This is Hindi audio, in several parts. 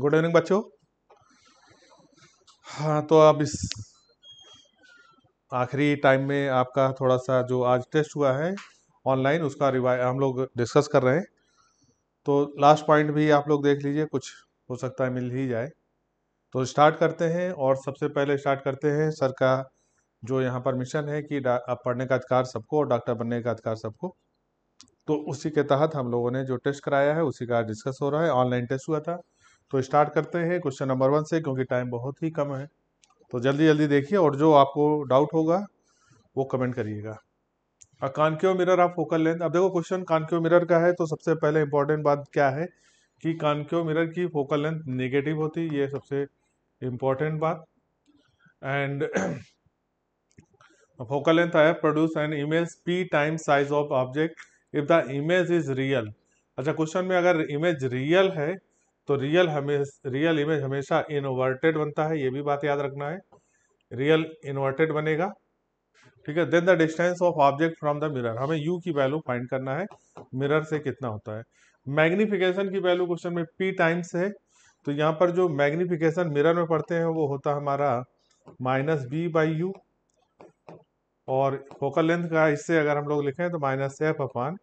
गुड इवनिंग बच्चों हाँ तो अब इस आखिरी टाइम में आपका थोड़ा सा जो आज टेस्ट हुआ है ऑनलाइन उसका रिवाइ हम लोग डिस्कस कर रहे हैं तो लास्ट पॉइंट भी आप लोग देख लीजिए कुछ हो सकता है मिल ही जाए तो स्टार्ट करते हैं और सबसे पहले स्टार्ट करते हैं सर का जो यहाँ पर मिशन है कि अब पढ़ने का अधिकार सबको और डॉक्टर बनने का अधिकार सबको तो उसी के तहत हम लोगों ने जो टेस्ट कराया है उसी का डिस्कस हो रहा है ऑनलाइन टेस्ट हुआ था तो स्टार्ट करते हैं क्वेश्चन नंबर वन से क्योंकि टाइम बहुत ही कम है तो जल्दी जल्दी देखिए और जो आपको डाउट होगा वो कमेंट करिएगा और हाँ, कानक्यो मिरर आप फोकल लेंथ अब देखो क्वेश्चन कानक्यो मिरर का है तो सबसे पहले इम्पोर्टेंट बात क्या है कि कानक्यो मिरर की फोकल लेंथ नेगेटिव होती है ये सबसे इम्पोर्टेंट बात and focal length I produce an image P time size of object if the image is real अच्छा क्वेश्चन में अगर इमेज रियल है तो रियल हमेशा रियल इमेज हमेशा इनवर्टेड बनता है ये भी बात याद रखना है रियल इन्वर्टेड बनेगा ठीक है then the distance of object from the mirror हमें यू की वैल्यू फाइंड करना है मिरर से कितना होता है मैग्निफिकेशन की वैल्यू क्वेश्चन में पी टाइम्स है तो यहाँ पर जो मैग्निफिकेशन मिरर में पढ़ते हैं वो होता हमारा माइनस बी बाई यू और फोकल लेंथ का इससे अगर हम लोग लिखें तो minus F upon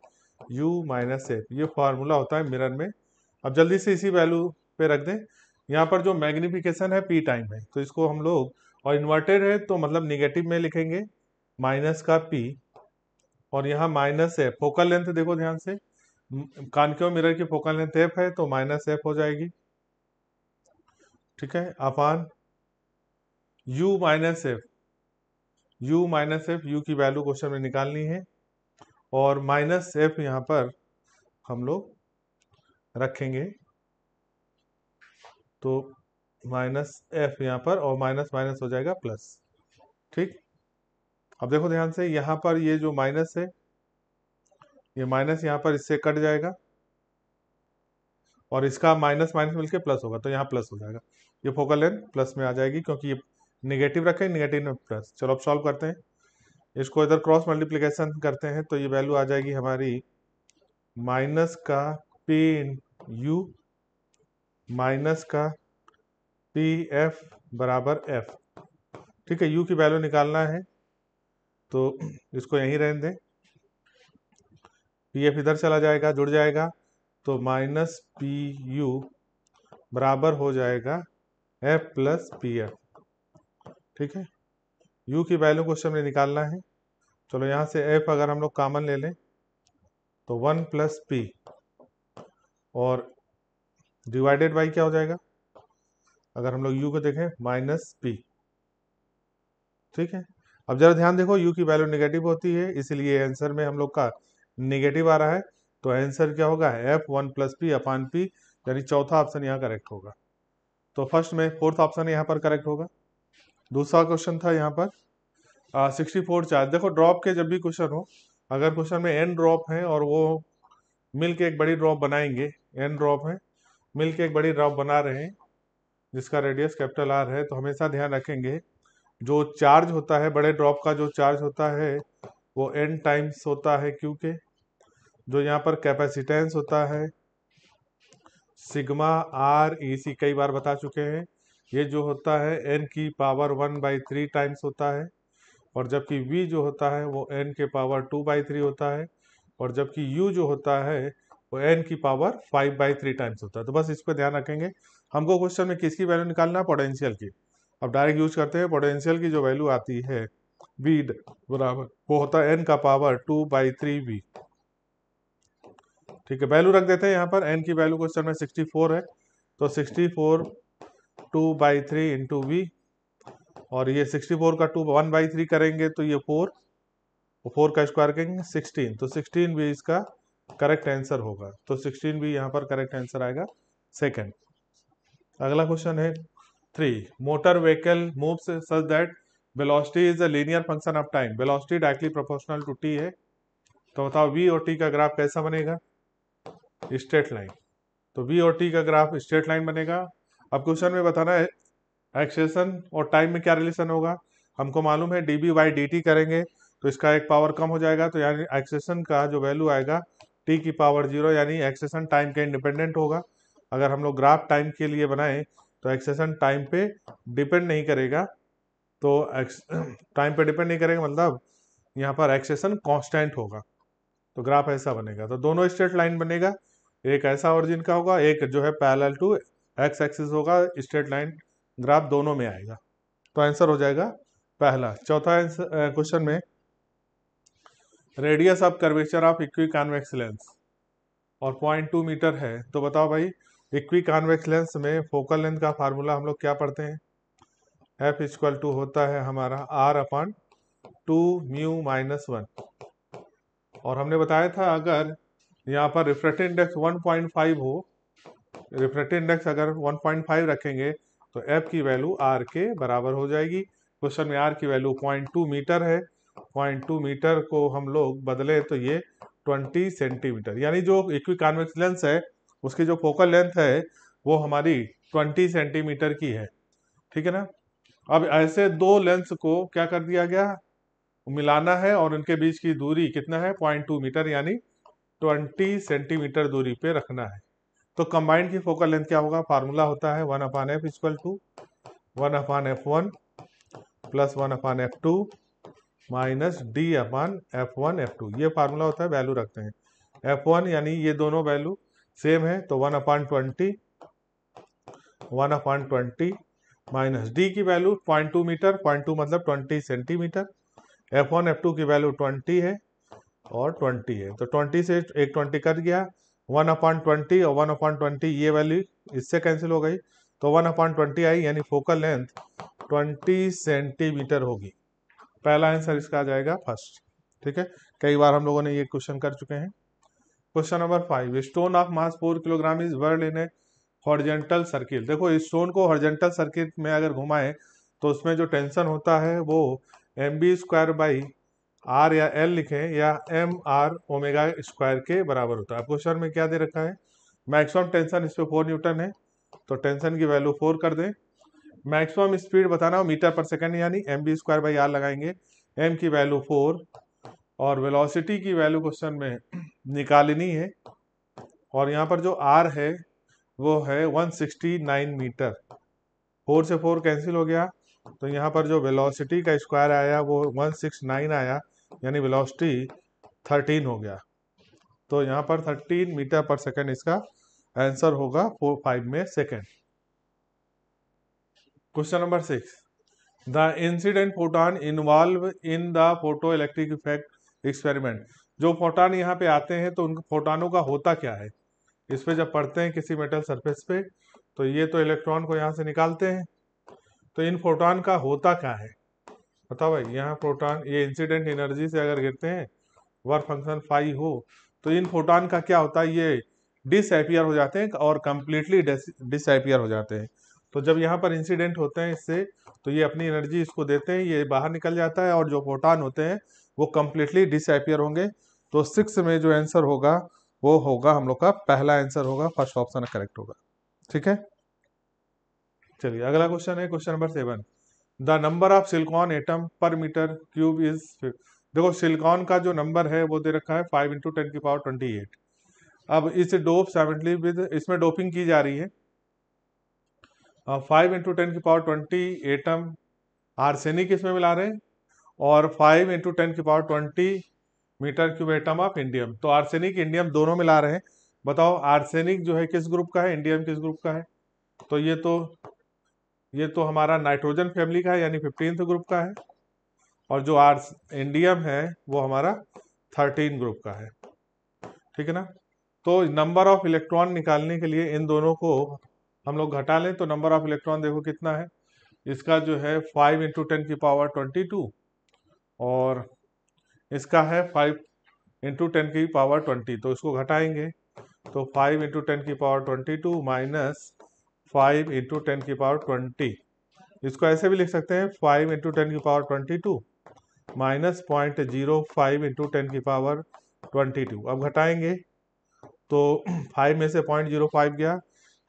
U minus F ये फार्मूला होता है मिरर में अब जल्दी से इसी वैल्यू पे रख दें यहाँ पर जो मैग्निफिकेशन है पी टाइम है तो इसको हम लोग और इन्वर्टेड है तो मतलब निगेटिव में लिखेंगे माइनस का पी और यहाँ माइनस एफ फोकल लेंथ देखो ध्यान से कानक्यो मिरर की फोकल लेंथ एफ है तो माइनस एफ हो जाएगी ठीक है upon U minus F U minus F U की वैल्यू क्वेश्चन में निकालनी है और माइनस एफ यहाँ पर हम लोग रखेंगे तो माइनस एफ यहाँ पर और माइनस माइनस हो जाएगा प्लस ठीक अब देखो ध्यान से यहाँ पर ये जो माइनस है ये माइनस यहाँ पर इससे कट जाएगा और इसका माइनस माइनस मिलके प्लस होगा तो यहाँ प्लस हो जाएगा ये फोकल लेंथ प्लस में आ जाएगी क्योंकि ये निगेटिव रखें निगेटिव में प्लस चलो अब सॉल्व करते हैं इसको इधर क्रॉस मल्टीप्लीकेशन करते हैं तो ये वैल्यू आ जाएगी हमारी माइनस का पी इन यू माइनस का पी एफ बराबर एफ ठीक है यू की वैल्यू निकालना है तो इसको यहीं रहने दें पी एफ इधर चला जाएगा जुड़ जाएगा तो माइनस पी यू बराबर हो जाएगा एफ प्लस पी एफ ठीक है यू की वैल्यू क्वेश्चन में निकालना है चलो यहाँ से एफ अगर हम लोग कामन ले लें तो वन प्लस पी और डिवाइडेड बाई क्या हो जाएगा अगर हम लोग यू को देखें माइनस पी ठीक है अब जरा ध्यान देखो यू की वैल्यू निगेटिव होती है इसीलिए आंसर में हम लोग का निगेटिव आ रहा है तो आंसर क्या होगा F one plus P upon P यानी चौथा ऑप्शन यहाँ करेक्ट होगा तो फर्स्ट में फोर्थ ऑप्शन यहाँ पर करेक्ट होगा दूसरा क्वेश्चन था यहाँ पर सिक्सटी फोर चार्ज देखो ड्रॉप के जब भी क्वेश्चन हो अगर क्वेश्चन में एन ड्रॉप है और वो मिलके एक बड़ी ड्रॉप बनाएंगे एन ड्रॉप है मिल के एक बड़ी ड्रॉप बना रहे हैं जिसका रेडियस कैपिटल आर है तो हमेशा ध्यान रखेंगे जो चार्ज होता है बड़े ड्रॉप का जो चार्ज होता है वो एन टाइम्स होता है क्यू के जो यहाँ पर कैपेसिटेंस होता है सिग्मा आर ई सी कई बार बता चुके हैं ये जो होता है एन की power one by three times होता है और जबकि वी जो होता है वो एन के पावर टू बाई थ्री होता है और जबकि यू जो होता है वो एन की power five by three times होता है तो बस इस पर ध्यान रखेंगे हमको क्वेश्चन में किसकी वैल्यू निकालना है पोटेंशियल की अब डायरेक्ट यूज करते हैं पोटेंशियल की जो वैल्यू आती है वी बराबर वो होता है एन का power two by three V ठीक है वैल्यू रख देते हैं यहाँ पर एन की वैल्यू क्वेश्चन में सिक्सटी फोर है तो sixty four two by three into V और ये सिक्सटी फोर का टू वन बाई थ्री करेंगे तो ये फोर फोर का स्क्वायर करेंगे सिक्सटीन तो सिक्सटीन भी इसका करेक्ट आंसर होगा तो 16 भी यहाँ पर करेक्ट आंसर आएगा सेकंड अगला क्वेश्चन है three motor vehicle moves such that velocity is a linear function of time velocity directly proportional to T है तो बताओ वी और टी का ग्राफ कैसा बनेगा स्ट्रेट लाइन तो वी और टी का ग्राफ स्ट्रेट लाइन बनेगा अब क्वेश्चन में बताना है एक्सेशन और टाइम में क्या रिलेशन होगा हमको मालूम है D B by D T करेंगे तो इसका एक पावर कम हो जाएगा तो यानी एक्सेशन का जो वैल्यू आएगा टी की पावर जीरो यानी एक्सेसन टाइम के इंडिपेंडेंट होगा अगर हम लोग ग्राफ टाइम के लिए बनाएं तो एक्सेसन टाइम पे डिपेंड नहीं करेगा तो टाइम पे डिपेंड नहीं करेगा मतलब यहाँ पर एक्सेसन कांस्टेंट होगा तो ग्राफ ऐसा बनेगा तो दोनों स्ट्रेट लाइन बनेगा एक ऐसा ओरिजिन का होगा एक जो है पैरल टू एक्स एक्सिस होगा स्ट्रेट लाइन ग्राफ दोनों में आएगा तो आंसर हो जाएगा पहला चौथा क्वेश्चन में radius of curvature of equi convex lens और पॉइंट टू मीटर है तो बताओ भाई इक्वी कॉन्वेक्स लेंस में फोकल लेंथ का फार्मूला हम लोग क्या पढ़ते हैं एफ इक्वल टू होता है हमारा R upon two mu minus one और हमने बताया था अगर यहाँ पर refract index one point five हो रिफ्रेक्ट इंडेक्स अगर वन पॉइंट फाइव रखेंगे तो एफ की वैल्यू आर के बराबर हो जाएगी क्वेश्चन में आर की वैल्यू पॉइंट टू मीटर है पॉइंट टू मीटर को हम लोग बदले तो ये ट्वेंटी सेंटीमीटर यानी जो इक्वी कॉन्वेक्स लेंस है उसकी जो फोकल लेंथ है वो हमारी ट्वेंटी सेंटीमीटर की है ठीक है ना अब ऐसे दो लेंस को क्या कर दिया गया मिलाना है और उनके बीच की दूरी कितना है पॉइंट टू मीटर यानी ट्वेंटी सेंटीमीटर दूरी पे रखना है तो कंबाइंड की फोकल लेंथ क्या होगा फार्मूला होता है one upon F equal to one upon F one plus one upon F two minus D upon F one F two ये फार्मूला होता है वैल्यू रखते हैं एफ वन यानी ये दोनों वैल्यू सेम है तो one upon twenty one upon twenty minus D की value point two meter point two मतलब twenty centimeter F one F two की वैल्यू ट्वेंटी है और ट्वेंटी है तो ट्वेंटी से एक ट्वेंटी कट गया वन अपॉइंट ट्वेंटी और वन अपॉइंट ट्वेंटी ये वैल्यू इससे कैंसिल हो गई तो वन अपॉइंट ट्वेंटी आई यानी फोकल लेंथ ट्वेंटी सेंटीमीटर होगी पहला आंसर इसका आ जाएगा फर्स्ट ठीक है कई बार हम लोगों ने ये क्वेश्चन कर चुके हैं question number five stone of mass four kilogram is whirled in a horizontal circle देखो इस स्टोन को हॉर्जेंटल सर्किल में अगर घुमाएं तो उसमें जो टेंशन होता है वो M B square by R या एल लिखें या एम आर ओमेगा स्क्वायर के बराबर होता है अब क्वेश्चन में क्या दे रखा है मैक्सिमम टेंशन इस पर फोर न्यूटन है तो टेंशन की वैल्यू फोर कर दें मैक्सिमम स्पीड बताना हो मीटर पर सेकेंड यानी M B square by R लगाएंगे एम की वैल्यू फोर और वेलोसिटी की वैल्यू क्वेश्चन में निकालनी है और यहाँ पर जो आर है वो है 169 मीटर फोर से फोर कैंसिल हो गया तो यहाँ पर जो वेलोसिटी का स्क्वायर आया वो 169 आया यानी वेलोसिटी 13 हो गया तो यहाँ पर 13 मीटर पर सेकंड इसका आंसर होगा फोर फाइव में second question number six the incident photon involve in the photo electric effect experiment जो फोटोन यहाँ पे आते हैं तो उन फोटॉनों का होता क्या है इस पर जब पढ़ते हैं किसी मेटल सरफेस पे तो ये तो इलेक्ट्रॉन को यहाँ से निकालते हैं तो इन फोटोन का होता क्या है बताओ भाई यहाँ प्रोटॉन ये इंसिडेंट एनर्जी से अगर गिरते हैं वर फंक्शन फाइव हो तो इन फोटॉन का क्या होता है ये डिसअपियर हो जाते हैं और कम्प्लीटली डिसअपियर हो जाते हैं तो जब यहाँ पर इंसिडेंट होते हैं इससे तो ये अपनी एनर्जी इसको देते हैं ये बाहर निकल जाता है और जो फोटान होते हैं वो कम्प्लीटली डिसपियर होंगे तो सिक्स में जो आंसर होगा वो होगा हम लोग का पहला आंसर होगा फर्स्ट ऑप्शन करेक्ट होगा ठीक है चलिए अगला क्वेश्चन है question number seven the number of silicon atom per meter cube is देखो सिलिकॉन का जो नंबर है वो दे रखा है फाइव इंटू टेन की पावर ट्वेंटी एट अब इस डोप सेवेंटली विद इसमें डोपिंग की जा रही है फाइव इंटू टेन की पावर ट्वेंटी एटम आर्सेनिक इसमें मिला रहे हैं और फाइव इंटू टेन की power twenty meter cube atom of indium तो आर्सेनिक इंडियम दोनों मिला रहे हैं बताओ आर्सेनिक जो है किस ग्रुप का है इंडियम किस ग्रुप का है तो ये तो ये तो हमारा नाइट्रोजन फैमिली का है यानी फिफ्टीन ग्रुप का है और जो आर्स इंडियम है वो हमारा थर्टीन ग्रुप का है ठीक है ना तो नंबर ऑफ इलेक्ट्रॉन निकालने के लिए इन दोनों को हम लोग घटा लें तो नंबर ऑफ इलेक्ट्रॉन देखो कितना है इसका जो है फाइव इंटू टेन की पावर ट्वेंटी टू और इसका है फाइव इंटू टेन की पावर ट्वेंटी तो इसको घटाएंगे तो फाइव इंटू टेन की power twenty two minus five into ten की पावर ट्वेंटी इसको ऐसे भी लिख सकते हैं फाइव इंटू टेन की power twenty two minus point zero five into ten की पावर ट्वेंटी टू अब घटाएंगे तो फाइव में से पॉइंट जीरो फाइव गया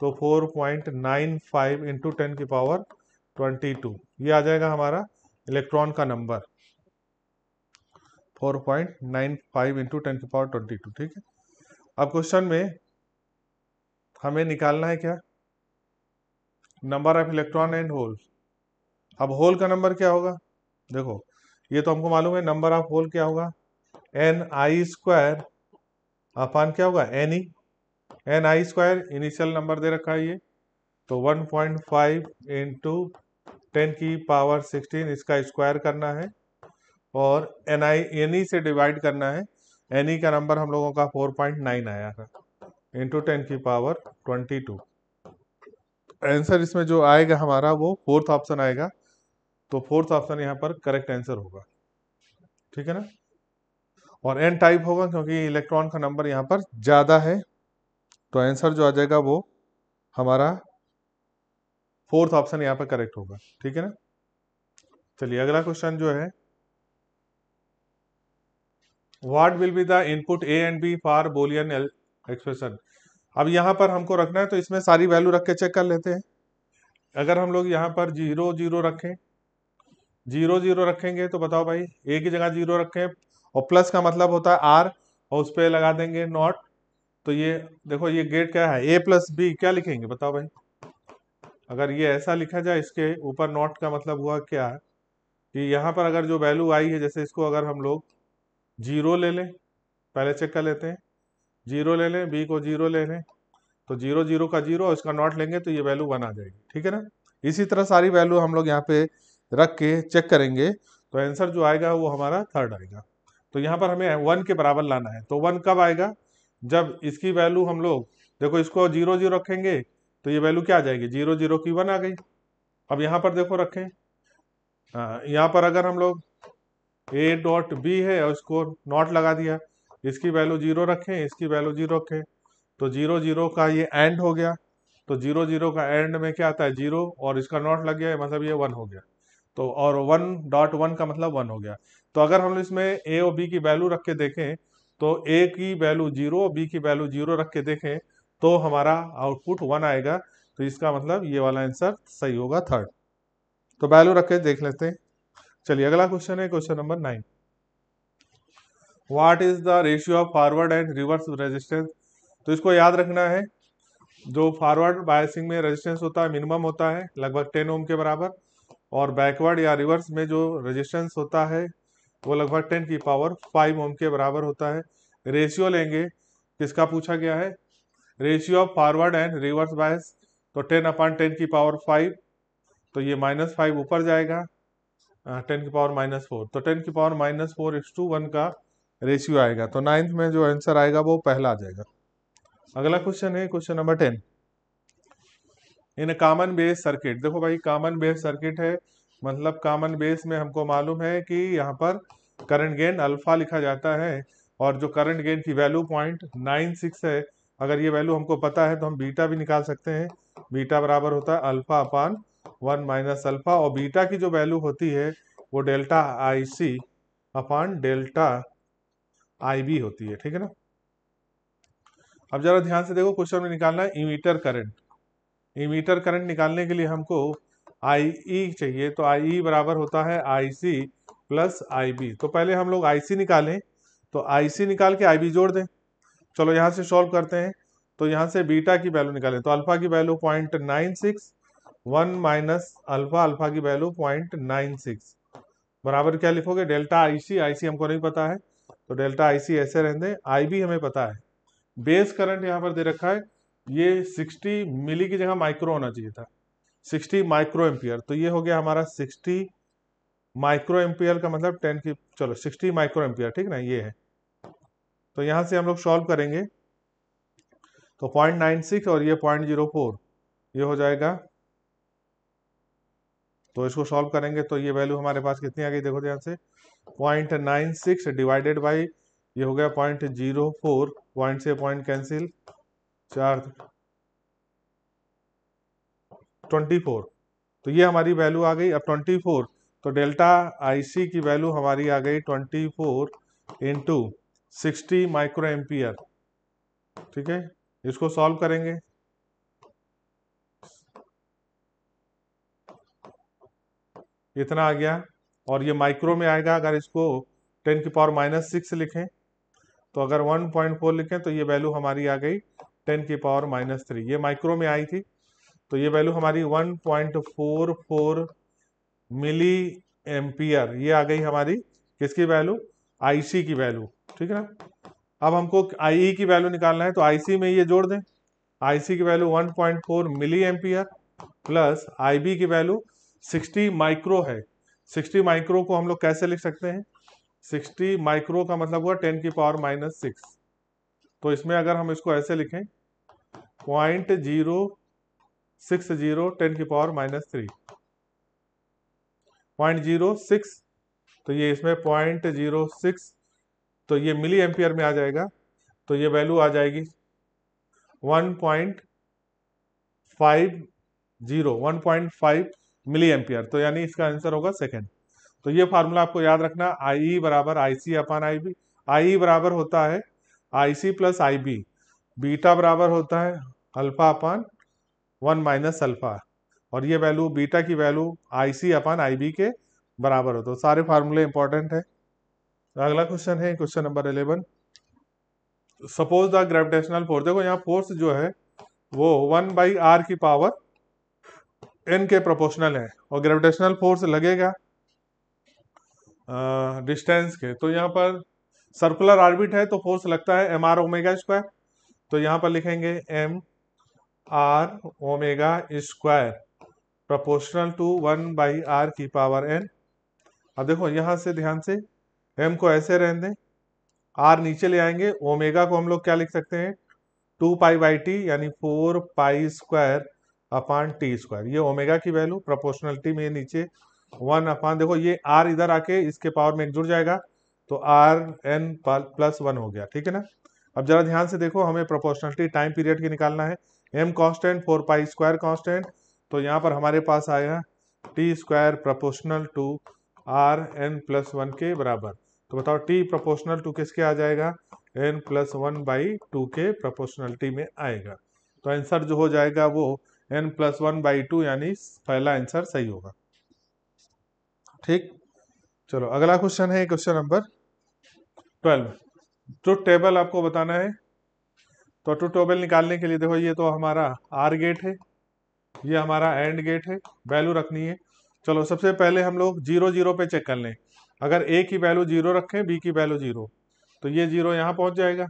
तो 4.95 point nine five into ten की पावर 22 ये आ जाएगा हमारा इलेक्ट्रॉन का number 4.95 point nine five into ten की पावर 22 ठीक है अब क्वेश्चन में हमें निकालना है क्या number of electron and hole अब होल का नंबर क्या होगा देखो ये तो हमको मालूम है नंबर ऑफ होल क्या होगा एन आई स्क्वायर अपान क्या होगा N E e N I square initial number दे रखा है ये तो 1.5 पॉइंट फाइव इंटू टेन की पावर 16 इसका स्क्वायर करना है और एन आई एन ई से डिवाइड करना है एन ई का नंबर हम लोगों का 4.9 आया था इंटू टेन की पावर 22 आंसर इसमें जो आएगा हमारा वो फोर्थ ऑप्शन आएगा तो फोर्थ ऑप्शन यहाँ पर करेक्ट आंसर होगा ठीक है ना और एन टाइप होगा क्योंकि इलेक्ट्रॉन का नंबर यहाँ पर ज़्यादा है तो आंसर जो आ जाएगा वो हमारा फोर्थ ऑप्शन यहाँ पर करेक्ट होगा ठीक है ना चलिए अगला क्वेश्चन जो है what will be the input A and B for boolean expression अब यहाँ पर हमको रखना है तो इसमें सारी वैल्यू रख के चेक कर लेते हैं अगर हम लोग यहाँ पर जीरो जीरो रखें जीरो जीरो रखेंगे तो बताओ भाई ए की जगह जीरो रखें और प्लस का मतलब होता है आर और उस पर लगा देंगे नॉट तो ये देखो ये गेट क्या है ए प्लस बी क्या लिखेंगे बताओ भाई अगर ये ऐसा लिखा जाए इसके ऊपर नॉट का मतलब हुआ क्या है कि यहाँ पर अगर जो वैल्यू आई है जैसे इसको अगर हम लोग जीरो ले लें पहले चेक कर लेते हैं जीरो ले लें बी को जीरो ले लें तो जीरो जीरो का जीरो इसका नॉट लेंगे तो ये वैल्यू वन आ जाएगी ठीक है ना इसी तरह सारी वैल्यू हम लोग यहाँ पे रख के चेक करेंगे तो आंसर जो आएगा वो हमारा थर्ड आएगा तो यहाँ पर हमें वन के बराबर लाना है तो वन कब आएगा जब इसकी वैल्यू हम लोग देखो इसको जीरो जीरो रखेंगे तो ये वैल्यू क्या आ जाएगी जीरो जीरो की वन आ गई अब यहाँ पर देखो रखें यहाँ पर अगर हम लोग ए डॉट बी है और इसको नॉट लगा दिया इसकी वैल्यू जीरो रखें इसकी वैल्यू जीरो रखें तो जीरो जीरो का ये एंड हो गया तो जीरो जीरो का एंड में क्या आता है जीरो और इसका नॉट लग गया मतलब ये वन हो गया तो और वन डॉट वन का मतलब वन हो गया तो अगर हम इसमें ए और बी की वैल्यू रख के देखें तो ए की वैल्यू जीरो बी की वैल्यू जीरो रख के देखें तो हमारा आउटपुट वन आएगा तो इसका मतलब ये वाला आंसर सही होगा थर्ड तो वैल्यू रख के देख लेते हैं चलिए अगला क्वेश्चन है question number nine what is the ratio of forward and reverse resistance तो इसको याद रखना है जो फॉरवर्ड बायसिंग में रेजिस्टेंस होता है मिनिमम होता है लगभग टेन ओम के बराबर और बैकवर्ड या रिवर्स में जो रेजिस्टेंस होता है वो लगभग टेन की पावर फाइव ओम के बराबर होता है रेशियो लेंगे किसका पूछा गया है ratio of forward and reverse bias तो टेन अपॉन टेन की पावर फाइव तो ये माइनस फाइव ऊपर जाएगा टेन की पावर माइनस फोर तो टेन की power minus four is to one का रेशियो आएगा तो नाइन्थ में जो आंसर आएगा वो पहला आ जाएगा अगला क्वेश्चन है question number ten in common base circuit देखो भाई कॉमन बेस सर्किट है मतलब कॉमन बेस में हमको मालूम है कि यहाँ पर करंट गेन अल्फा लिखा जाता है और जो करंट गेन की वैल्यू पॉइंट नाइन सिक्स है अगर ये वैल्यू हमको पता है तो हम बीटा भी निकाल सकते हैं बीटा बराबर होता है alpha upon one minus alpha और बीटा की जो वैल्यू होती है वो delta I C upon delta I B होती है ठीक है ना अब जरा ध्यान से देखो क्वेश्चन में निकालना है इमीटर करंट इमीटर करंट निकालने के लिए हमको आई ई e चाहिए तो आई ई e बराबर होता है I C plus I B तो पहले हम लोग आई सी निकालें तो आई सी निकाल के आई बी जोड़ दें चलो यहाँ से सॉल्व करते हैं तो यहाँ से बीटा की वैल्यू निकालें तो अल्फा की value point nine six one minus alpha alpha की वैल्यू पॉइंट नाइन सिक्स बराबर क्या लिखोगे डेल्टा आई सी आई सी हमको नहीं पता है तो डेल्टा आई सी ऐसे रहने दें आई बी हमें पता है बेस करंट यहाँ पर दे रखा है ये सिक्सटी मिली की जगह माइक्रो होना चाहिए था 60 माइक्रो एम्पियर तो ये हो गया हमारा 60 माइक्रो एम्पियर का मतलब 10 की चलो 60 माइक्रो एम्पियर ठीक ना ये है तो यहाँ से हम लोग सॉल्व करेंगे तो 0.96 और ये 0.04 ये हो जाएगा तो इसको सॉल्व करेंगे तो ये वैल्यू हमारे पास कितनी आ गई देखो ध्यान से point nine six divided by ये हो गया पॉइंट जीरो फोर पॉइंट से पॉइंट कैंसिल चार ट्वेंटी फोर तो ये हमारी वैल्यू आ गई अब ट्वेंटी फोर तो डेल्टा आईसी की वैल्यू हमारी आ गई twenty four into sixty micro ampere ठीक है इसको सॉल्व करेंगे इतना आ गया और ये माइक्रो में आएगा अगर इसको टेन की पावर माइनस सिक्स लिखें तो अगर वन पॉइंट फोर लिखें तो ये वैल्यू हमारी आ गई टेन की पावर माइनस थ्री ये माइक्रो में आई थी तो ये वैल्यू हमारी 1.44 मिली एम्पियर ये आ गई हमारी किसकी वैल्यू आईसी की वैल्यू ठीक है ना अब हमको आईई e की वैल्यू निकालना है तो आईसी में ये जोड़ दें आईसी की value 1.4 milli ampere plus IB की वैल्यू 60 माइक्रो है 60 माइक्रो को हम लोग कैसे लिख सकते हैं 60 माइक्रो का मतलब हुआ 10 की पावर माइनस सिक्स तो इसमें अगर हम इसको ऐसे लिखें point zero six zero ten की power minus three point zero six तो ये इसमें पॉइंट जीरो सिक्स तो ये मिली एम्पियर में आ जाएगा तो ये वैल्यू आ जाएगी one point five zero one point five milli ampere तो यानी इसका आंसर होगा सेकेंड तो ये फार्मूला आपको याद रखना आई ई e बराबर आई C upon I B I ई बराबर होता है I C plus I B beta बराबर होता है alpha upon one minus alpha और ये वैल्यू बीटा की value I C upon I B के बराबर हो तो सारे फार्मूले इंपॉर्टेंट है अगला क्वेश्चन है question number eleven suppose the gravitational force देखो यहाँ फोर्स जो है वो वन बाई आर की पावर एन के प्रोपोर्शनल है और ग्रेविटेशनल फोर्स लगेगा डिस्टेंस के तो यहाँ पर सर्कुलर ऑर्बिट है तो फोर्स लगता है एम आर ओमेगा स्क्वायर तो यहाँ पर लिखेंगे M R omega square proportional to one by R की पावर एन अब देखो यहां से ध्यान से एम को ऐसे रहने दें आर नीचे ले आएंगे ओमेगा को हम लोग क्या लिख सकते हैं टू पाई बाई टी यानी four pi square upon T square ये ओमेगा की वैल्यू प्रपोर्शनलिटी में नीचे वन अपान देखो ये आर इधर आके इसके पावर में एक जुड़ जाएगा तो आर एन प्लस वन हो गया ठीक है ना अब जरा ध्यान से देखो हमें प्रोपोर्शनलिटी टाइम पीरियड की निकालना है M constant four pi square constant तो यहाँ पर हमारे पास आया T square proportional to R N plus one के बराबर तो बताओ टी प्रपोर्शनल टू किसके आ जाएगा N plus one by two के प्रपोर्शनल टी में आएगा तो आंसर जो हो जाएगा वो N plus one by two यानी पहला आंसर सही होगा ठीक चलो अगला क्वेश्चन है क्वेश्चन नंबर ट्वेल्व जो टेबल आपको बताना है तो टू टोबल निकालने के लिए देखो ये तो हमारा आर गेट है ये हमारा एंड गेट है वैल्यू रखनी है चलो सबसे पहले हम लोग जीरो जीरो पे चेक कर लें अगर ए की वैल्यू जीरो रखें बी की वैल्यू जीरो तो ये जीरो यहाँ पहुँच जाएगा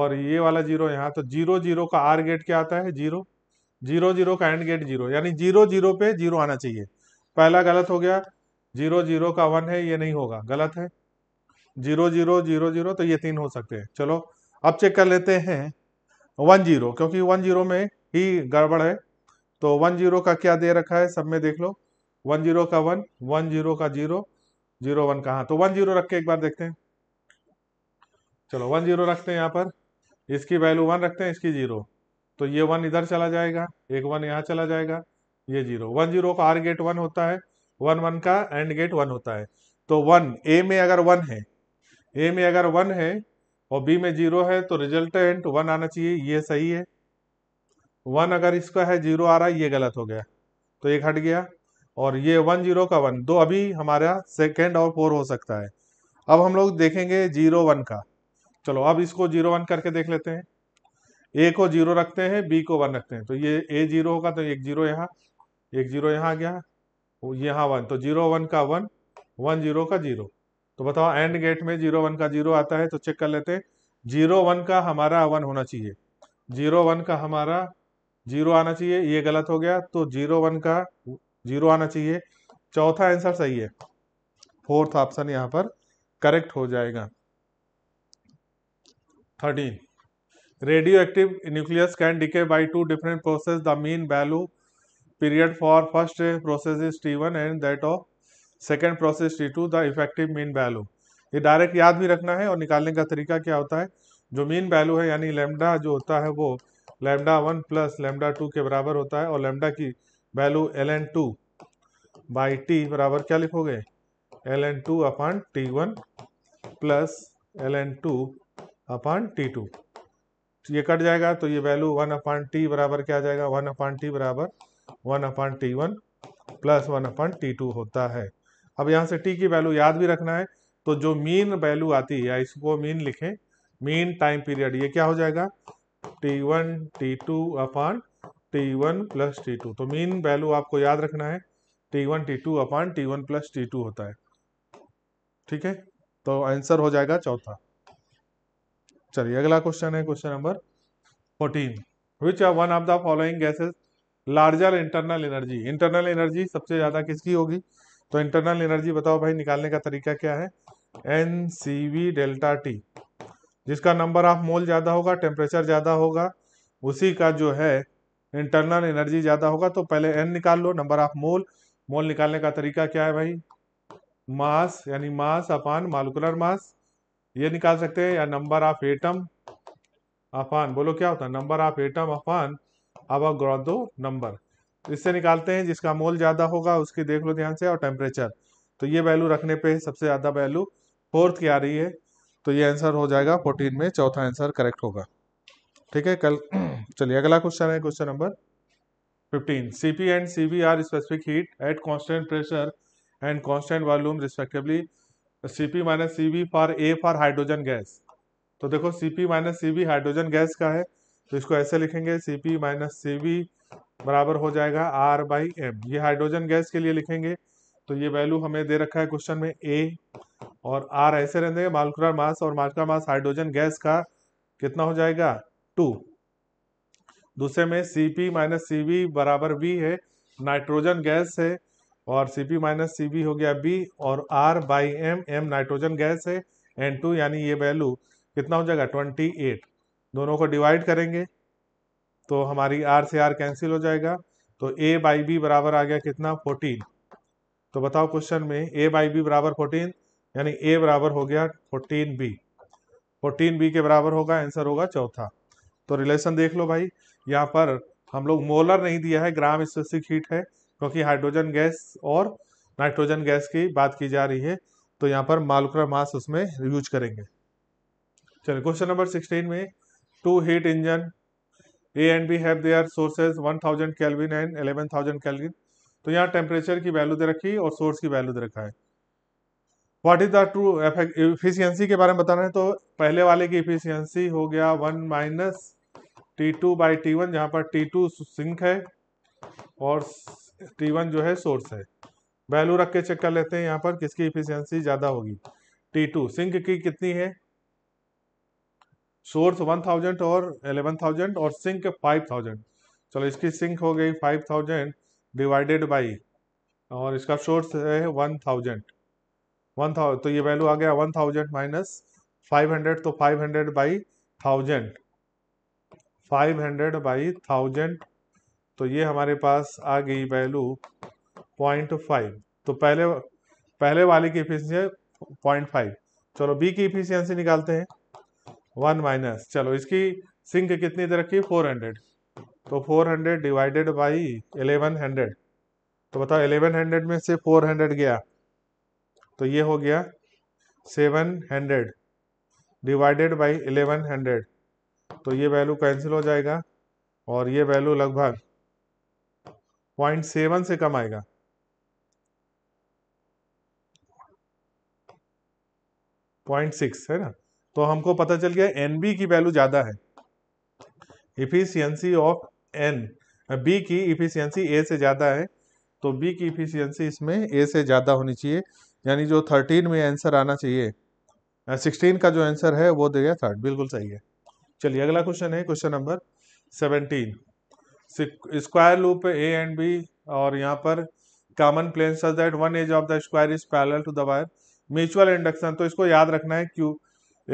और ये वाला जीरो यहाँ तो जीरो जीरो का आर गेट क्या आता है जीरो जीरो जीरो का एंड गेट जीरो यानी जीरो जीरो पे जीरो आना चाहिए पहला गलत हो गया जीरो जीरो का वन है ये नहीं होगा गलत है जीरो जीरो जीरो जीरो तो ये तीन हो सकते हैं चलो अब चेक कर लेते हैं वन जीरो क्योंकि वन जीरो में ही गड़बड़ है तो वन जीरो का क्या दे रखा है सब में देख लो वन जीरो का वन वन जीरो का जीरो जीरो वन का तो वन जीरो रख के एक बार देखते हैं चलो वन जीरो रखते हैं यहाँ पर इसकी वैल्यू वन रखते हैं इसकी जीरो तो ये वन इधर चला जाएगा एक वन यहाँ चला जाएगा ये जीरो वन जीरो का आर गेट वन होता है वन वन का एंड गेट वन होता है तो वन ए में अगर वन है ए में अगर वन है और बी में जीरो है तो रिजल्टेंट वन आना चाहिए ये सही है वन अगर इसका है जीरो आ रहा है ये गलत हो गया तो एक हट गया और ये वन जीरो का वन दो अभी हमारा सेकेंड और फोर हो सकता है अब हम लोग देखेंगे जीरो वन का चलो अब इसको जीरो वन करके देख लेते हैं ए को जीरो रखते हैं बी को वन रखते हैं तो ये ए जीरो होगा तो एक जीरो यहाँ एक जीरो यहाँ आ गया यहाँ वन तो जीरो वन का वन वन जीरो का जीरो तो बताओ एंड गेट में जीरो वन का जीरो आता है तो चेक कर लेते जीरो वन का हमारा वन होना चाहिए जीरो वन का हमारा जीरो आना चाहिए ये गलत हो गया तो जीरो वन का जीरो आना चाहिए चौथा आंसर सही है फोर्थ ऑप्शन यहाँ पर करेक्ट हो जाएगा thirteen radioactive nucleus can decay by two different process the mean value period for first process is T one and that of second process T two the effective mean value ये डायरेक्ट याद भी रखना है और निकालने का तरीका क्या होता है जो मीन वैल्यू है यानी लेमडा जो होता है वो lambda one plus lambda two के बराबर होता है और लेमडा की value L N two by T बराबर क्या लिखोगे L N two upon T one plus L N two upon T two ये कट जाएगा तो ये वैल्यू वन अपॉन टी बराबर क्या जाएगा वन अपॉन टी बराबर one upon T one plus one upon T two होता है अब यहाँ से टी की वैल्यू याद भी रखना है तो जो मीन वैल्यू आती है इसको मीन लिखें मीन टाइम पीरियड ये क्या हो जाएगा T one T two upon T one plus T two तो मीन वैल्यू आपको याद रखना है T one T two upon T one plus T two होता है ठीक है तो आंसर हो जाएगा चौथा चलिए अगला क्वेश्चन है question number fourteen which are one of the following gases larger internal energy internal energy सबसे ज्यादा किसकी होगी तो इंटरनल एनर्जी बताओ भाई निकालने का तरीका क्या है N C V delta T जिसका नंबर ऑफ मोल ज़्यादा होगा टेम्परेचर ज़्यादा होगा उसी का जो है इंटरनल एनर्जी ज़्यादा होगा तो पहले एन निकाल लो नंबर ऑफ मोल मोल निकालने का तरीका क्या है भाई मास यानी मास अपान मालिकुलर मास ये निकाल सकते हैं या नंबर ऑफ एटम अपान बोलो क्या होता है नंबर ऑफ एटम अपान अब दो नंबर इससे निकालते हैं जिसका मोल ज़्यादा होगा उसकी देख लो ध्यान से और टेम्परेचर तो ये वैल्यू रखने पे सबसे ज़्यादा वैल्यू फोर्थ की आ रही है तो ये आंसर हो जाएगा फोर्टीन में चौथा आंसर करेक्ट होगा ठीक है कल चलिए अगला क्वेश्चन है question number fifteen C P and C B are specific heat at constant pressure and constant volume respectively C P minus C B for A for hydrogen gas तो देखो C P minus C B hydrogen gas का है तो इसको ऐसे लिखेंगे C P minus C B बराबर हो जाएगा आर बाई एम ये हाइड्रोजन गैस के लिए लिखेंगे तो ये वैल्यू हमें दे रखा है क्वेश्चन में ए और आर ऐसे रहने देंगे मालकुलर मास और मालकुलर मास हाइड्रोजन गैस का कितना हो जाएगा टू दूसरे में C P minus C B बराबर बी है नाइट्रोजन गैस है और C P minus C B हो गया बी और R by M M nitrogen gas है एन टू यानी ये वैल्यू कितना हो जाएगा ट्वेंटी एट दोनों को डिवाइड करेंगे तो हमारी आर से आर कैंसिल हो जाएगा तो ए बाई बी बराबर आ गया कितना फोर्टीन तो बताओ क्वेश्चन में ए बाई बी बराबर फोर्टीन यानी ए बराबर हो गया फोर्टीन बी फोर्टीन बी के बराबर होगा आंसर होगा चौथा तो रिलेशन देख लो भाई यहाँ पर हम लोग मोलर नहीं दिया है ग्राम स्पेसिक हीट है क्योंकि हाइड्रोजन गैस और नाइट्रोजन गैस की बात की जा रही है तो यहाँ पर मालुकुलर मास उसमें यूज करेंगे चलिए क्वेश्चन नंबर सिक्सटीन में two heat engine A and B have their sources 1000 kelvin and 11000 kelvin तो यहाँ टेम्परेचर की वैल्यू दे रखी और सोर्स की वैल्यू दे रखा है what is the true efficiency के बारे में बताना है तो पहले वाले की इफिशियंसी हो गया one minus T two by T one जहाँ पर टी टू सिंक है और टी वन जो है सोर्स है वैल्यू रख के चेक कर लेते हैं यहाँ पर किसकी इफिशियंसी ज़्यादा होगी टी टू सिंक की कितनी है सोर्स 1000 और थाउजेंड और सिंक फाइव थाउजेंड चलो इसकी सिंक हो गई फाइव थाउजेंड डिवाइडेड बाई और इसका सोर्स है 1000 1000 तो ये वैल्यू आ गया one thousand minus five hundred तो five hundred by thousand five hundred by thousand तो ये हमारे पास आ गई वैल्यू पॉइंट फाइव तो पहले पहले वाले की पॉइंट फाइव चलो बी की इफिशियंसी निकालते हैं वन माइनस चलो इसकी सिंक कितनी दे रखी फोर हंड्रेड तो four hundred divided by eleven hundred तो बताओ एलेवन हंड्रेड में से फोर हंड्रेड गया तो ये हो गया seven hundred divided by eleven hundred तो ये वैल्यू कैंसिल हो जाएगा और ये वैल्यू लगभग पॉइंट सेवन से कम आएगा पॉइंट सिक्स है ना तो हमको पता चल गया एन बी की वैल्यू ज़्यादा है इफिशियंसी ऑफ एन बी की इफिशियंसी ए से ज़्यादा है तो बी की इफिशियंसी इसमें ए से ज़्यादा होनी चाहिए यानी जो थर्टीन में आंसर आना चाहिए सिक्सटीन का जो आंसर है वो दे गया थर्ड बिल्कुल सही है चलिए अगला क्वेश्चन है question number seventeen square loop A and B और यहाँ पर common plane such that one edge of the square is parallel to the wire mutual induction तो इसको याद रखना है क्यू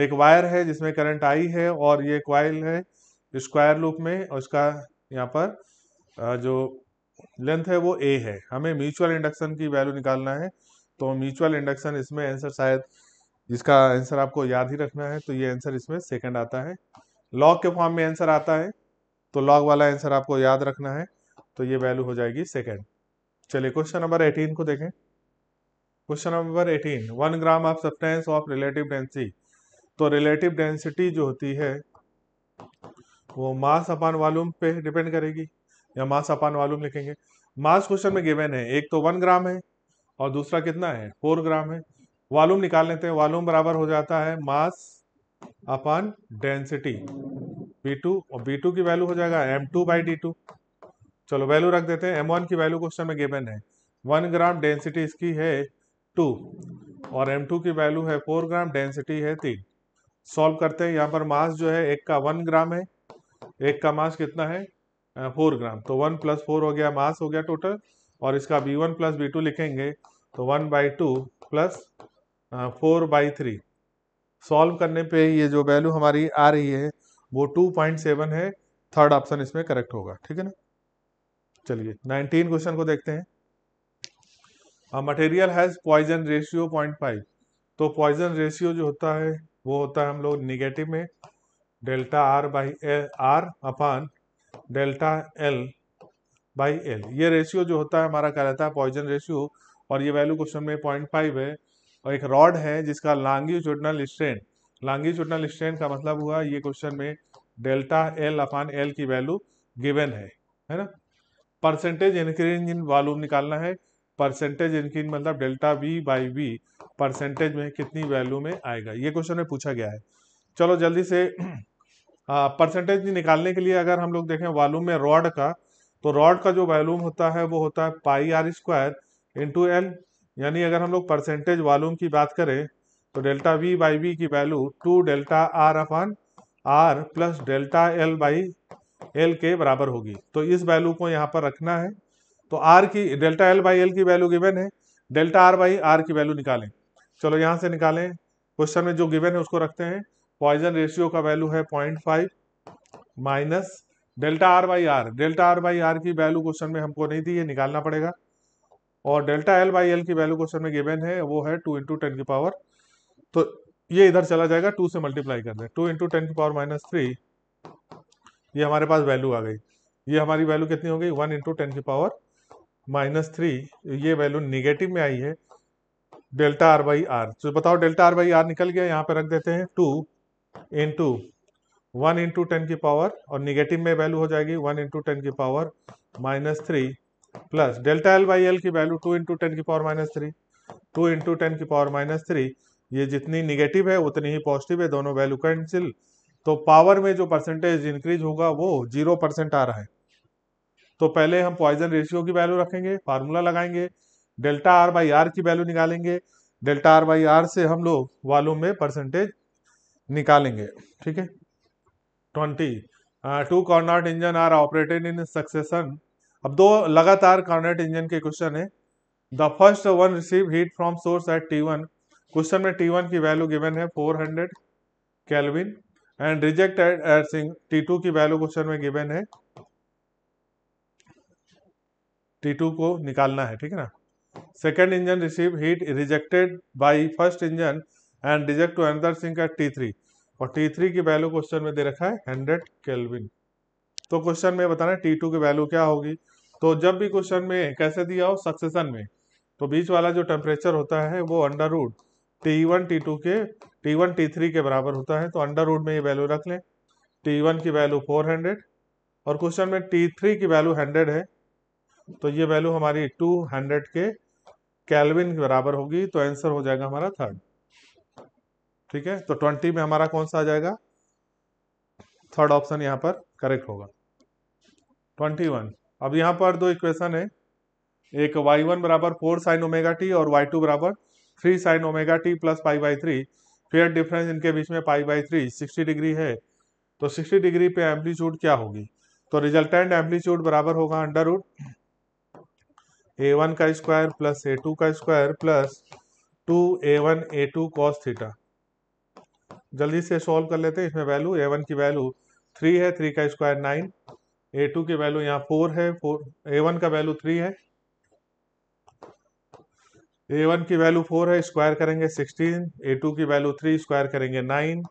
एक वायर है जिसमें करंट आई है और ये क्वाइल है स्क्वायर लूप में और इसका यहाँ पर जो लेंथ है वो ए है हमें म्यूचुअल इंडक्शन की वैल्यू निकालना है तो म्यूचुअल इंडक्शन इसमें आंसर शायद जिसका आंसर आपको याद ही रखना है तो ये आंसर इसमें सेकंड आता है लॉग के फॉर्म में आंसर आता है तो लॉग वाला आंसर आपको याद रखना है तो ये वैल्यू हो जाएगी सेकेंड चलिए क्वेश्चन नंबर एटीन को देखें question number eighteen one gram of substance of relative density तो रिलेटिव डेंसिटी जो होती है वो मास अपान वॉल्यूम पे डिपेंड करेगी या मास अपान वालूम लिखेंगे मास क्वेश्चन में गिवन है एक तो वन ग्राम है और दूसरा कितना है फोर ग्राम है वॉल्यूम निकाल लेते हैं वॉल्यूम बराबर हो जाता है mass upon density B two और बी टू की वैल्यू हो जाएगा M two by D two चलो वैल्यू रख देते हैं एम वन की वैल्यू क्वेश्चन में गिवन है वन ग्राम डेंसिटी इसकी है टू और एम टू की वैल्यू है फोर ग्राम डेंसिटी है तीन सॉल्व करते हैं यहाँ पर मास जो है एक का वन ग्राम है एक का मास कितना है फोर ग्राम तो वन प्लस फोर हो गया मास हो गया टोटल और इसका B one plus B two लिखेंगे तो one by two plus four by three solve करने पे ये जो वैल्यू हमारी आ रही है वो टू पॉइंट सेवन है थर्ड ऑप्शन इसमें करेक्ट होगा ठीक है ना चलिए नाइनटीन क्वेश्चन को देखते हैं material has Poisson ratio point five तो पॉइजन रेशियो जो होता है वो होता है हम लोग निगेटिव में delta R by R upon delta L by L ये रेशियो जो होता है हमारा क्या रहता है पॉइजन रेशियो और ये वैल्यू क्वेश्चन में पॉइंट फाइव है और एक रॉड है जिसका स्ट्रेंड स्ट्रेन चुटनल स्ट्रेन का मतलब हुआ ये क्वेश्चन में डेल्टा एल अपान एल की वैल्यू गिवन है है ना परसेंटेज इंक्रीज इन वॉल्यूम निकालना है परसेंटेज इनकी मतलब delta V by V percentage में कितनी वैल्यू में आएगा ये क्वेश्चन में पूछा गया है चलो जल्दी से परसेंटेज हाँ, निकालने के लिए अगर हम लोग देखें वॉल्यूम में रॉड का तो रॉड का जो वॉल्यूम होता है वो होता है pi R square into L यानी अगर हम लोग परसेंटेज वॉल्यूम की बात करें तो डेल्टा वी बाई वी की value two delta R upon R plus delta L by L के बराबर होगी तो इस वैल्यू को यहाँ पर रखना है तो आर की डेल्टा एल बाई एल की वैल्यू गिवन है डेल्टा आर बाई आर की वैल्यू निकालें चलो यहाँ से निकालें क्वेश्चन में जो गिवन है उसको रखते हैं पॉइजन रेशियो का वैल्यू है point five minus delta R by R delta R by R की वैल्यू क्वेश्चन में हमको नहीं दी है निकालना पड़ेगा और डेल्टा एल बाई एल की वैल्यू क्वेश्चन में गिवन है वो है टू इंटू टेन की पावर तो ये इधर चला जाएगा टू से मल्टीप्लाई कर दें टू इंटू टेन की पावर माइनस थ्री ये हमारे पास वैल्यू आ गई ये हमारी वैल्यू कितनी हो गई वन इंटू टेन की पावर माइनस थ्री ये वैल्यू निगेटिव में आई है डेल्टा आर बाई आर तो बताओ डेल्टा आर बाई आर निकल गया यहाँ पे रख देते हैं two into one into ten की पावर और निगेटिव में वैल्यू हो जाएगी वन इंटू टेन की power minus three plus delta L by L की वैल्यू टू इंटू टेन की power minus three two into ten की पावर माइनस थ्री ये जितनी निगेटिव है उतनी ही पॉजिटिव है दोनों वैल्यू कैंसिल तो पावर में जो परसेंटेज इंक्रीज होगा वो जीरो परसेंट आ रहा है तो पहले हम पॉइजन रेशियो की वैल्यू रखेंगे फार्मूला लगाएंगे डेल्टा आर बाई आर की वैल्यू निकालेंगे डेल्टा आर बाई आर से हम लोग वालों में परसेंटेज निकालेंगे ठीक है twenty two Carnot engine are operated in succession अब दो लगातार कॉर्नर्ट इंजन के क्वेश्चन है the first one receive heat from source at T one question में टी वन की वैल्यू गिवन है four hundred kelvin and reject eight T की वैल्यू क्वेश्चन में गिवन है टी टू को निकालना है ठीक है ना second engine receive heat rejected by first engine and reject to another sink at T three और टी थ्री की वैल्यू क्वेश्चन में दे रखा है हंड्रेड केल्विन तो क्वेश्चन में बताना टी टू की वैल्यू क्या होगी तो जब भी क्वेश्चन में कैसे दिया हो सक्सेशन में तो बीच वाला जो टेम्परेचर होता है वो under root T one T two के टी वन टी थ्री के बराबर होता है तो अंडर रूड में ये वैल्यू रख लें टी वन की वैल्यू फोर हंड्रेड और क्वेश्चन में टी थ्री की वैल्यू हंड्रेड है तो ये वैल्यू हमारी 200 के कैलविन के बराबर होगी तो आंसर हो जाएगा हमारा थर्ड ठीक है तो 20 में हमारा कौन सा आ जाएगा थर्ड ऑप्शन यहाँ पर करेक्ट होगा 21 अब यहाँ पर दो इक्वेशन है एक वाई वन बराबर फोर साइन ओमेगा टी और टू बराबर three sine omega T plus pi by three phase difference इनके बीच में pi by three sixty degree है तो सिक्सटी डिग्री पे एम्पलीट्यूड क्या होगी तो रिजल्टेंट एम्पलीट्यूड बराबर होगा अंडर रूट ए वन का स्क्वायर प्लस ए टू का square plus two A one A two cos theta जल्दी से सॉल्व कर लेते हैं इसमें वैल्यू ए वन की वैल्यू थ्री है थ्री का स्क्वायर नाइन ए टू की वैल्यू यहाँ फोर है फोर ए वन का वैल्यू थ्री है ए वन की वैल्यू फोर है स्क्वायर करेंगे सिक्सटीन ए टू की वैल्यू थ्री स्क्वायर करेंगे नाइन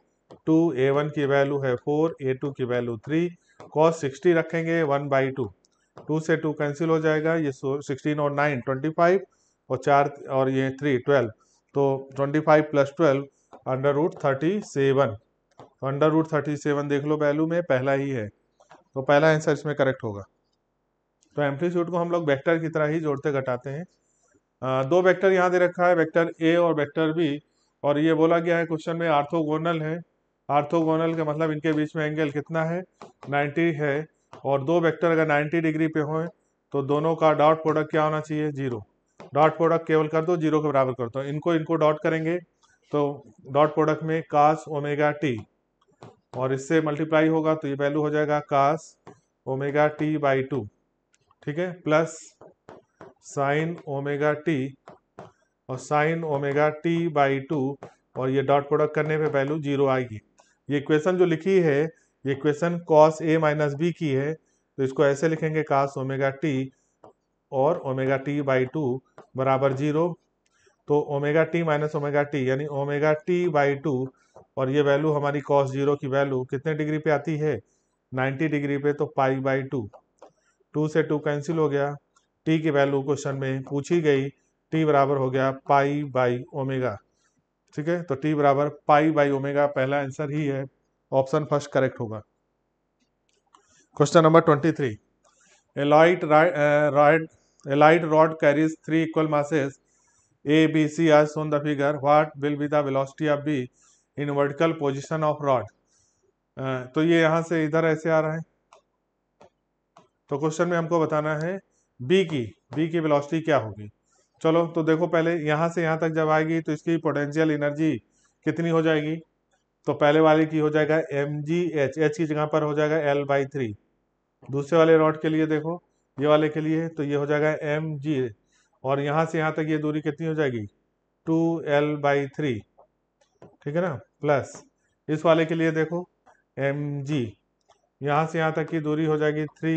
टू ए वन की वैल्यू है फोर ए टू की वैल्यू थ्री कॉस सिक्सटी रखेंगे वन बाई टू टू से टू कैंसिल हो जाएगा ये सिक्सटीन और नाइन ट्वेंटी फाइव और चार और ये थ्री ट्वेल्व तो twenty five plus twelve under root thirty seven तो अंडर रूट थर्टी सेवन देख लो वैल्यू में पहला ही है तो पहला आंसर इसमें करेक्ट होगा तो एम्पलीट्यूड को हम लोग वेक्टर की तरह ही जोड़ते घटाते हैं आ, दो वेक्टर यहाँ दे रखा है वेक्टर ए और वेक्टर बी और ये बोला गया है क्वेश्चन में आर्थोगोनल है आर्थोगोनल का मतलब इनके बीच में एंगल कितना है नाइन्टी है और दो वेक्टर अगर 90 डिग्री पे हों तो दोनों का डॉट प्रोडक्ट क्या होना चाहिए जीरो डॉट प्रोडक्ट केवल कर दो जीरो के बराबर कर दो इनको इनको डॉट करेंगे तो डॉट प्रोडक्ट में कास ओमेगा टी और इससे मल्टीप्लाई होगा तो ये वैल्यू हो जाएगा cos omega T by two ठीक है प्लस साइन ओमेगा टी और sine omega T by two और ये डॉट प्रोडक्ट करने पे वैल्यू जीरो आएगी ये इक्वेशन जो लिखी है ये equation cos A minus B की है तो इसको ऐसे लिखेंगे कास ओमेगा टी और ओमेगा टी बाई टू बराबर जीरो तो omega T minus omega T यानी ओमेगा टी बाई टू और ये वैल्यू हमारी कॉस जीरो की वैल्यू कितने डिग्री पे आती है नाइन्टी डिग्री पे तो पाई बाई टू टू से टू कैंसिल हो गया टी की वैल्यू क्वेश्चन में पूछी गई टी बराबर हो गया पाई बाई ओमेगा ठीक है तो टी बराबर पाई बाई ओमेगा पहला आंसर ही है ऑप्शन फर्स्ट करेक्ट होगा question number twenty three a light rod a light rod carries three equal masses A B C as shown the figure what will be the velocity of B in vertical position of rod तो ये यहाँ से इधर ऐसे आ रहा है तो क्वेश्चन में हमको बताना है बी की बी की वेलोसिटी क्या होगी चलो तो देखो पहले यहाँ से यहाँ तक जब आएगी तो इसकी पोटेंशियल एनर्जी कितनी हो जाएगी तो पहले वाले की हो जाएगा एम जी एच एच की जगह पर हो जाएगा एल बाई थ्री दूसरे वाले रॉड के लिए देखो ये वाले के लिए तो ये हो जाएगा एम जी और यहाँ से यहाँ तक ये दूरी कितनी हो जाएगी टू एल बाई थ्री ठीक है ना प्लस इस वाले के लिए देखो एम जी यहाँ से यहाँ तक की दूरी हो जाएगी थ्री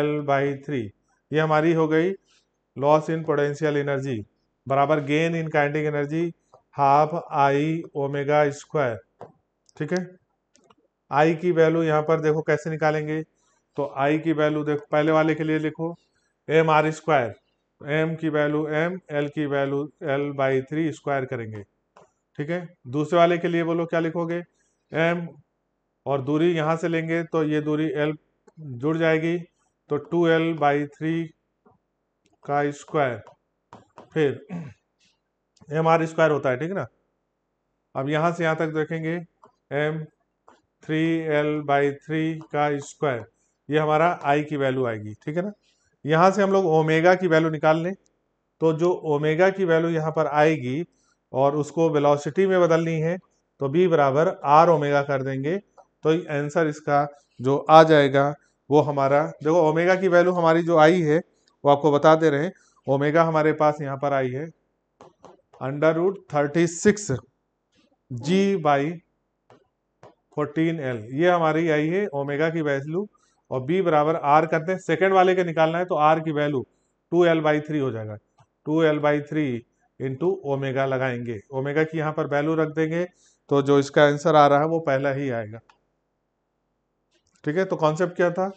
एल बाई थ्री ये हमारी हो गई लॉस इन पोटेंशियल एनर्जी बराबर gain in kinetic energy half I omega square ठीक है आई की वैल्यू यहाँ पर देखो कैसे निकालेंगे तो आई की वैल्यू देखो पहले वाले के लिए लिखो एम आर स्क्वायर एम की वैल्यू एम एल की value L by three square करेंगे ठीक है दूसरे वाले के लिए बोलो क्या लिखोगे एम और दूरी यहाँ से लेंगे तो ये दूरी एल जुड़ जाएगी तो टू एल बाई थ्री का स्क्वायर फिर एम आर स्क्वायर होता है ठीक ना अब यहाँ से यहाँ तक देखेंगे M three L by three का स्क्वायर ये हमारा आई की वैल्यू आएगी ठीक है ना यहाँ से हम लोग ओमेगा की वैल्यू निकाल लें तो जो ओमेगा की वैल्यू यहाँ पर आएगी और उसको वेलोसिटी में बदलनी है तो बी बराबर आर ओमेगा कर देंगे तो आंसर इसका जो आ जाएगा वो हमारा देखो ओमेगा की वैल्यू हमारी जो आई है वो आपको बता दे रहे हैं ओमेगा हमारे पास यहाँ पर आई है under root thirty six G by fourteen L ये हमारी आई है ओमेगा की वैल्यू और बी बराबर आर करते हैं सेकेंड वाले के निकालना है तो आर की value two L by three हो जाएगा two L by three into omega लगाएंगे ओमेगा की यहाँ पर वैल्यू रख देंगे तो जो इसका आंसर आ रहा है वो पहला ही आएगा ठीक है तो कॉन्सेप्ट क्या था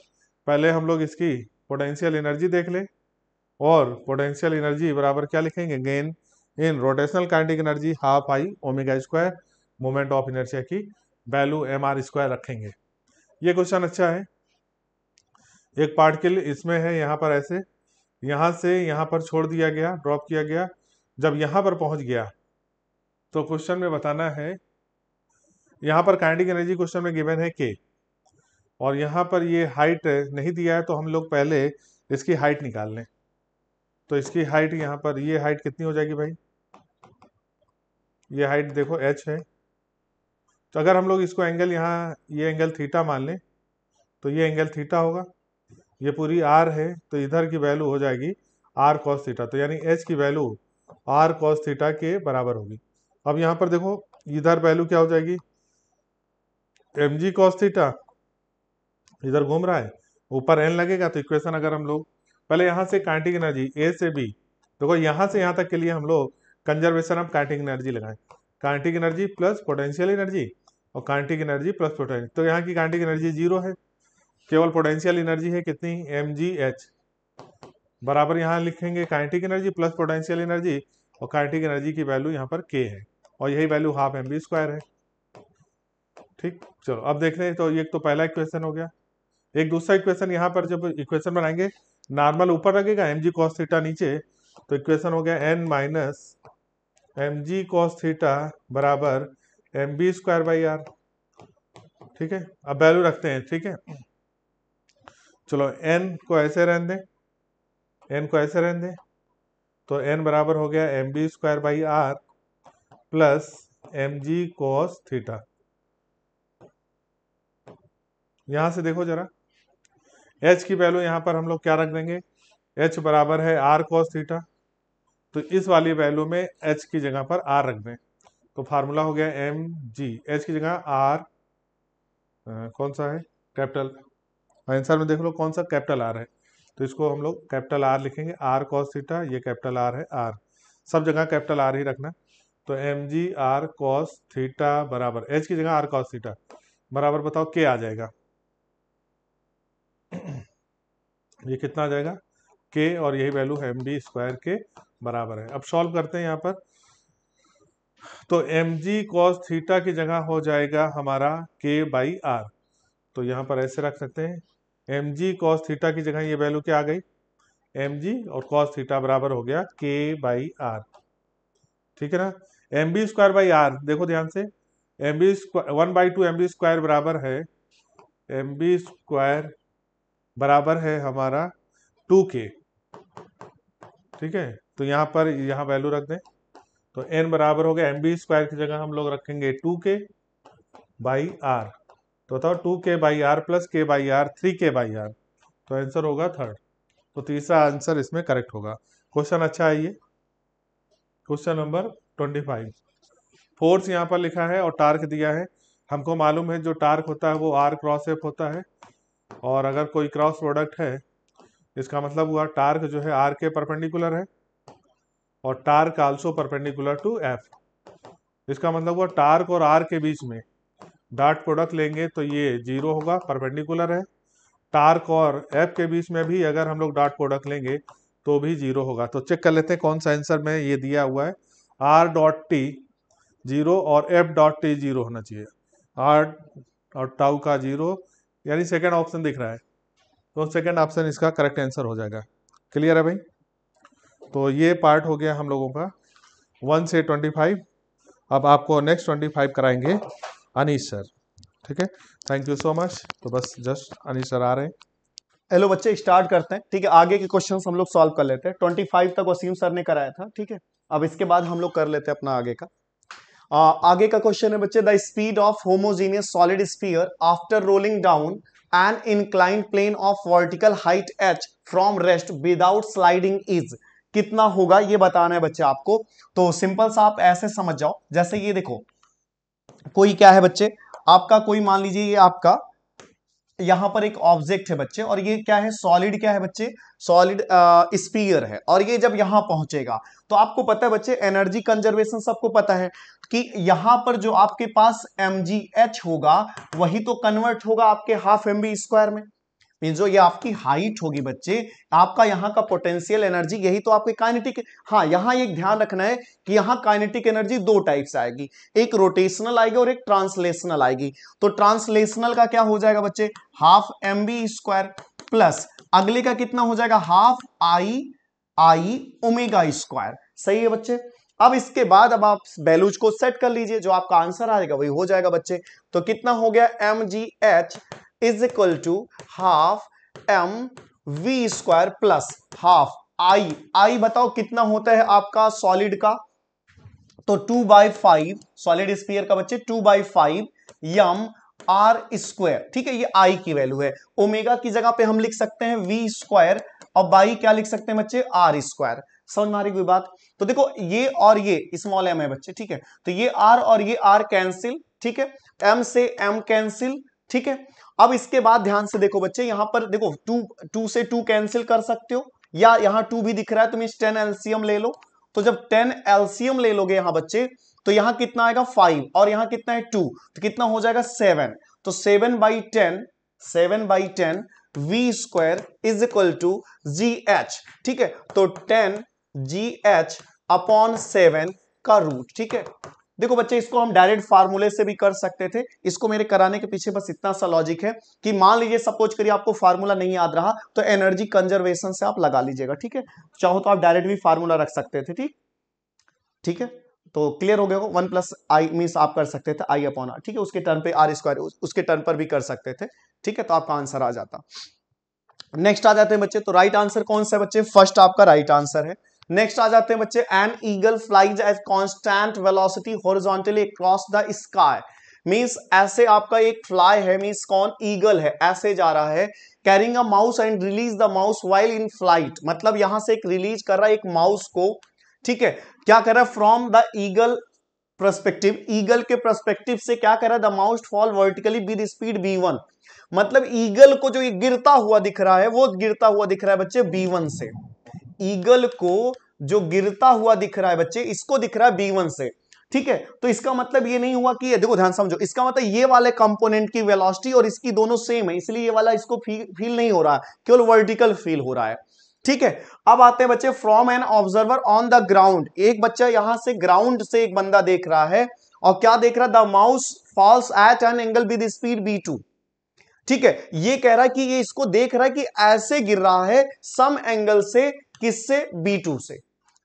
पहले हम लोग इसकी पोटेंशियल एनर्जी देख लें और पोटेंशियल एनर्जी बराबर क्या लिखेंगे gain in rotational kinetic energy half I omega square moment of inertia की वैल्यू एम आर स्क्वायर रखेंगे ये क्वेश्चन अच्छा है एक पार्टिकल इसमें है यहाँ पर ऐसे यहाँ से यहाँ पर छोड़ दिया गया ड्रॉप किया गया जब यहाँ पर पहुँच गया तो क्वेश्चन में बताना है यहाँ पर काइनेटिक एनर्जी क्वेश्चन में गिवन है के और यहाँ पर ये हाइट नहीं दिया है तो हम लोग पहले इसकी हाइट निकाल लें तो इसकी हाइट यहाँ पर ये हाइट कितनी हो जाएगी भाई ये हाइट देखो एच है तो अगर हम लोग इसको एंगल यहाँ ये एंगल थीटा मान लें तो ये एंगल थीटा होगा ये पूरी आर है तो इधर की वैल्यू हो जाएगी आर कॉस थीटा तो यानी एच की वैल्यू आर कॉस थीटा के बराबर होगी अब यहाँ पर देखो इधर वैल्यू क्या हो जाएगी एम जी कॉस थीटा इधर घूम रहा है ऊपर एन लगेगा तो इक्वेशन अगर हम लोग पहले यहाँ से कांटिक एनर्जी ए से बी देखो यहाँ से यहाँ तक के लिए हम लोग कंजर्वेशन ऑफ काइनेटिक एनर्जी लगाएं kinetic energy plus potential energy और काइनेटिक एनर्जी प्लस पोटेंशियल तो यहाँ की काइनेटिक एनर्जी जीरो है केवल पोटेंशियल एनर्जी है कितनी एम जी एच बराबर यहाँ लिखेंगे kinetic energy plus potential energy और काइनेटिक एनर्जी की वैल्यू यहाँ पर के है और यही value half M B square है ठीक चलो अब देख रहे हैं तो ये तो पहला इक्वेशन हो गया एक दूसरा इक्वेशन यहाँ पर जब इक्वेशन बनाएंगे नॉर्मल ऊपर लगेगा एम जी कॉस थीटा नीचे तो इक्वेशन हो गया N minus M G cos theta बराबर M B square by R ठीक है अब वैल्यू रखते हैं ठीक है चलो एन को ऐसे रहने दें एन को ऐसे रहने दें तो एन बराबर हो गया M B square by R plus M G cos theta यहां से देखो जरा एच की वैल्यू यहां पर हम लोग क्या रख देंगे एच बराबर है आर कॉस थीटा तो इस वाली वैल्यू में एच की जगह पर आर रख दें तो फार्मूला हो गया एम जी एच की जगह आर कौन सा है कैपिटल आंसर में देख लो कौन सा कैपिटल आर है तो इसको हम लोग कैपिटल आर लिखेंगे आर कॉस थीटा ये कैपिटल आर है आर सब जगह कैपिटल आर ही रखना तो M G R cos theta बराबर एच की जगह आर कॉस थीटा बराबर बताओ के आ जाएगा ये कितना आ जाएगा के और यही वैल्यू है एम बी स्क्वायर के बराबर है अब सॉल्व करते हैं यहाँ पर तो एम जी कॉस थीटा की जगह हो जाएगा हमारा के बाई आर तो यहाँ पर ऐसे रख सकते हैं एम जी कॉस थीटा की जगह ये वैल्यू क्या आ गई एम जी और कॉस थीटा बराबर हो गया के बाई आर ठीक है ना M B square by R देखो ध्यान से M B one by two M B square बराबर है एम बी स्क्वायर बराबर है हमारा टू के ठीक है तो यहाँ पर यहाँ वैल्यू रख दें तो एन बराबर हो गया एम बी स्क्वायर की जगह हम लोग रखेंगे टू के बाई आर तो बताओ two K by R plus K by R three K by R तो आंसर होगा थर्ड तो तीसरा आंसर इसमें करेक्ट होगा क्वेश्चन अच्छा है ये question number twenty five force यहाँ पर लिखा है और टार्क दिया है हमको मालूम है जो टार्क होता है वो आर क्रॉस एफ होता है और अगर कोई क्रॉस प्रोडक्ट है इसका मतलब हुआ टार्क जो है आर के परपेंडिकुलर है और torque also perpendicular to F इसका मतलब हुआ टार्क और आर के बीच में डॉट प्रोडक्ट लेंगे तो ये जीरो होगा परपेंडिकुलर है टार्क और एफ के बीच में भी अगर हम लोग डॉट प्रोडक्ट लेंगे तो भी जीरो होगा तो चेक कर लेते हैं कौन सा आंसर में ये दिया हुआ है आर डॉट टी जीरो और एफ डॉट टी जीरो होना चाहिए आर और टाउ का जीरो यानी सेकेंड ऑप्शन दिख रहा है तो सेकेंड ऑप्शन इसका करेक्ट आंसर हो जाएगा क्लियर है भाई तो ये पार्ट हो गया हम लोगों का वन से ट्वेंटी फाइव अब आपको नेक्स्ट ट्वेंटी फाइव कराएंगे अनिश सर ठीक है थैंक यू सो मच तो बस जस्ट अनिश सर आ रहे हैं हेलो बच्चे स्टार्ट करते हैं ठीक है आगे के क्वेश्चन हम लोग सॉल्व कर लेते हैं ट्वेंटी फाइव तक वसीम सर ने कराया था ठीक है अब इसके बाद हम लोग कर लेते हैं अपना आगे का आ, आगे का क्वेश्चन है बच्चे the speed of homogeneous solid sphere after rolling down an incline plane of vertical height H from rest without sliding is कितना होगा ये बताना है बच्चे आपको तो सिंपल सा आप ऐसे समझ जाओ जैसे ये देखो कोई क्या है बच्चे आपका कोई मान लीजिए ये आपका यहां पर एक ऑब्जेक्ट है बच्चे और ये क्या है सॉलिड क्या है बच्चे सॉलिड स्पीयर है और ये जब यहां पहुंचेगा तो आपको पता है बच्चे एनर्जी कंजर्वेशन सबको पता है कि यहां पर जो आपके पास एम होगा वही तो कन्वर्ट होगा आपके हाफ एम स्क्वायर में जो ये आपकी हाइट होगी बच्चे आपका यहाँ का पोटेंशियल एनर्जी यही तो आपके काइनेटिक हाँ यहाँ एक ध्यान रखना है कि यहाँ काइनेटिक एनर्जी दो टाइप्स आएगी एक रोटेशनल आएगी और एक ट्रांसलेशनल आएगी तो ट्रांसलेशनल का क्या हो जाएगा बच्चे half M B square plus अगले का कितना हो जाएगा half I I omega square सही है बच्चे अब इसके बाद अब आप बैलूज को सेट कर लीजिए जो आपका आंसर आएगा वही हो जाएगा बच्चे तो कितना हो गया M G H is equal to half M V square plus half I I बताओ कितना होता है आपका सॉलिड का तो two by five solid sphere का बच्चे two by five M R square ठीक है ये आई की वैल्यू है ओमेगा की जगह पे हम लिख सकते हैं वी स्क्वायर और बाई क्या लिख सकते हैं बच्चे आर स्क्वायर समझ मारी कोई बात तो देखो ये और ये स्मॉल एम है बच्चे ठीक है तो ये आर और ये आर कैंसिल ठीक है एम से एम कैंसिल ठीक है अब इसके बाद ध्यान से देखो बच्चे यहां पर देखो टू टू से टू कैंसिल कर सकते हो या यहां टू भी दिख रहा है तुम इस टेन एलसीएम ले लो तो जब टेन एलसीएम ले लोगे यहां बच्चे तो यहां कितना आएगा फाइव और यहाँ कितना है टू तो कितना हो जाएगा सेवन तो seven by ten seven by ten V square is equal to G H ठीक है तो ten G H upon seven का रूट ठीक है देखो बच्चे इसको हम डायरेक्ट फार्मूले से भी कर सकते थे इसको मेरे कराने के पीछे बस इतना सा लॉजिक है कि मान लीजिए सपोज करिए आपको फार्मूला नहीं याद रहा तो एनर्जी कंजर्वेशन से आप लगा लीजिएगा ठीक है चाहो तो आप डायरेक्ट भी फार्मूला रख सकते थे ठीक ठीक है तो क्लियर हो गया वन प्लस आई मीन आप कर सकते थे आई अपॉन आर ठीक है उसके टर्न पे आर स्क्वायर उसके टर्न पर भी कर सकते थे ठीक है तो आपका आंसर आ जाता नेक्स्ट आ जाते हैं बच्चे तो राइट आंसर कौन सा है बच्चे फर्स्ट आपका राइट आंसर है नेक्स्ट आ जाते हैं बच्चे an eagle flies at constant velocity horizontally across the sky means ऐसे आपका एक फ्लाई है मीन्स कौन ईगल है ऐसे जा रहा है carrying a mouse and release the mouse while in flight मतलब यहां से एक रिलीज कर रहा है एक माउस को ठीक है क्या कर रहा है from the eagle perspective eagle के प्रस्पेक्टिव से क्या कर रहा है the mouse fall vertically with speed B one मतलब ईगल को जो ये गिरता हुआ दिख रहा है वो गिरता हुआ दिख रहा है बच्चे बी वन से ईगल को जो गिरता हुआ दिख रहा है बच्चे इसको दिख रहा है बी वन से ठीक है तो इसका मतलब ये नहीं हुआ कि देखो ध्यान समझो इसका मतलब ये वाले कंपोनेंट की वेलोसिटी और इसकी दोनों सेम है इसलिए ये वाला इसको फी, फील नहीं हो रहा है केवल वर्टिकल फील हो रहा है ठीक है अब आते हैं बच्चे from an observer on the ground एक बच्चा यहां से ग्राउंड से एक बंदा देख रहा है और क्या देख रहा है the mouse falls at an angle with speed B two ठीक है ये कह रहा है कि ये इसको देख रहा है कि ऐसे गिर रहा है सम एंगल से किससे बी टू से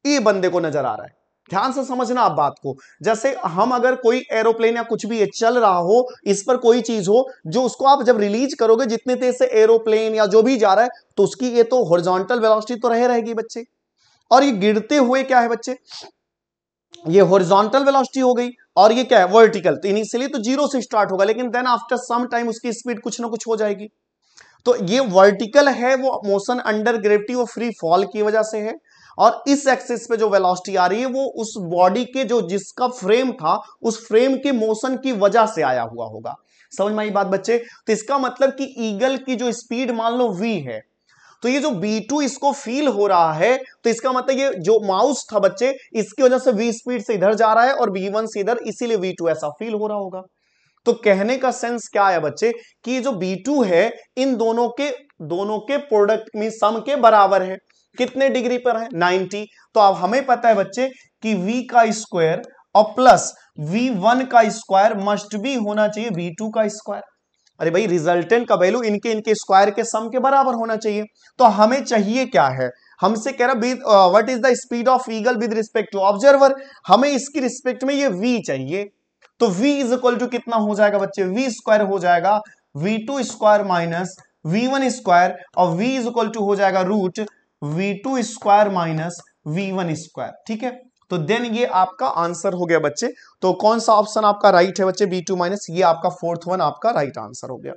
ये बंदे को नजर आ रहा है ध्यान से समझना आप बात को जैसे हम अगर कोई एरोप्लेन या कुछ भी ये चल रहा हो इस पर कोई चीज हो जो उसको आप जब रिलीज करोगे जितने तेज से एरोप्लेन या जो भी जा रहा है तो उसकी ये तो हॉरिजॉन्टल वेलोसिटी तो रहे रहेगी बच्चे और ये गिरते हुए क्या है बच्चे ये हॉरिजॉन्टल वेलोसिटी हो गई और ये क्या है वर्टिकल तो इनिशियली तो जीरो से स्टार्ट होगा लेकिन देन आफ्टर सम टाइम उसकी स्पीड कुछ ना कुछ हो जाएगी तो ये वर्टिकल है वो मोशन अंडर ग्रेविटी वो फ्री फॉल की वजह से है और इस एक्सिस पे जो वेलोसिटी आ रही है वो उस बॉडी के जो जिसका फ्रेम था उस फ्रेम के मोशन की वजह से आया हुआ होगा समझ में आई बात बच्चे तो इसका मतलब कि ईगल की जो स्पीड मान लो वी है तो ये जो B2 इसको फील हो रहा है तो इसका मतलब ये जो माउस था बच्चे इसकी वजह से V स्पीड से इधर जा रहा है और B1 से इधर इसीलिए V2 ऐसा फील हो रहा होगा तो कहने का सेंस क्या है बच्चे कि जो B2 है इन दोनों के दोनों के प्रोडक्ट में सम के बराबर है कितने डिग्री पर है 90 तो अब हमें पता है बच्चे कि V का स्क्वायर और प्लस V1 का स्क्वायर मस्ट भी होना चाहिए V2 का स्क्वायर अरे भाई रिजल्टेंट का वैल्यू इनके इनके स्क्वायर के सम के बराबर होना चाहिए तो हमें चाहिए क्या है हमसे कह रहा what is the speed of eagle with respect to observer हमें इसकी रिस्पेक्ट में ये v चाहिए तो v इज इक्वल टू कितना हो जाएगा बच्चे v स्क्वायर हो जाएगा V two square minus V one square और v इज इक्वल टू हो जाएगा root V two square minus V one square ठीक है तो देन ये आपका आंसर हो गया बच्चे तो कौन सा ऑप्शन आपका राइट है बच्चे बी टू माइनस ये आपका फोर्थ वन आपका राइट आंसर हो गया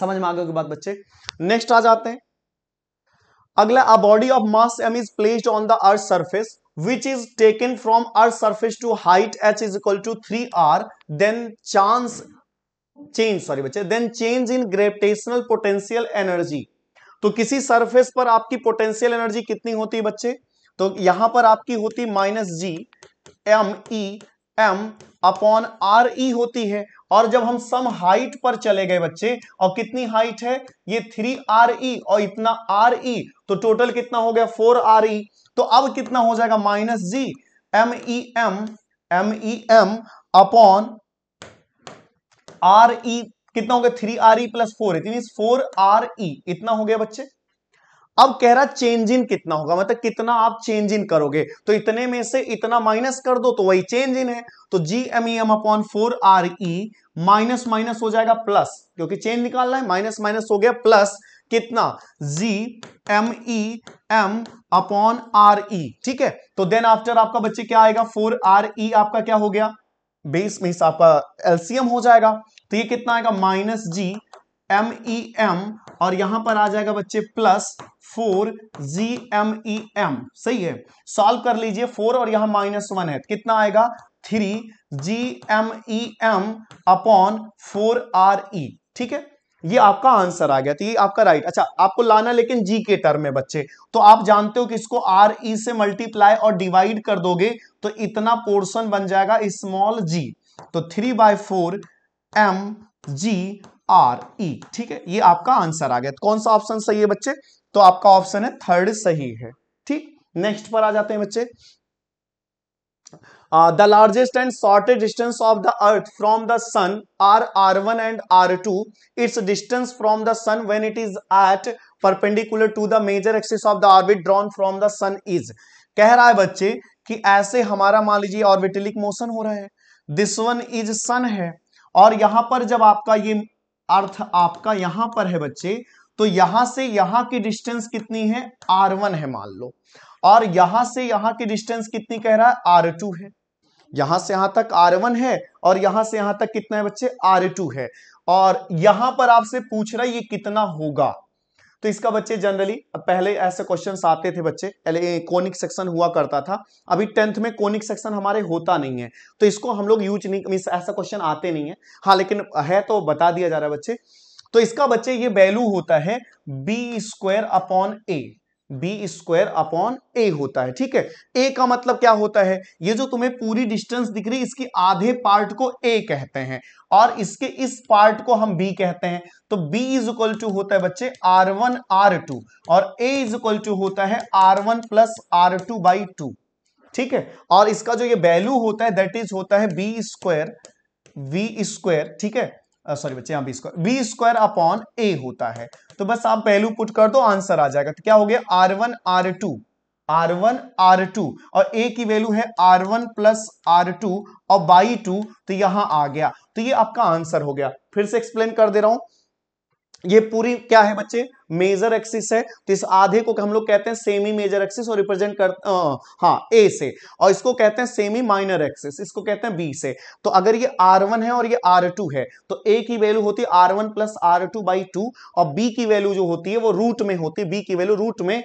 समझ में आ गया बात बच्चे नेक्स्ट आ जाते हैं अगला a body of mass M is placed on the earth surface is taken from from surface to height H is equal to three R then chance change sorry बच्चे then change in gravitational potential energy तो किसी सरफेस पर आपकी पोटेंशियल एनर्जी कितनी होती है बच्चे तो यहां पर आपकी होती minus G M E M upon R E होती है और जब हम सम हाइट पर चले गए बच्चे और कितनी हाइट है ये थ्री आर ई और इतना आर ई e, तो टोटल कितना हो गया फोर आर ई तो अब कितना हो जाएगा minus G M E M M E M upon R E कितना हो गया three R E plus four mean four R E इतना हो गया बच्चे अब कह रहा चेंज इन कितना होगा मतलब कितना आप चेंज इन करोगे तो इतने में से इतना माइनस कर दो तो वही चेंज इन है तो G M E M upon four R E minus minus हो जाएगा प्लस क्योंकि चेंज निकालना है माइनस माइनस हो गया प्लस कितना G M E M upon R E ठीक है तो देन आफ्टर आपका बच्चे क्या आएगा फोर आर ई आपका क्या हो गया बेस में आपका एलसीएम हो जाएगा तो ये कितना आएगा minus G M E M और यहां पर आ जाएगा बच्चे plus four G M E M सही है सॉल्व कर लीजिए फोर और यहां माइनस वन है कितना आएगा three G M E M upon four R E ठीक है ये आपका आंसर आ गया तो ये आपका राइट अच्छा आपको लाना लेकिन जी के टर्म में बच्चे तो आप जानते हो कि इसको आर ई e से मल्टीप्लाई और डिवाइड कर दोगे तो इतना पोर्शन बन जाएगा स्मॉल जी तो three by four M G R E ठीक है ये आपका आंसर आ गया तो कौन सा ऑप्शन सही है बच्चे तो आपका ऑप्शन है थर्ड सही है ठीक नेक्स्ट पर आ जाते हैं बच्चे the largest and shortest distance of the earth from the sun are R one and R two its distance from the sun when it is at perpendicular to the major axis of the orbit drawn from the sun is कह रहा है बच्चे कि ऐसे हमारा मान लीजिए ऑर्बिटेलिक मोशन हो रहा है दिस वन इज सन है और यहां पर जब आपका ये अर्थ आपका यहां पर है बच्चे तो यहां से यहां की डिस्टेंस कितनी है आर वन है मान लो और यहां से यहां की डिस्टेंस कितनी कह रहा है आर टू है यहां से यहां तक आर वन है और यहां से यहां तक कितना है बच्चे आर टू है और यहां पर आपसे पूछ रहा है ये कितना होगा तो इसका बच्चे जनरली पहले ऐसे क्वेश्चन आते थे बच्चे कोनिक सेक्शन हुआ करता था अभी टेंथ में कोनिक सेक्शन हमारे होता नहीं है तो इसको हम लोग यूज नहीं मीन ऐसा क्वेश्चन आते नहीं है हाँ लेकिन है तो बता दिया जा रहा है बच्चे तो इसका बच्चे ये वैल्यू होता है B square upon A B square upon A होता है ठीक है ए का मतलब क्या होता है ये जो तुम्हें पूरी डिस्टेंस दिख रही है इसकी आधे पार्ट को ए कहते हैं और इसके इस पार्ट को हम बी कहते हैं तो बी इज इक्वल टू होता है बच्चे आर वन आर टू और ए इज इक्वल टू होता है R one plus R two by two ठीक है और इसका जो ये वैल्यू होता है दैट इज होता है बी स्क्वायर वी स्क्वायर ठीक है सॉरी बच्चे यहाँ B square B square upon A होता है तो बस आप पहलू पुट कर दो आंसर आ जाएगा तो क्या हो गया R one R two R one R two और ए की वैल्यू है R one plus R two और बाई टू तो यहां आ गया तो ये आपका आंसर हो गया फिर से एक्सप्लेन कर दे रहा हूं ये पूरी क्या है बच्चे मेजर एक्सिस है तो इस आधे को हम लोग कहते हैं सेमी मेजर एक्सिस और रिप्रेजेंट कर हाँ ए से और इसको कहते हैं सेमी माइनर एक्सिस इसको कहते हैं बी से तो अगर ये आर वन है और ये आर टू है तो ए की वैल्यू होती है R one plus R two by two और बी की वैल्यू जो होती है वो रूट में होती है बी की वैल्यू रूट में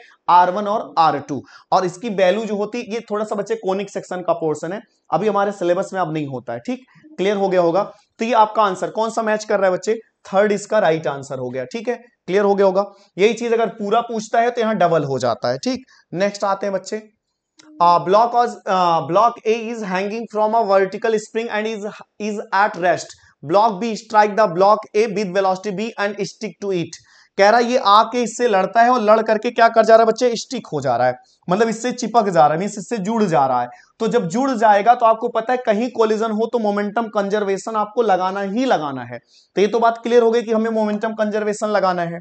वन और टू और इसकी वैल्यू जो होती है ये थोड़ा सा बच्चे कोनिक सेक्शन का पोर्सन है अभी हमारे सिलेबस में अब नहीं होता है ठीक क्लियर हो गया होगा तो ये आपका आंसर कौन सा मैच कर रहा है बच्चे थर्ड इसका राइट आंसर हो गया ठीक है क्लियर हो गया होगा यही चीज अगर पूरा पूछता है तो यहां डबल हो जाता है ठीक नेक्स्ट आते हैं बच्चे block block A is hanging from a vertical spring and is is at rest block B strike the block A with velocity B and stick to it कह रहा है ये आके इससे लड़ता है और लड़ करके क्या कर जा रहा है बच्चे स्टिक हो जा रहा है मतलब इससे चिपक जा रहा है मीन इससे जुड़ जा रहा है तो जब जुड़ जाएगा तो आपको पता है कहीं कोलिजन हो तो मोमेंटम कंजर्वेशन आपको लगाना ही लगाना है तो ये तो बात क्लियर हो गई कि हमें मोमेंटम कंजर्वेशन लगाना है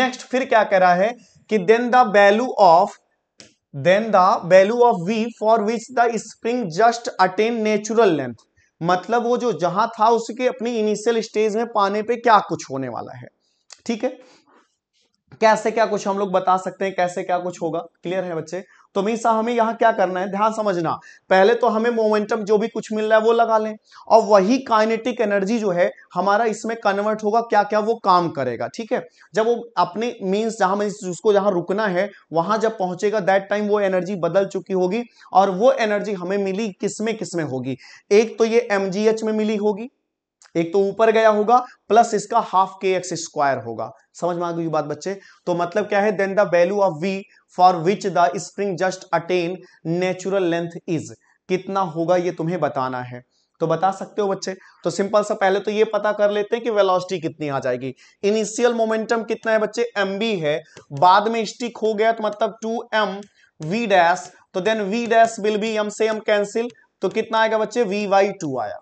नेक्स्ट फिर क्या कह रहा है कि then the value of then the value of V for which the spring just attain natural length मतलब वो जो जहां था उसके अपनी इनिशियल स्टेज में पाने पे क्या कुछ होने वाला है ठीक है कैसे क्या कुछ हम लोग बता सकते हैं कैसे क्या कुछ होगा क्लियर है बच्चे तो मीसा हमें यहाँ क्या करना है ध्यान समझना पहले तो हमें मोमेंटम जो भी कुछ मिल रहा है वो लगा लें और वही काइनेटिक एनर्जी जो है हमारा इसमें कन्वर्ट होगा क्या क्या वो काम करेगा ठीक है जब वो अपने मीन्स जहां उसको जहां रुकना है वहां जब पहुंचेगा दैट टाइम वो एनर्जी बदल चुकी होगी और वो एनर्जी हमें मिली किसमें किसमें होगी एक तो ये एम में मिली होगी एक तो ऊपर गया होगा प्लस इसका हाफ के एक्स स्क्वायर होगा समझ में आ गई बात बच्चे तो मतलब क्या है then the value of V for which the spring just attain natural length is कितना होगा ये तुम्हें बताना है तो बता सकते हो बच्चे तो सिंपल सा पहले तो ये पता कर लेते हैं कि वेलोसिटी कितनी आ जाएगी इनिशियल मोमेंटम कितना है बच्चे एम बी है बाद में स्टिक हो गया तो मतलब टू एम वी डैश तो then V dash will be M से एम कैंसिल तो कितना आएगा बच्चे वी वाई टू आया